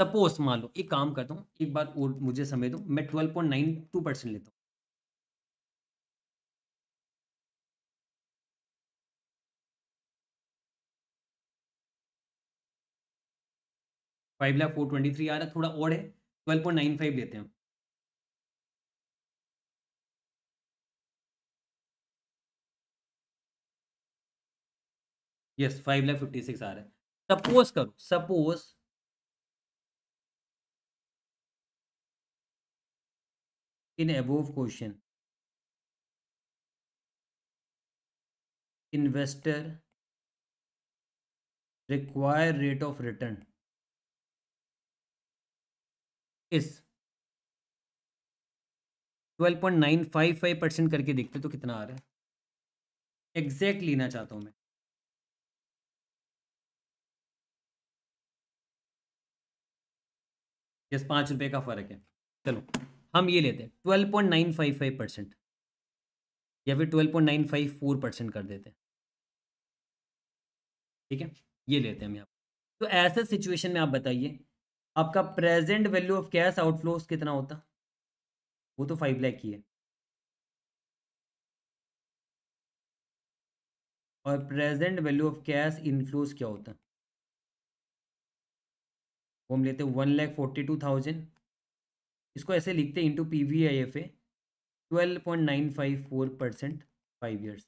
Speaker 1: Suppose मान लो एक काम करता हूँ एक बार
Speaker 3: और मुझे समय दो मैं twelve point nine two percent लेता हूँ five lakh four twenty three आ रहा है थोड़ा और है ट्वेल्व पॉइंट नाइन फाइव लेते हैं yes five lakh fifty six आ रहा है सपोज करो suppose in above question investor require rate of return is
Speaker 1: 12.955 percent करके देखते तो कितना आ रहा
Speaker 3: है एग्जैक्ट लेना चाहता हूं मैं जस्ट पाँच रुपये का फ़र्क है चलो हम ये लेते हैं twelve point nine five five percent या फिर
Speaker 1: twelve point nine five four percent कर देते हैं ठीक है ये लेते हैं हम यहाँ तो ऐसे सिचुएशन में आप बताइए आपका present value of cash outflows कितना होता वो तो फाइव लैख ही है और present value of cash inflows क्या होता है वो हम लेते हैं one lakh forty two thousand इसको ऐसे लिखते हैं into P V I F A twelve point nine five four percent five years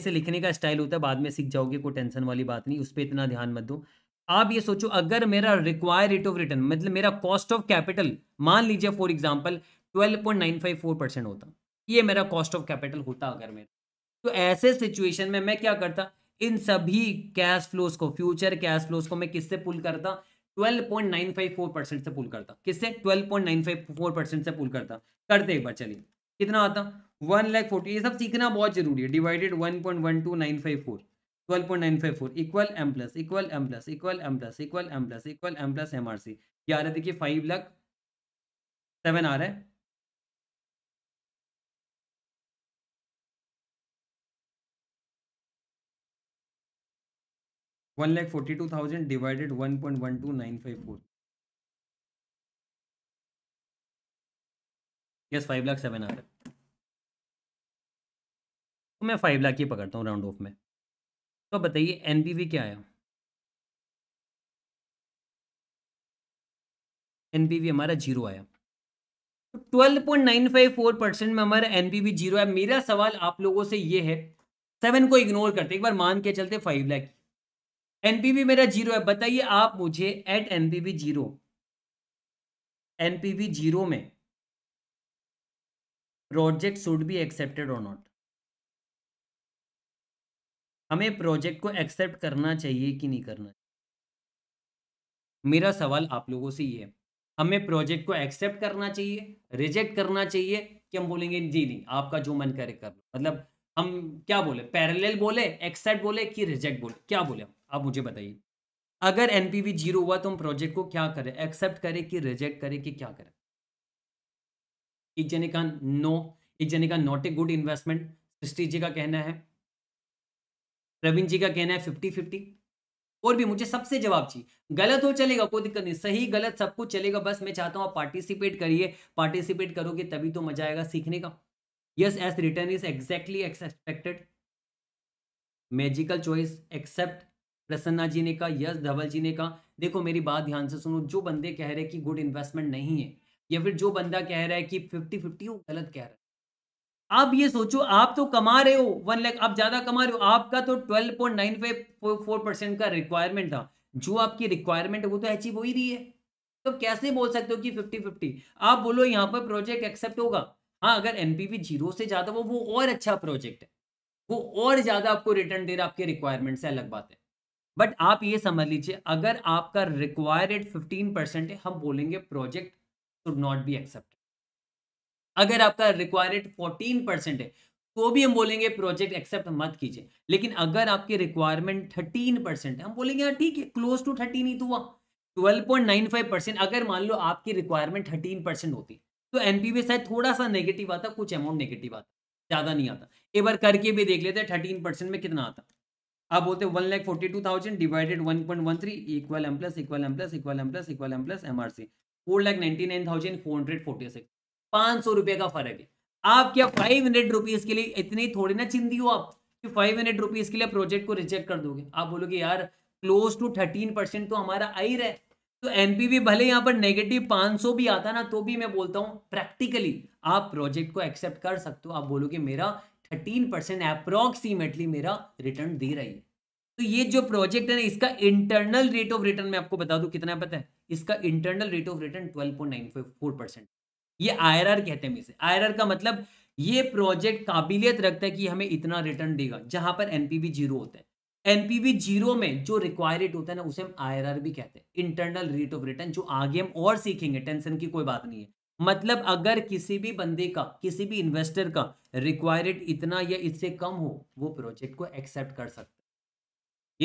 Speaker 1: ऐसे लिखने का स्टाइल होता है बाद में सीख जाओगे कोई टेंशन वाली बात नहीं उस पर इतना ध्यान मत दो आप ये सोचो अगर मेरा रिक्वायर रेट ऑफ रिटर्न मतलब मेरा कॉस्ट ऑफ कैपिटल मान लीजिए for example twelve point nine five four percent होता ये मेरा कॉस्ट ऑफ कैपिटल होता अगर मेरा तो ऐसे सिचुएशन में मैं क्या करता इन सभी कैश फ्लोज को फ्यूचर कैश फ्लोज को मैं किससे पुल करता 12.954 परसेंट से पुल करता किससे 12.954 परसेंट से पुल करता करते एक बार चलिए कितना आता वन लैख फोर्टी ये सब सीखना बहुत जरूरी है divided one point one two nine five four twelve point nine five four equal M plus equal M plus equal M plus equal M plus equal M plus M R C ग्यारह देखिए फाइव लाख
Speaker 3: सेवन आ रहा है one
Speaker 1: lakh forty two thousand divided one point one two nine five four yes five lakh seven आ रहा है तो मैं फाइव लाख ही पकड़ता हूँ राउंड ऑफ में तो बताइए एनपीवी क्या आया एनपीवी हमारा जीरो आया twelve point nine five four percent में हमारा एनपीवी जीरो है मेरा सवाल आप लोगों से ये है सेवन को इग्नोर करते एक बार मान के चलते फाइव लाख एनपीवी मेरा जीरो है बताइए आप मुझे at NPV zero NPV zero में प्रोजेक्ट शुड बी एक्सेप्टेड और नॉट हमें प्रोजेक्ट को एक्सेप्ट करना चाहिए कि नहीं करना चाहिए मेरा सवाल आप लोगों से ये है हमें प्रोजेक्ट को एक्सेप्ट करना चाहिए रिजेक्ट करना चाहिए कि हम बोलेंगे जी नहीं आपका जो मन करे कर लो मतलब हम क्या बोले पैरेलल बोले एक्सेप्ट बोले कि रिजेक्ट बोले क्या बोले हम आप मुझे बताइए अगर एन जीरो हुआ तो हम प्रोजेक्ट को क्या करें एक्सेप्ट करें कि रिजेक्ट करें कि क्या करें एक जने का नो एक जने का not a good investment Srishti ji का कहना है प्रवीण जी का कहना है फिफ्टी फिफ्टी और भी मुझे सबसे जवाब चाहिए गलत हो चलेगा कोई दिक्कत नहीं सही गलत सब कुछ चलेगा बस मैं चाहता हूँ आप पार्टिसिपेट करिए पार्टिसिपेट करोगे तभी तो मजा आएगा सीखने का yes as return is exactly expected magical choice accept Prasanna ji ने कहा यस धवल जी ने कहा देखो मेरी बात ध्यान से सुनो जो बंदे कह रहे कि गुड इन्वेस्टमेंट नहीं है या फिर जो बंदा कह रहा है कि फिफ्टी फिफ्टी वो गलत कह रहा है आप ये सोचो आप तो कमा रहे हो वन लाख आप ज्यादा कमा रहे हो आपका तो twelve point nine five four percent का रिक्वायरमेंट था जो आपकी रिक्वायरमेंट है वो तो अचीव हो ही रही है तो कैसे बोल सकते हो कि फिफ्टी फिफ्टी आप बोलो यहाँ पर प्रोजेक्ट एक्सेप्ट होगा हाँ अगर एनपीवी जीरो से ज्यादा वो वो और अच्छा प्रोजेक्ट है वो और ज्यादा आपको रिटर्न दे रहा है आपके रिक्वायरमेंट से अलग बात है बट आप ये समझ लीजिए अगर आपका रिक्वायर्ड फिफ्टीन परसेंट है हम बोलेंगे project should not be accepted अगर आपका रिक्वायर्ड फोर्टीन परसेंट है तो भी हम बोलेंगे प्रोजेक्ट एक्सेप्ट मत कीजिए लेकिन अगर आपकी रिक्वायरमेंट थर्टीन परसेंट है हम बोलेंगे हाँ, ठीक है क्लोज टू थर्टीन ही तो हुआ twelve point nine five percent अगर मान लो आपकी रिक्वायरमेंट थर्टीन परसेंट होती तो एनपीवी शायद थोड़ा सा नेगेटिव आता कुछ अमाउंट नेगेटिव आता ज़्यादा नहीं आता एक बार करके भी देख लेते थर्टीन परसेंट में कितना आता अब बोलते हैं one lakh forty two thousand divided one point one three equal M plus equal M plus equal M plus equal M plus MRC four lakh ninety nine thousand four hundred forty six पांच सौ रुपए का फर्क है आप क्या फाइव हंड्रेड रुपीज़ के लिए इतनी थोड़ी ना चिंदी हो आप कि फाइव हंड्रेड रुपीज़ के लिए प्रोजेक्ट को रिजेक्ट कर दोगे आप बोलोगे यार क्लोज टू थर्टीन परसेंट तो हमारा आई रहा है तो एनपीवी भले यहाँ पर नेगेटिव 500 भी आता ना तो भी मैं बोलता हूँ प्रैक्टिकली आप प्रोजेक्ट को एक्सेप्ट कर सकते हो आप बोलोगे मेरा थर्टीन परसेंट अप्रोक्सीमेटली मेरा रिटर्न दे रही है तो ये जो प्रोजेक्ट है ना इसका इंटरनल रेट ऑफ रिटर्न मैं आपको बता दूं कितना पता है इसका internal rate of return twelve point nine four percent ये आई कहते हैं इसे आई का मतलब ये प्रोजेक्ट काबिलियत रखता है कि हमें इतना रिटर्न देगा जहां पर एनपीवी जीरो होता है एनपीवी जीरो में जो रिक्वायरमेंट होता है ना उसे हम आईआरआर भी कहते हैं इंटरनल रेट ऑफ रिटर्न जो आगे हम और सीखेंगे टेंशन की कोई बात नहीं है मतलब अगर किसी भी बंदे का किसी भी इन्वेस्टर का रिक्वायर्ड इतना या इससे कम हो वो प्रोजेक्ट को एक्सेप्ट कर सकता है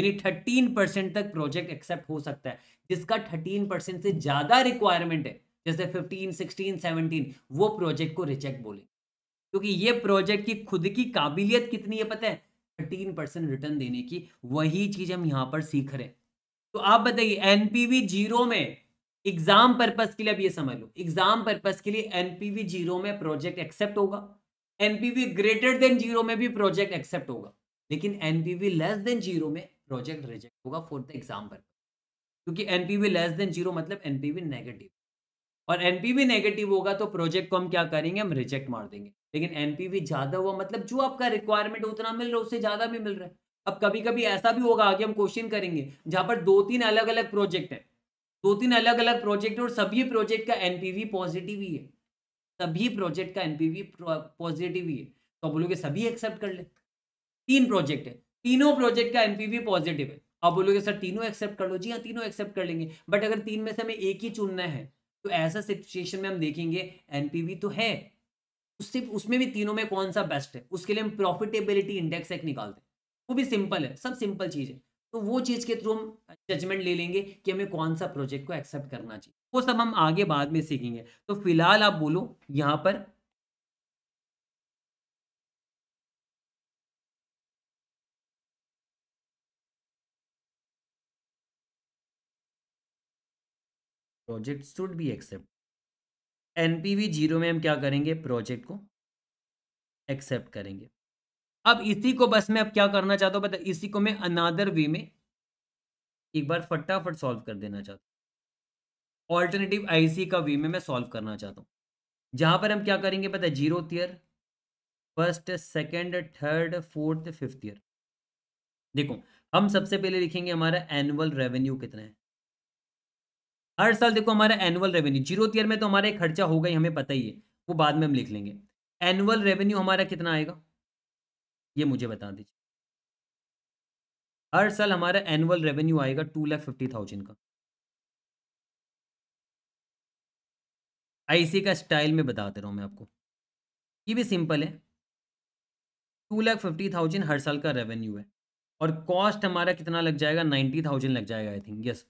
Speaker 1: यानी थर्टीन परसेंट तक प्रोजेक्ट एक्सेप्ट हो सकता है जिसका थर्टीन परसेंट से ज़्यादा रिक्वायरमेंट है जैसे फिफ्टीन सिक्सटीन सेवनटीन वो प्रोजेक्ट को रिजेक्ट बोले क्योंकि ये प्रोजेक्ट की खुद की काबिलियत कितनी है पता है थर्टीन परसेंट रिटर्न देने की वही चीज़ हम यहाँ पर सीख रहे हैं तो आप बताइए एनपीवी जीरो में एग्जाम पर्पज के लिए अब ये समझ लो एग्जाम पर्पज के लिए एनपीवी जीरो में प्रोजेक्ट एक्सेप्ट होगा एनपीवी ग्रेटर देन जीरो में भी प्रोजेक्ट एक्सेप्ट होगा लेकिन एनपीवी लेस देन जीरो में प्रोजेक्ट रिजेक्ट होगा फॉर द एग्जाम पर्पज क्योंकि एनपीवी लेस देन जीरो मतलब एनपीवी नेगेटिव और एनपीवी नेगेटिव होगा तो प्रोजेक्ट को हम क्या करेंगे हम रिजेक्ट मार देंगे लेकिन एनपीवी ज्यादा हुआ मतलब जो आपका रिक्वायरमेंट उतना मिल रहा है उससे ज्यादा भी मिल रहा है अब कभी कभी ऐसा भी होगा आगे हम क्वेश्चन करेंगे जहां पर दो तीन अलग अलग प्रोजेक्ट है दो तीन अलग अलग प्रोजेक्ट और सभी प्रोजेक्ट का एनपीवी पॉजिटिव ही है सभी प्रोजेक्ट का एनपीवी पॉजिटिव ही है तो आप बोलोगे सभी एक्सेप्ट कर ले तीन प्रोजेक्ट है तीनों प्रोजेक्ट का एनपीवी पॉजिटिव है आप बोलोगे सर तीनों एक्सेप्ट कर लो जी हाँ तीनों एक्सेप्ट कर लेंगे बट अगर तीन में से हमें एक ही चुनना है तो ऐसा सिचुएशन में हम देखेंगे एनपीवी तो है उससे उसमें भी तीनों में कौन सा बेस्ट है उसके लिए हम प्रॉफिटेबिलिटी इंडेक्स एक निकालते हैं वो भी सिंपल है सब सिंपल चीज़ है तो वो चीज़ के थ्रू हम जजमेंट ले लेंगे कि हमें कौन सा प्रोजेक्ट को एक्सेप्ट करना चाहिए वो सब हम आगे बाद में सीखेंगे
Speaker 3: तो फिलहाल आप बोलो यहां पर project should be accept
Speaker 1: NPV zero में हम क्या करेंगे प्रोजेक्ट को एक्सेप्ट करेंगे अब इसी को बस मैं अब क्या करना चाहता हूँ बता इसी को मैं अनादर वे में एक बार फटाफट सॉल्व कर देना चाहता हूँ ऑल्टरनेटिव आईसी का वे में मैं सॉल्व करना चाहता हूँ जहाँ पर हम क्या करेंगे पता है zero year first second third fourth fifth year देखो हम सबसे पहले लिखेंगे हमारा एनुअल रेवेन्यू कितना है हर साल देखो हमारा एनुअल रेवेन्यू जीरो ईयर में तो हमारा एक खर्चा होगा ही हमें पता ही है वो बाद में हम लिख लेंगे एनुअल रेवेन्यू हमारा कितना आएगा ये मुझे बता दीजिए हर साल हमारा एनुअल रेवेन्यू आएगा टू लाख फिफ्टी थाउजेंड का आईसी का स्टाइल में बता दे रहा हूँ मैं आपको ये भी सिंपल है टू लाख फिफ्टी थाउजेंड हर साल का रेवेन्यू है और कॉस्ट हमारा कितना लग जाएगा नाइन्टी थाउजेंड लग जाएगा I think yes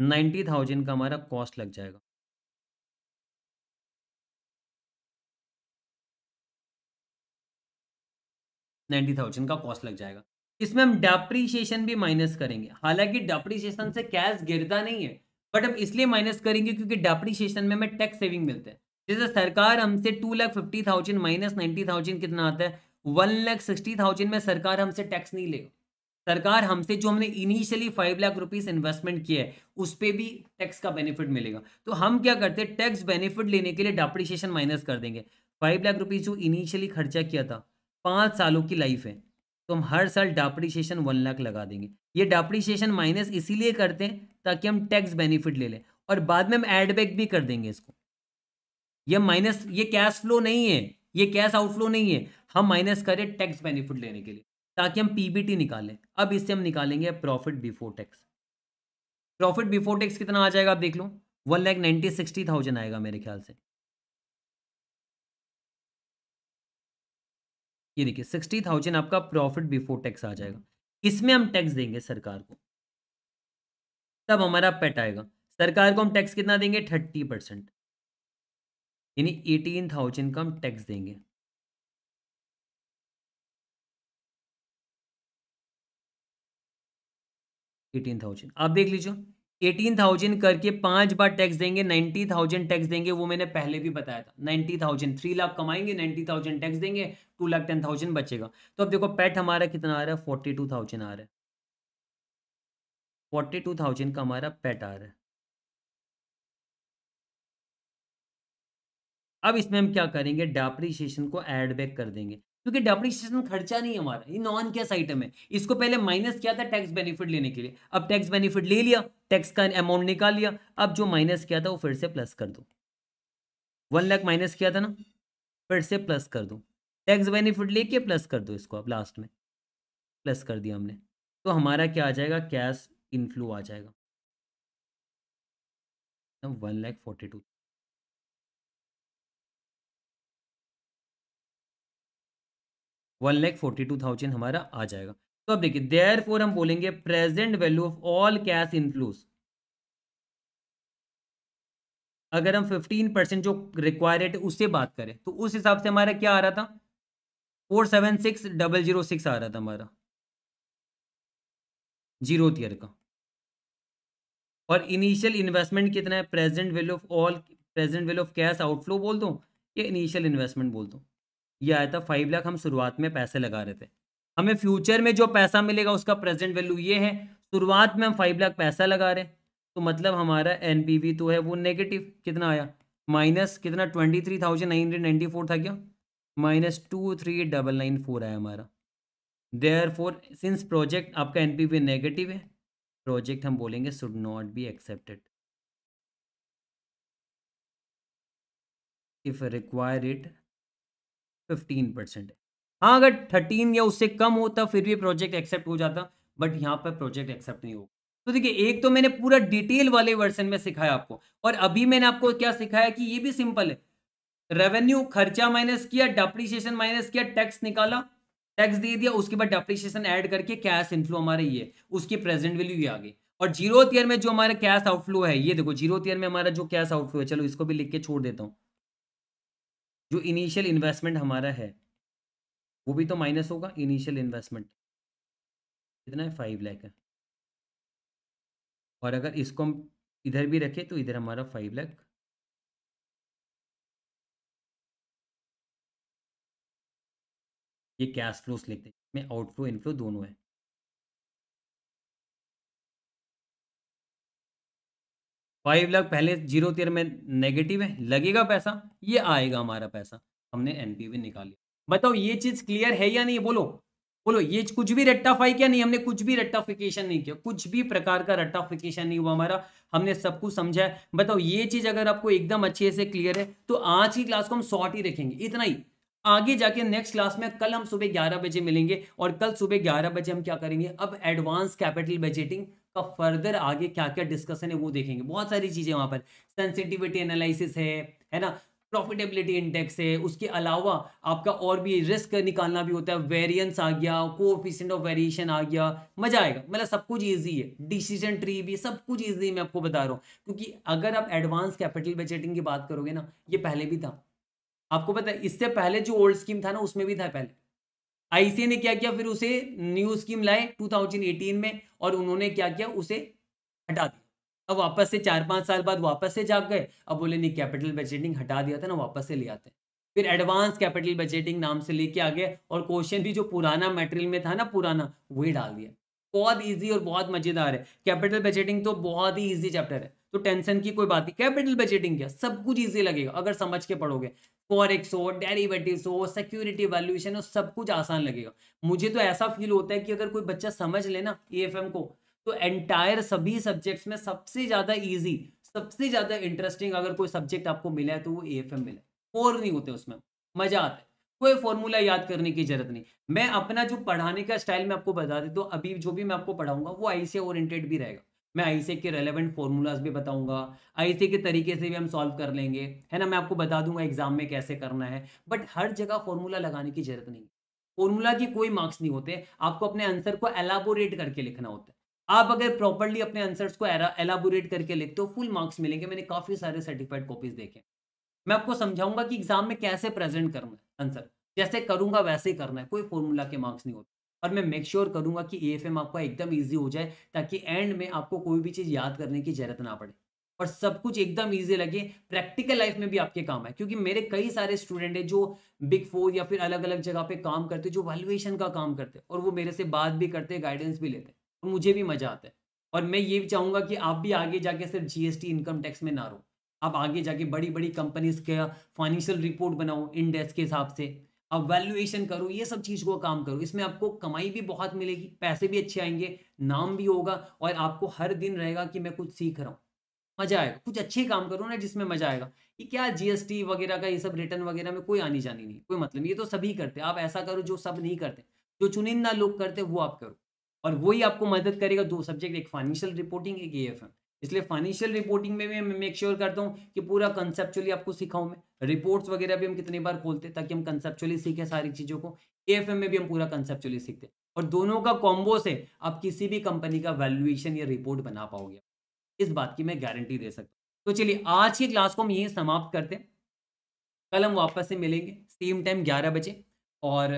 Speaker 1: ninety thousand का हमारा कॉस्ट लग जाएगा नाइन्टी थाउजेंड का कॉस्ट लग जाएगा इसमें हम डेप्रीशिएशन भी माइनस करेंगे हालांकि डेप्रीशिएशन से कैश गिरता नहीं है बट हम इसलिए माइनस करेंगे क्योंकि डेप्रीशिएशन में हमें टैक्स सेविंग मिलते हैं जैसे सरकार हमसे two lakh fifty thousand minus ninety thousand कितना आता है वन लाख सिक्सटी थाउजेंड में सरकार हमसे टैक्स नहीं लेगा सरकार हमसे जो हमने initially five lakh rupees investment किया है उस पर भी टैक्स का बेनिफिट मिलेगा तो हम क्या करते हैं टैक्स बेनिफिट लेने के लिए डेप्रिशिएशन माइनस कर देंगे फाइव लाख रुपीज़ जो इनिशियली खर्चा किया था पाँच सालों की लाइफ है तो हम हर साल डाप्रीशिएशन वन लाख लगा देंगे ये डाप्रीशिएशन माइनस इसीलिए करते हैं ताकि हम टैक्स बेनिफिट ले लें और बाद में हम एडबैक भी कर देंगे इसको ये माइनस ये कैश फ्लो नहीं है ये कैश आउटफ्लो नहीं है हम माइनस करें टैक्स बेनिफिट लेने के लिए ताकि हम पीबीटी निकालें अब इससे हम निकालेंगे profit before tax profit before tax कितना आ जाएगा आप देख लो one lakh ninety sixty thousand आएगा मेरे ख्याल से ये देखिए सिक्सटी थाउजेंड आपका प्रॉफिट बिफोर टैक्स आ जाएगा इसमें हम टैक्स देंगे सरकार को तब हमारा पेट आएगा सरकार को हम टैक्स कितना देंगे थर्टी परसेंट
Speaker 3: यानी एटीन थाउजेंड का हम टैक्स देंगे एटीन थाउजेंड
Speaker 1: आप देख लीजिए एटीन थाउजेंड करके पांच बार टैक्स देंगे नाइन्टी थाउजेंड टैक्स देंगे वो मैंने पहले भी बताया था नाइन्टी थाउजेंड थ्री लाख कमाएंगे नाइन्टी थाउजेंड टैक्स देंगे टू लाख टेन थाउजेंड बचेगा तो अब देखो पैट हमारा कितना आ रहा है फोर्टी टू थाउजेंड आ रहा है फोर्टी टू थाउजेंड का हमारा पैट आ रहा है अब इसमें हम क्या करेंगे डेप्रिशिएशन को एड बैक कर देंगे क्योंकि डेप्रिसिएशन खर्चा नहीं है हमारा ये नॉन कैश आइटम है इसको पहले माइनस किया था टैक्स बेनिफिट लेने के लिए अब टैक्स बेनिफिट ले लिया टैक्स का अमाउंट निकाल लिया अब जो माइनस किया था वो फिर से प्लस कर दो वन लाख माइनस किया था ना फिर से प्लस कर दो टैक्स बेनिफिट लेके प्लस कर दो इसको अब लास्ट में प्लस कर दिया हमने तो हमारा क्या आ जाएगा कैश इनफ्लो
Speaker 3: आ जाएगा one lakh forty two one
Speaker 1: lakh forty two thousand हमारा आ जाएगा तो अब देखिए देयर फोर हम बोलेंगे present value of all cash inflows अगर हम फिफ्टीन परसेंट जो रिक्वायर उससे बात करें तो उस हिसाब से हमारा क्या आ रहा था four seven six double zero six आ रहा था हमारा जीरो थियर का और इनिशियल इन्वेस्टमेंट कितना है present value of all present value of cash outflow बोल दो या इनिशियल इन्वेस्टमेंट बोल दो ये आया था फाइव लाख हम शुरुआत में पैसे लगा रहे थे हमें फ्यूचर में जो पैसा मिलेगा उसका प्रेजेंट वैल्यू ये है शुरुआत में हम फाइव लाख पैसा लगा रहे हैं तो मतलब हमारा एन तो है वो नेगेटिव कितना आया माइनस कितना twenty three thousand nine hundred ninety four था क्या minus two three double nine four आया हमारा देयर फोर सिंस प्रोजेक्ट आपका एन पी नेगेटिव है प्रोजेक्ट हम बोलेंगे should not be accepted if require it fifteen percent हाँ अगर थर्टीन या उससे कम होता फिर भी प्रोजेक्ट एक्सेप्ट हो जाता बट यहाँ पर प्रोजेक्ट एक्सेप्ट नहीं होगा तो देखिए एक तो मैंने पूरा डिटेल वाले वर्सन में सिखाया आपको और अभी मैंने आपको क्या सिखाया कि ये भी सिंपल है रेवेन्यू खर्चा माइनस किया डेप्रीशिएशन माइनस किया टैक्स निकाला टैक्स दे दिया उसके बाद डेप्रीशिएशन ऐड करके कैश इनफ्लो हमारा ये उसकी प्रेजेंट वैल्यू ये आ गई और जीरो ईयर में जो हमारा कैश आउटफ्लो है ये देखो जीरो ईयर में हमारा जो कैश आउटफ्लो है चलो इसको भी लिख के छोड़ देता हूँ जो इनिशियल इन्वेस्टमेंट हमारा है वो भी तो माइनस होगा इनिशियल इन्वेस्टमेंट कितना है फाइव लैख है और अगर इसको हम इधर भी रखें तो इधर हमारा फाइव लैख ये कैश फ्लोस लिखते हैं इसमें आउटफ्लो इनफ्लो दोनों है फाइव लाख पहले जीरो तेरह में नेगेटिव है लगेगा पैसा ये आएगा हमारा पैसा हमने एनपीवी लिया बताओ ये चीज क्लियर है या नहीं बोलो बोलो ये कुछ भी रेट्टाफाई किया नहीं हमने कुछ भी रेट्टाफिकेशन नहीं किया कुछ भी प्रकार का रट्टाफिकेशन नहीं हुआ हमारा हमने सब कुछ समझा बताओ ये चीज अगर आपको एकदम अच्छे से क्लियर है तो आज की क्लास को हम शॉर्ट ही रखेंगे इतना ही आगे जाके नेक्स्ट क्लास में कल हम सुबह 11 बजे मिलेंगे और कल सुबह 11 बजे हम क्या करेंगे अब एडवांस कैपिटल बजेटिंग का फर्दर आगे क्या क्या डिस्कशन है वो देखेंगे बहुत सारी चीज़ें वहां पर सेंसिटिविटी एनालिसिस है है ना प्रॉफिटेबिलिटी इंडेक्स है उसके अलावा आपका और भी रिस्क निकालना भी होता है वेरियंस आ गया कोफिशेंट ऑफ वेरिएशन आ गया मजा आएगा मतलब सब कुछ ईजी है डिसीजन ट्री भी सब कुछ ईजी मैं आपको बता रहा हूँ क्योंकि अगर आप एडवांस कैपिटल बजटिंग की बात करोगे ना ये पहले भी था आपको पता है इससे पहले जो ओल्ड स्कीम था ना उसमें भी था पहले आईसीए ने क्या किया फिर उसे न्यू स्कीम लाए 2018 में और उन्होंने क्या किया उसे हटा दिया अब वापस से चार पाँच साल बाद वापस से जाग गए अब बोले नहीं कैपिटल बजटिंग हटा दिया था ना वापस से ले आते फिर एडवांस कैपिटल बजटिंग नाम से लेके आ गए और क्वेश्चन भी जो पुराना मेटेरियल में था ना पुराना वही डाल दिया बहुत इजी और बहुत मजेदार है कैपिटल बजटिंग तो बहुत ही इजी चैप्टर है तो टेंशन की कोई बात नहीं कैपिटल बजेटिंग क्या सब कुछ ईजी लगेगा अगर समझ के पढ़ोगे फॉरिक्स हो डेरीवेटिव हो सिक्योरिटी वैल्यूएशन हो सब कुछ आसान लगेगा मुझे तो ऐसा फील होता है कि अगर कोई बच्चा समझ लेना ई को तो एंटायर सभी सब्जेक्ट्स में सबसे ज़्यादा ईजी सबसे ज़्यादा इंटरेस्टिंग अगर कोई सब्जेक्ट आपको मिला है तो वो ई एफ एम मिला और नहीं होते उसमें मज़ा आता है कोई फॉर्मूला याद करने की जरूरत नहीं मैं अपना जो पढ़ाने का स्टाइल मैं आपको बता देता तो अभी जो भी मैं आपको पढ़ाऊंगा वो आईसीए ओरिएंटेड भी रहेगा मैं आईसेक के रेलेवेंट फॉर्मूलाज भी बताऊंगा आईसेक के तरीके से भी हम सॉल्व कर लेंगे है ना मैं आपको बता दूंगा एग्जाम में कैसे करना है बट हर जगह फॉर्मूला लगाने की जरूरत नहीं फॉर्मूला की कोई मार्क्स नहीं होते आपको अपने आंसर को एलाबोरेट करके लिखना होता है आप अगर प्रॉपरली अपने आंसर्स को एलाबोरेट करके लिखते हो फुल मार्क्स मिलेंगे मैंने काफ़ी सारे सर्टिफाइड कॉपीज देखे मैं आपको समझाऊंगा कि एग्जाम में कैसे प्रेजेंट करना है आंसर जैसे करूंगा वैसे ही करना है कोई फॉर्मूला के मार्क्स नहीं होते और मैं मेक श्योर sure करूंगा कि ई आपका एकदम ईजी हो जाए ताकि एंड में आपको कोई भी चीज़ याद करने की जरूरत ना पड़े और सब कुछ एकदम ईजी लगे प्रैक्टिकल लाइफ में भी आपके काम है क्योंकि मेरे कई सारे स्टूडेंट हैं जो बिग फोर या फिर अलग अलग जगह पे काम करते जो वैल्यूएशन का काम करते और वो मेरे से बात भी करते गाइडेंस भी लेते और मुझे भी मजा आता है और मैं ये भी चाहूँगा कि आप भी आगे जाके सिर्फ जीएसटी इनकम टैक्स में ना रहो आप आगे जाके बड़ी बड़ी कंपनीज का फाइनेंशियल रिपोर्ट बनाओ इंडेक्स के हिसाब से अब वैल्यूएशन करो ये सब चीज़ को काम करो इसमें आपको कमाई भी बहुत मिलेगी पैसे भी अच्छे आएंगे नाम भी होगा और आपको हर दिन रहेगा कि मैं कुछ सीख रहा हूँ मजा आएगा कुछ अच्छे काम करो ना जिसमें मजा आएगा ये क्या जीएसटी वगैरह का ये सब रिटर्न वगैरह में कोई आनी जानी नहीं कोई मतलब ये तो सभी करते आप ऐसा करो जो सब नहीं करते जो चुनिंदा लोग करते वो आप करो और वही आपको मदद करेगा दो सब्जेक्ट एक फाइनेंशियल रिपोर्टिंग एक एम इसलिए फाइनेंशियल रिपोर्टिंग में भी मैं मेक श्योर करता हूँ कि पूरा कंसेप्चुअली आपको सिखाऊं मैं रिपोर्ट्स वगैरह भी हम कितनी बार खोलते ताकि हम कंसेप्चुअली सीखें सारी चीज़ों को ए में भी हम पूरा कंसेप्चुअली सीखते और दोनों का कॉम्बो से आप किसी भी कंपनी का वैल्यूएशन या रिपोर्ट बना पाओगे इस बात की मैं गारंटी दे सकता हूँ तो चलिए आज की क्लास को हम यहीं समाप्त करते हैं कल हम वापस से मिलेंगे सेम टाइम ग्यारह बजे और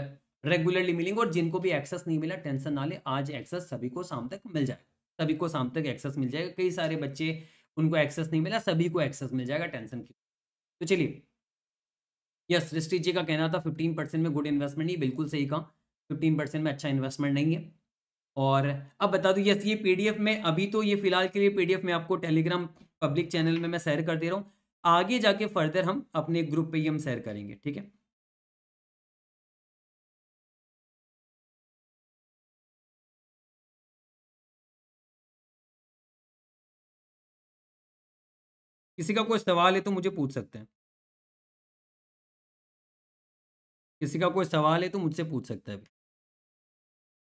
Speaker 1: रेगुलरली मिलेंगे और जिनको भी एक्सेस नहीं मिला टेंशन ना ले आज एक्सेस सभी को शाम तक मिल जाएगा सभी को शाम तक एक्सेस मिल जाएगा कई सारे बच्चे उनको एक्सेस नहीं मिला सभी को एक्सेस मिल जाएगा टेंशन की तो चलिए यस सृष्टि जी का कहना था फिफ्टीन परसेंट में गुड इन्वेस्टमेंट नहीं बिल्कुल सही कहा फिफ्टीन परसेंट में अच्छा इन्वेस्टमेंट नहीं है और अब बता दूँ यस ये पीडीएफ में अभी तो ये
Speaker 3: फिलहाल के लिए पीडीएफ में आपको टेलीग्राम पब्लिक चैनल में मैं शेयर कर दे रहा हूँ आगे जाके फर्दर हम अपने ग्रुप पे ही हम शेयर करेंगे ठीक है
Speaker 2: किसी का कोई सवाल है तो मुझे पूछ सकते हैं
Speaker 3: किसी का कोई सवाल है तो मुझसे पूछ सकता है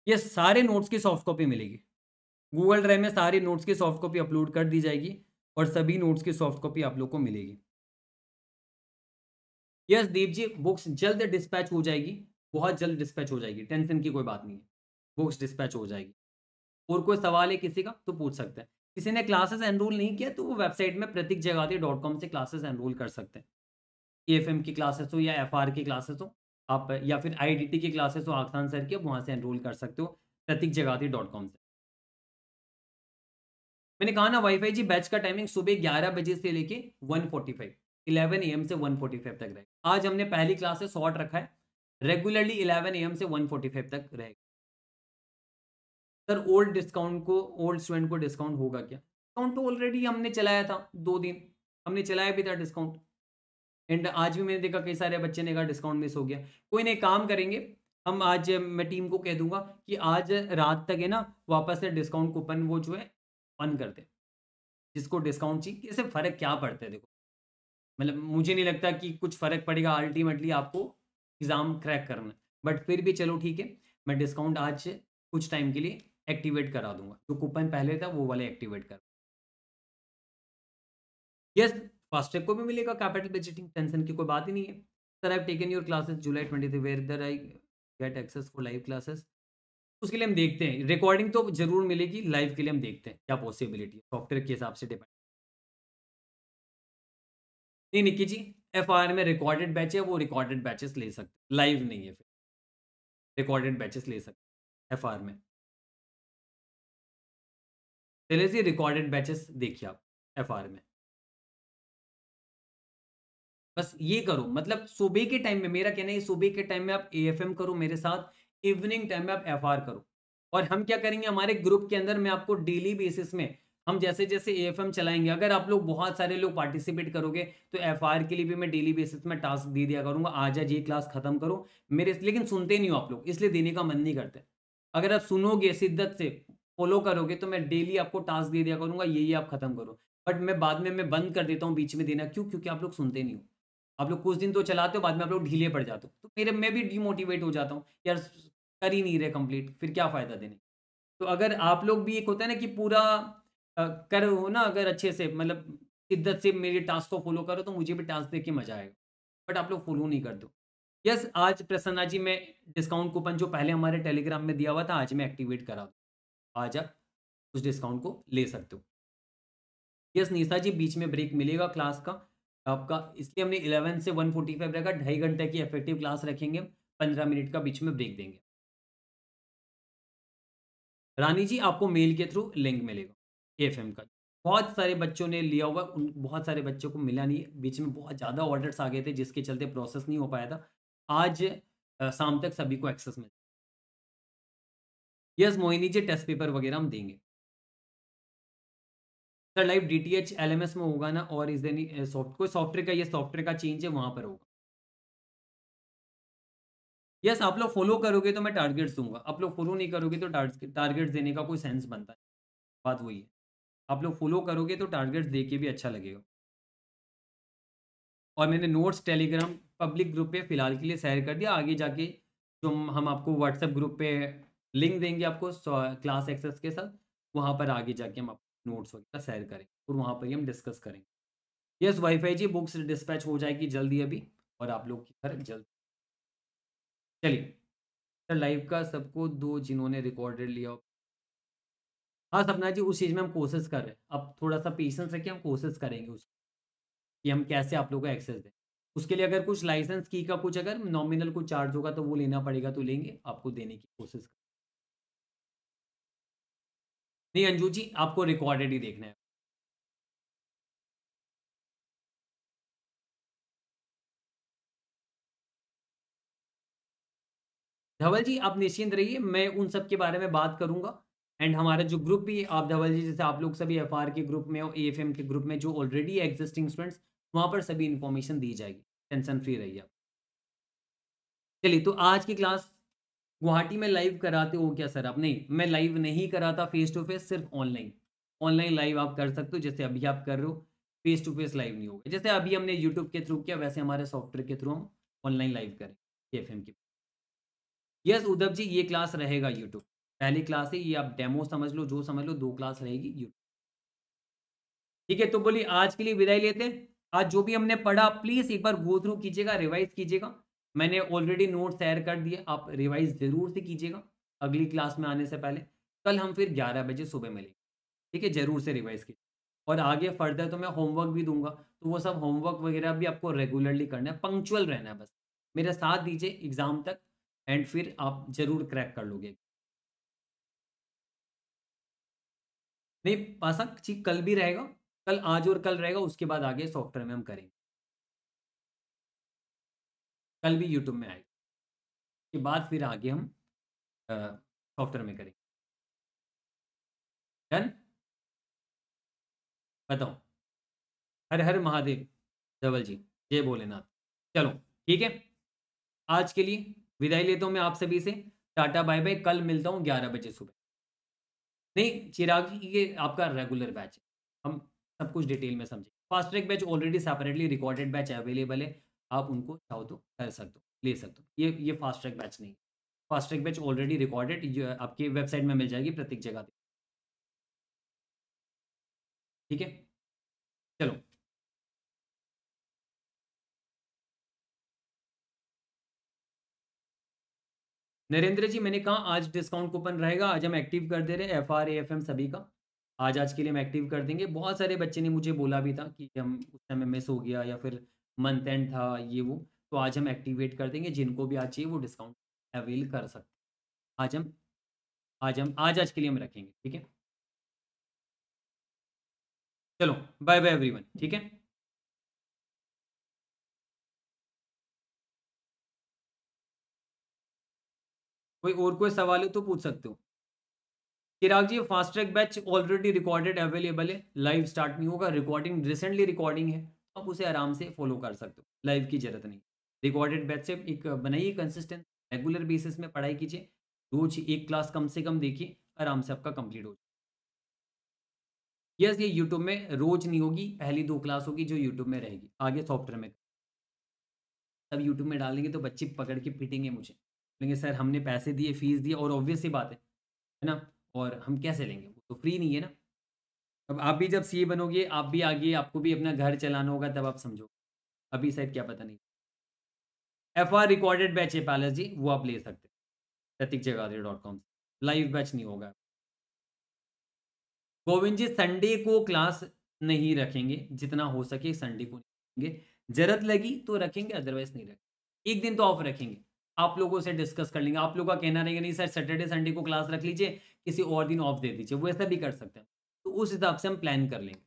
Speaker 3: ये सारे नोट्स की सॉफ्ट कॉपी मिलेगी गूगल ड्राइव में सारे नोट्स की सॉफ्ट कॉपी अपलोड कर दी जाएगी और सभी नोट्स की सॉफ्ट कॉपी आप लोग को मिलेगी
Speaker 1: यस दीप जी बुक्स जल्द डिस्पैच हो जाएगी बहुत जल्द डिस्पैच हो जाएगी टेंशन की कोई बात नहीं है बुक्स डिस्पैच हो जाएगी और कोई सवाल है किसी का तो पूछ सकते हैं किसी ने क्लासेस एनरोल नहीं किया तो वो वेबसाइट में प्रतीक जगाती डॉट कॉम से क्लासेस एनरोल कर सकते हैं ई एफ एम की क्लासेस हो या एफ आर की क्लासेस हो आप या फिर आई डी टी की क्लासेस हो आखान सर की आप वहाँ से एनरोल कर सकते हो प्रतीक जगाती डॉट कॉम से मैंने कहा ना वाईफाई जी बैच का टाइमिंग सुबह ग्यारह बजे से लेके one forty five eleven A M से वन फोर्टी फाइव तक रहेगा आज हमने पहली क्लासेस शॉर्ट रखा है रेगुलरली इलेवन ए एम से वन फोर्टी फाइव तक रहेगा सर ओल्ड डिस्काउंट को ओल्ड स्टूडेंट को डिस्काउंट होगा क्या डिस्काउंट तो ऑलरेडी हमने चलाया था दो दिन हमने चलाया भी था डिस्काउंट एंड आज भी मैंने देखा कई सारे बच्चे ने कहा डिस्काउंट मिस हो गया कोई नहीं काम करेंगे हम आज मैं टीम को कह दूंगा कि आज रात तक है ना वापस से डिस्काउंट कूपन वो जो है ऑन कर दे जिसको डिस्काउंट चाहिए इससे फ़र्क क्या पड़ता है देखो मतलब मुझे नहीं लगता कि कुछ फ़र्क पड़ेगा अल्टीमेटली आपको एग्ज़ाम क्रैक करना बट फिर भी चलो ठीक है मैं डिस्काउंट आज कुछ टाइम के लिए एक्टिवेट करा दूंगा जो कूपन पहले था वो वाले एक्टिवेट
Speaker 3: कर यस फास्टैग को भी मिलेगा कैपिटल बजटिंग टेंशन की कोई बात ही नहीं है sir I taken your classes July twenty three where there I get access for live classes उसके लिए हम देखते हैं रिकॉर्डिंग तो जरूर मिलेगी लाइव के लिए हम देखते हैं क्या पॉसिबिलिटी है सॉफ्टवेयर के हिसाब से डिपेंड नहीं निकी जी एफ में रिकॉर्डेड बैच है वो रिकॉर्डेड बैचेस ले सकते लाइव नहीं है फिर रिकॉर्डेड बैचेस ले सकते एफ में पहले जी
Speaker 1: रिकॉर्डेड बैचेस देखिए आप एफ में बस ये करो मतलब सुबह के टाइम में मेरा कहना है सुबह के टाइम में आप ए करो मेरे साथ इवनिंग टाइम में आप एफ करो और हम क्या करेंगे हमारे ग्रुप के अंदर मैं आपको डेली बेसिस में हम जैसे जैसे ए चलाएंगे अगर आप लोग बहुत सारे लोग पार्टिसिपेट करोगे तो एफ के लिए भी मैं डेली बेसिस में टास्क दे दिया करूंगा आज आज ये क्लास खत्म करो मेरे लेकिन सुनते नहीं हो आप लोग इसलिए देने का मन नहीं करते अगर आप सुनोगे शिद्दत से फॉलो करोगे तो मैं डेली आपको टास्क दे दिया करूंगा ये आप खत्म करो बट मैं बाद में मैं बंद कर देता हूँ बीच में देना क्यों क्योंकि आप लोग सुनते नहीं हो आप लोग कुछ दिन तो चलाते हो बाद में आप लोग ढीले पड़ जाते हो तो मेरे मैं भी डिमोटिवेट हो जाता हूँ यार कर ही नहीं रहे कंप्लीट फिर क्या फ़ायदा देने तो अगर आप लोग भी एक होता है ना कि पूरा कर हो ना अगर अच्छे से मतलब शिद्दत से मेरे टास्क को फॉलो करो तो मुझे भी टास्क देख के मज़ा आएगा बट आप लोग फॉलो नहीं कर दो यस आज प्रसन्ना जी मैं डिस्काउंट कूपन जो पहले हमारे टेलीग्राम में दिया हुआ था आज मैं एक्टिवेट करा दूँ आज आप उस डिस्काउंट को ले सकते हो यस निशा जी बीच में ब्रेक मिलेगा क्लास का आपका इसलिए हमने 11
Speaker 3: से 145 फोर्टी फाइव रहेगा ढाई घंटे की इफेक्टिव क्लास रखेंगे पंद्रह मिनट का बीच में ब्रेक देंगे रानी जी आपको मेल के थ्रू लिंक मिलेगा एफ
Speaker 1: का बहुत सारे बच्चों ने लिया हुआ उन बहुत सारे बच्चों को मिला नहीं बीच में बहुत ज़्यादा ऑर्डर्स आ
Speaker 3: गए थे जिसके चलते प्रोसेस नहीं हो पाया था आज शाम तक सभी को एक्सेस मिल yes Mohini ji test paper वगैरह हम देंगे सर लाइव डी टी में होगा ना और इस दिन सॉफ्ट कोई सॉफ्टवेयर का ये सॉफ्टवेयर का चेंज है वहाँ पर होगा यस yes, आप लोग फॉलो करोगे तो मैं टारगेट्स दूंगा आप लोग फॉलो नहीं करोगे तो टारगेट्स देने का कोई सेंस बनता है बात वही है आप लोग फॉलो करोगे तो टारगेट्स दे के भी अच्छा लगेगा और मैंने
Speaker 1: नोट्स टेलीग्राम पब्लिक ग्रुप पे फिलहाल के लिए शेयर कर दिया आगे जाके जो हम आपको व्हाट्सएप ग्रुप पे लिंक देंगे आपको क्लास एक्सेस के साथ वहाँ पर आगे जाके हम नोट्स वगैरह शेयर करेंगे और वहाँ पर ही हम डिस्कस करेंगे यस वाईफाई जी बुक्स डिस्पैच हो जाएगी जल्दी अभी और आप लोग की तरफ जल्द चलिए सर लाइव का सबको दो जिन्होंने रिकॉर्डेड लिया हाँ सपना जी उस चीज़ में हम कोशिश कर रहे हैं अब थोड़ा सा पेशेंस रखिए हम कोशिश करेंगे उस कि हम कैसे आप लोगों को एक्सेस दें उसके लिए अगर कुछ लाइसेंस की का कुछ अगर नॉमिनल कुछ चार्ज होगा तो वो लेना पड़ेगा तो लेंगे आपको देने की कोशिश नहीं अंजू जी आपको रिकॉर्डेड ही
Speaker 3: देखना है धवल जी आप निश्चिंत
Speaker 1: रहिए मैं उन सब के बारे में बात करूंगा एंड हमारा जो ग्रुप भी आप धवल जी जैसे आप लोग सभी एफ के ग्रुप में और ए के ग्रुप में जो ऑलरेडी एग्जिस्टिंग स्टूडेंट्स वहाँ पर सभी इन्फॉर्मेशन दी जाएगी टेंशन फ्री रहिए चलिए तो आज की क्लास गुवाहाटी में लाइव कराते हो क्या सर आप नहीं मैं लाइव नहीं कराता फेस टू फेस सिर्फ ऑनलाइन ऑनलाइन लाइव आप कर सकते हो जैसे अभी आप कर रहे हो फेस टू फेस लाइव नहीं होगा जैसे अभी हमने यूट्यूब के थ्रू किया वैसे हमारे सॉफ्टवेयर के थ्रू हम ऑनलाइन लाइव के एफ के यस उद्धव जी ये क्लास रहेगा यूट्यूब पहली क्लास है ये आप डेमो समझ लो जो समझ लो दो क्लास रहेगी यूट्यूब ठीक है तो बोलिए आज के लिए विदाई लेते हैं आज जो भी हमने पढ़ा प्लीज एक बार गो थ्रू कीजिएगा रिवाइज कीजिएगा मैंने ऑलरेडी नोट शेयर कर दिए आप रिवाइज ज़रूर से कीजिएगा अगली क्लास में आने से पहले कल हम फिर ग्यारह बजे सुबह मिलेंगे ठीक है ज़रूर से रिवाइज कीजिए और आगे फर्दर तो मैं होमवर्क भी दूंगा तो वो सब होमवर्क वगैरह भी आपको रेगुलरली करना है पंक्चुअल रहना है बस मेरा साथ दीजिए एग्ज़ाम तक एंड फिर आप ज़रूर क्रैक कर लोगे नहीं पासा जी कल भी रहेगा कल आज और कल रहेगा उसके बाद आगे सॉफ्टवेयर में हम करेंगे
Speaker 3: कल भी यूट्यूब में आएगी उसके बाद फिर आगे हम सॉफ्टवेयर में करेंगे डन बताओ हर हर महादेव धवल जी जय भोलेनाथ
Speaker 1: चलो ठीक है आज के लिए विदाई लेता हूँ मैं आप सभी से टाटा बाय बाय कल मिलता हूँ ग्यारह बजे सुबह नहीं चिराग जी ये आपका रेगुलर बैच है हम सब कुछ डिटेल में समझेंगे fast track batch already separately recorded batch available है आप उनको चाहो तो कर सकते हो ले सकते हो ये ये फास्ट ट्रैक बैच नहीं है fast track batch already recorded आपकी वेबसाइट में मिल जाएगी प्रत्येक जगह ठीक है चलो नरेंद्र जी मैंने कहा आज डिस्काउंट कूपन रहेगा आज हम एक्टिव कर दे रहे एफ आर एफ एम सभी का आज आज के लिए हम एक्टिव कर देंगे बहुत सारे बच्चे ने मुझे बोला भी था कि हम उस टाइम में मिस हो गया या फिर मंथ एंड था ये वो तो आज हम एक्टिवेट कर देंगे जिनको भी आज चाहिए वो डिस्काउंट अवेल कर सकते हैं आज हम आज हम आज आज के लिए हम रखेंगे ठीक है
Speaker 3: चलो बाय बाय एवरीवन ठीक है कोई और
Speaker 1: कोई सवाल है तो पूछ सकते हो Chirag ji fast track batch already recorded available है लाइव स्टार्ट नहीं होगा रिकॉर्डिंग रिसेंटली रिकॉर्डिंग है आप उसे आराम से फॉलो कर सकते हो लाइव की जरूरत नहीं रिकॉर्डेड बैच से एक बनाइए कंसिस्टेंट रेगुलर बेसिस में पढ़ाई कीजिए रोज एक क्लास कम से कम देखिए आराम से आपका कंप्लीट हो जाए यस ये यूट्यूब में रोज नहीं होगी पहली दो क्लास होगी जो यूट्यूब में रहेगी आगे सॉफ्टवेयर में तब यूट्यूब में डालेंगे तो बच्चे पकड़ के पीटेंगे मुझे बोलेंगे सर हमने पैसे दिए फीस दिए और ऑब्वियस ही बात है है ना और हम कैसे लेंगे वो तो फ्री नहीं है ना अब आप भी जब सीए बनोगे आप भी आगे आपको भी अपना घर चलाना होगा तब आप समझो अभी शायद क्या पता नहीं एफ आर रिकॉर्डेड बैच है पैलेस जी वो आप ले सकते हैं Prateek Jagadhri dot com live batch नहीं होगा गोविंद जी संडे को क्लास नहीं रखेंगे जितना हो सके संडे को रखेंगे जरूरत लगी तो रखेंगे अदरवाइज नहीं रखेंगे एक दिन तो ऑफ रखेंगे आप लोगों से डिस्कस कर लेंगे आप लोगों का कहना रहेगा नहीं सर सैटरडे संडे को क्लास रख लीजिए किसी और दिन ऑफ दे दीजिए वो ऐसा भी कर सकते हैं तो उस हिसाब से हम प्लान कर लेंगे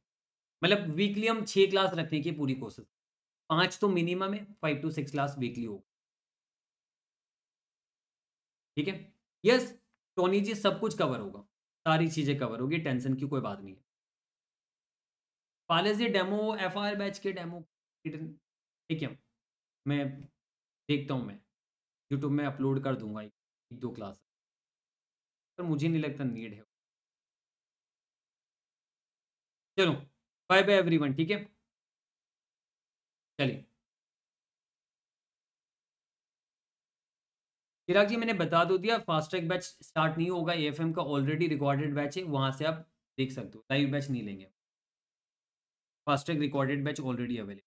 Speaker 1: मतलब वीकली हम छः क्लास रखने की पूरी कोशिश पाँच तो मिनिमम है five to six class weekly होगा ठीक है यस टोनी जी सब कुछ कवर होगा सारी चीज़ें कवर होगी टेंशन की कोई बात नहीं है Pale ji demo F R batch के डेमो ठीक है मैं देखता हूँ मैं यूट्यूब में अपलोड कर दूंगा एक दो क्लास पर मुझे नहीं लगता नीड है चलो बाय बाय एवरीवन ठीक है चलिए चिराग जी मैंने बता दो तो दिया फास्ट ट्रैक बैच स्टार्ट नहीं होगा ए का ऑलरेडी रिकॉर्डेड बैच है वहां से आप देख सकते हो लाइव बैच नहीं लेंगे fast track recorded batch already available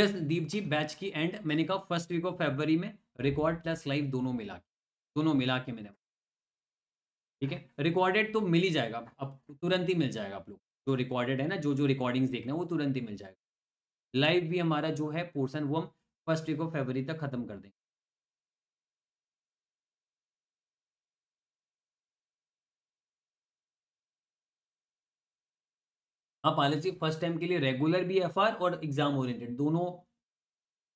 Speaker 1: yes Deep ji batch की एंड मैंने कहा फर्स्ट वीक ऑफ फेबर में रिकॉर्ड प्लस लाइव दोनों मिला के दोनों मिला के मैंने ठीक है रिकॉर्डेड तो मिल ही जाएगा अब तुरंत ही मिल जाएगा आप लोग जो रिकॉर्डेड है ना जो जो रिकॉर्डिंग्स देखना है वो तुरंत ही मिल जाएगा लाइव भी हमारा जो है पोर्सन वो हम फर्स्ट वीक ऑफ फेबरी तक खत्म कर देंगे
Speaker 3: हाँ पॉलिसी फर्स्ट टाइम के लिए रेगुलर भी एफआर
Speaker 1: और एग्जाम ओरिएंटेड दोनों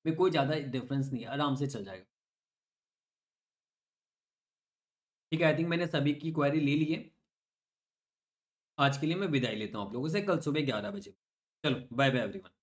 Speaker 1: में कोई ज़्यादा डिफरेंस नहीं है आराम से चल जाएगा ठीक है आई थिंक मैंने सभी की क्वायरी ले ली है
Speaker 3: आज के लिए मैं विदाई लेता हूँ आप लोगों से कल सुबह ग्यारह बजे चलो बाय बाय एवरीवन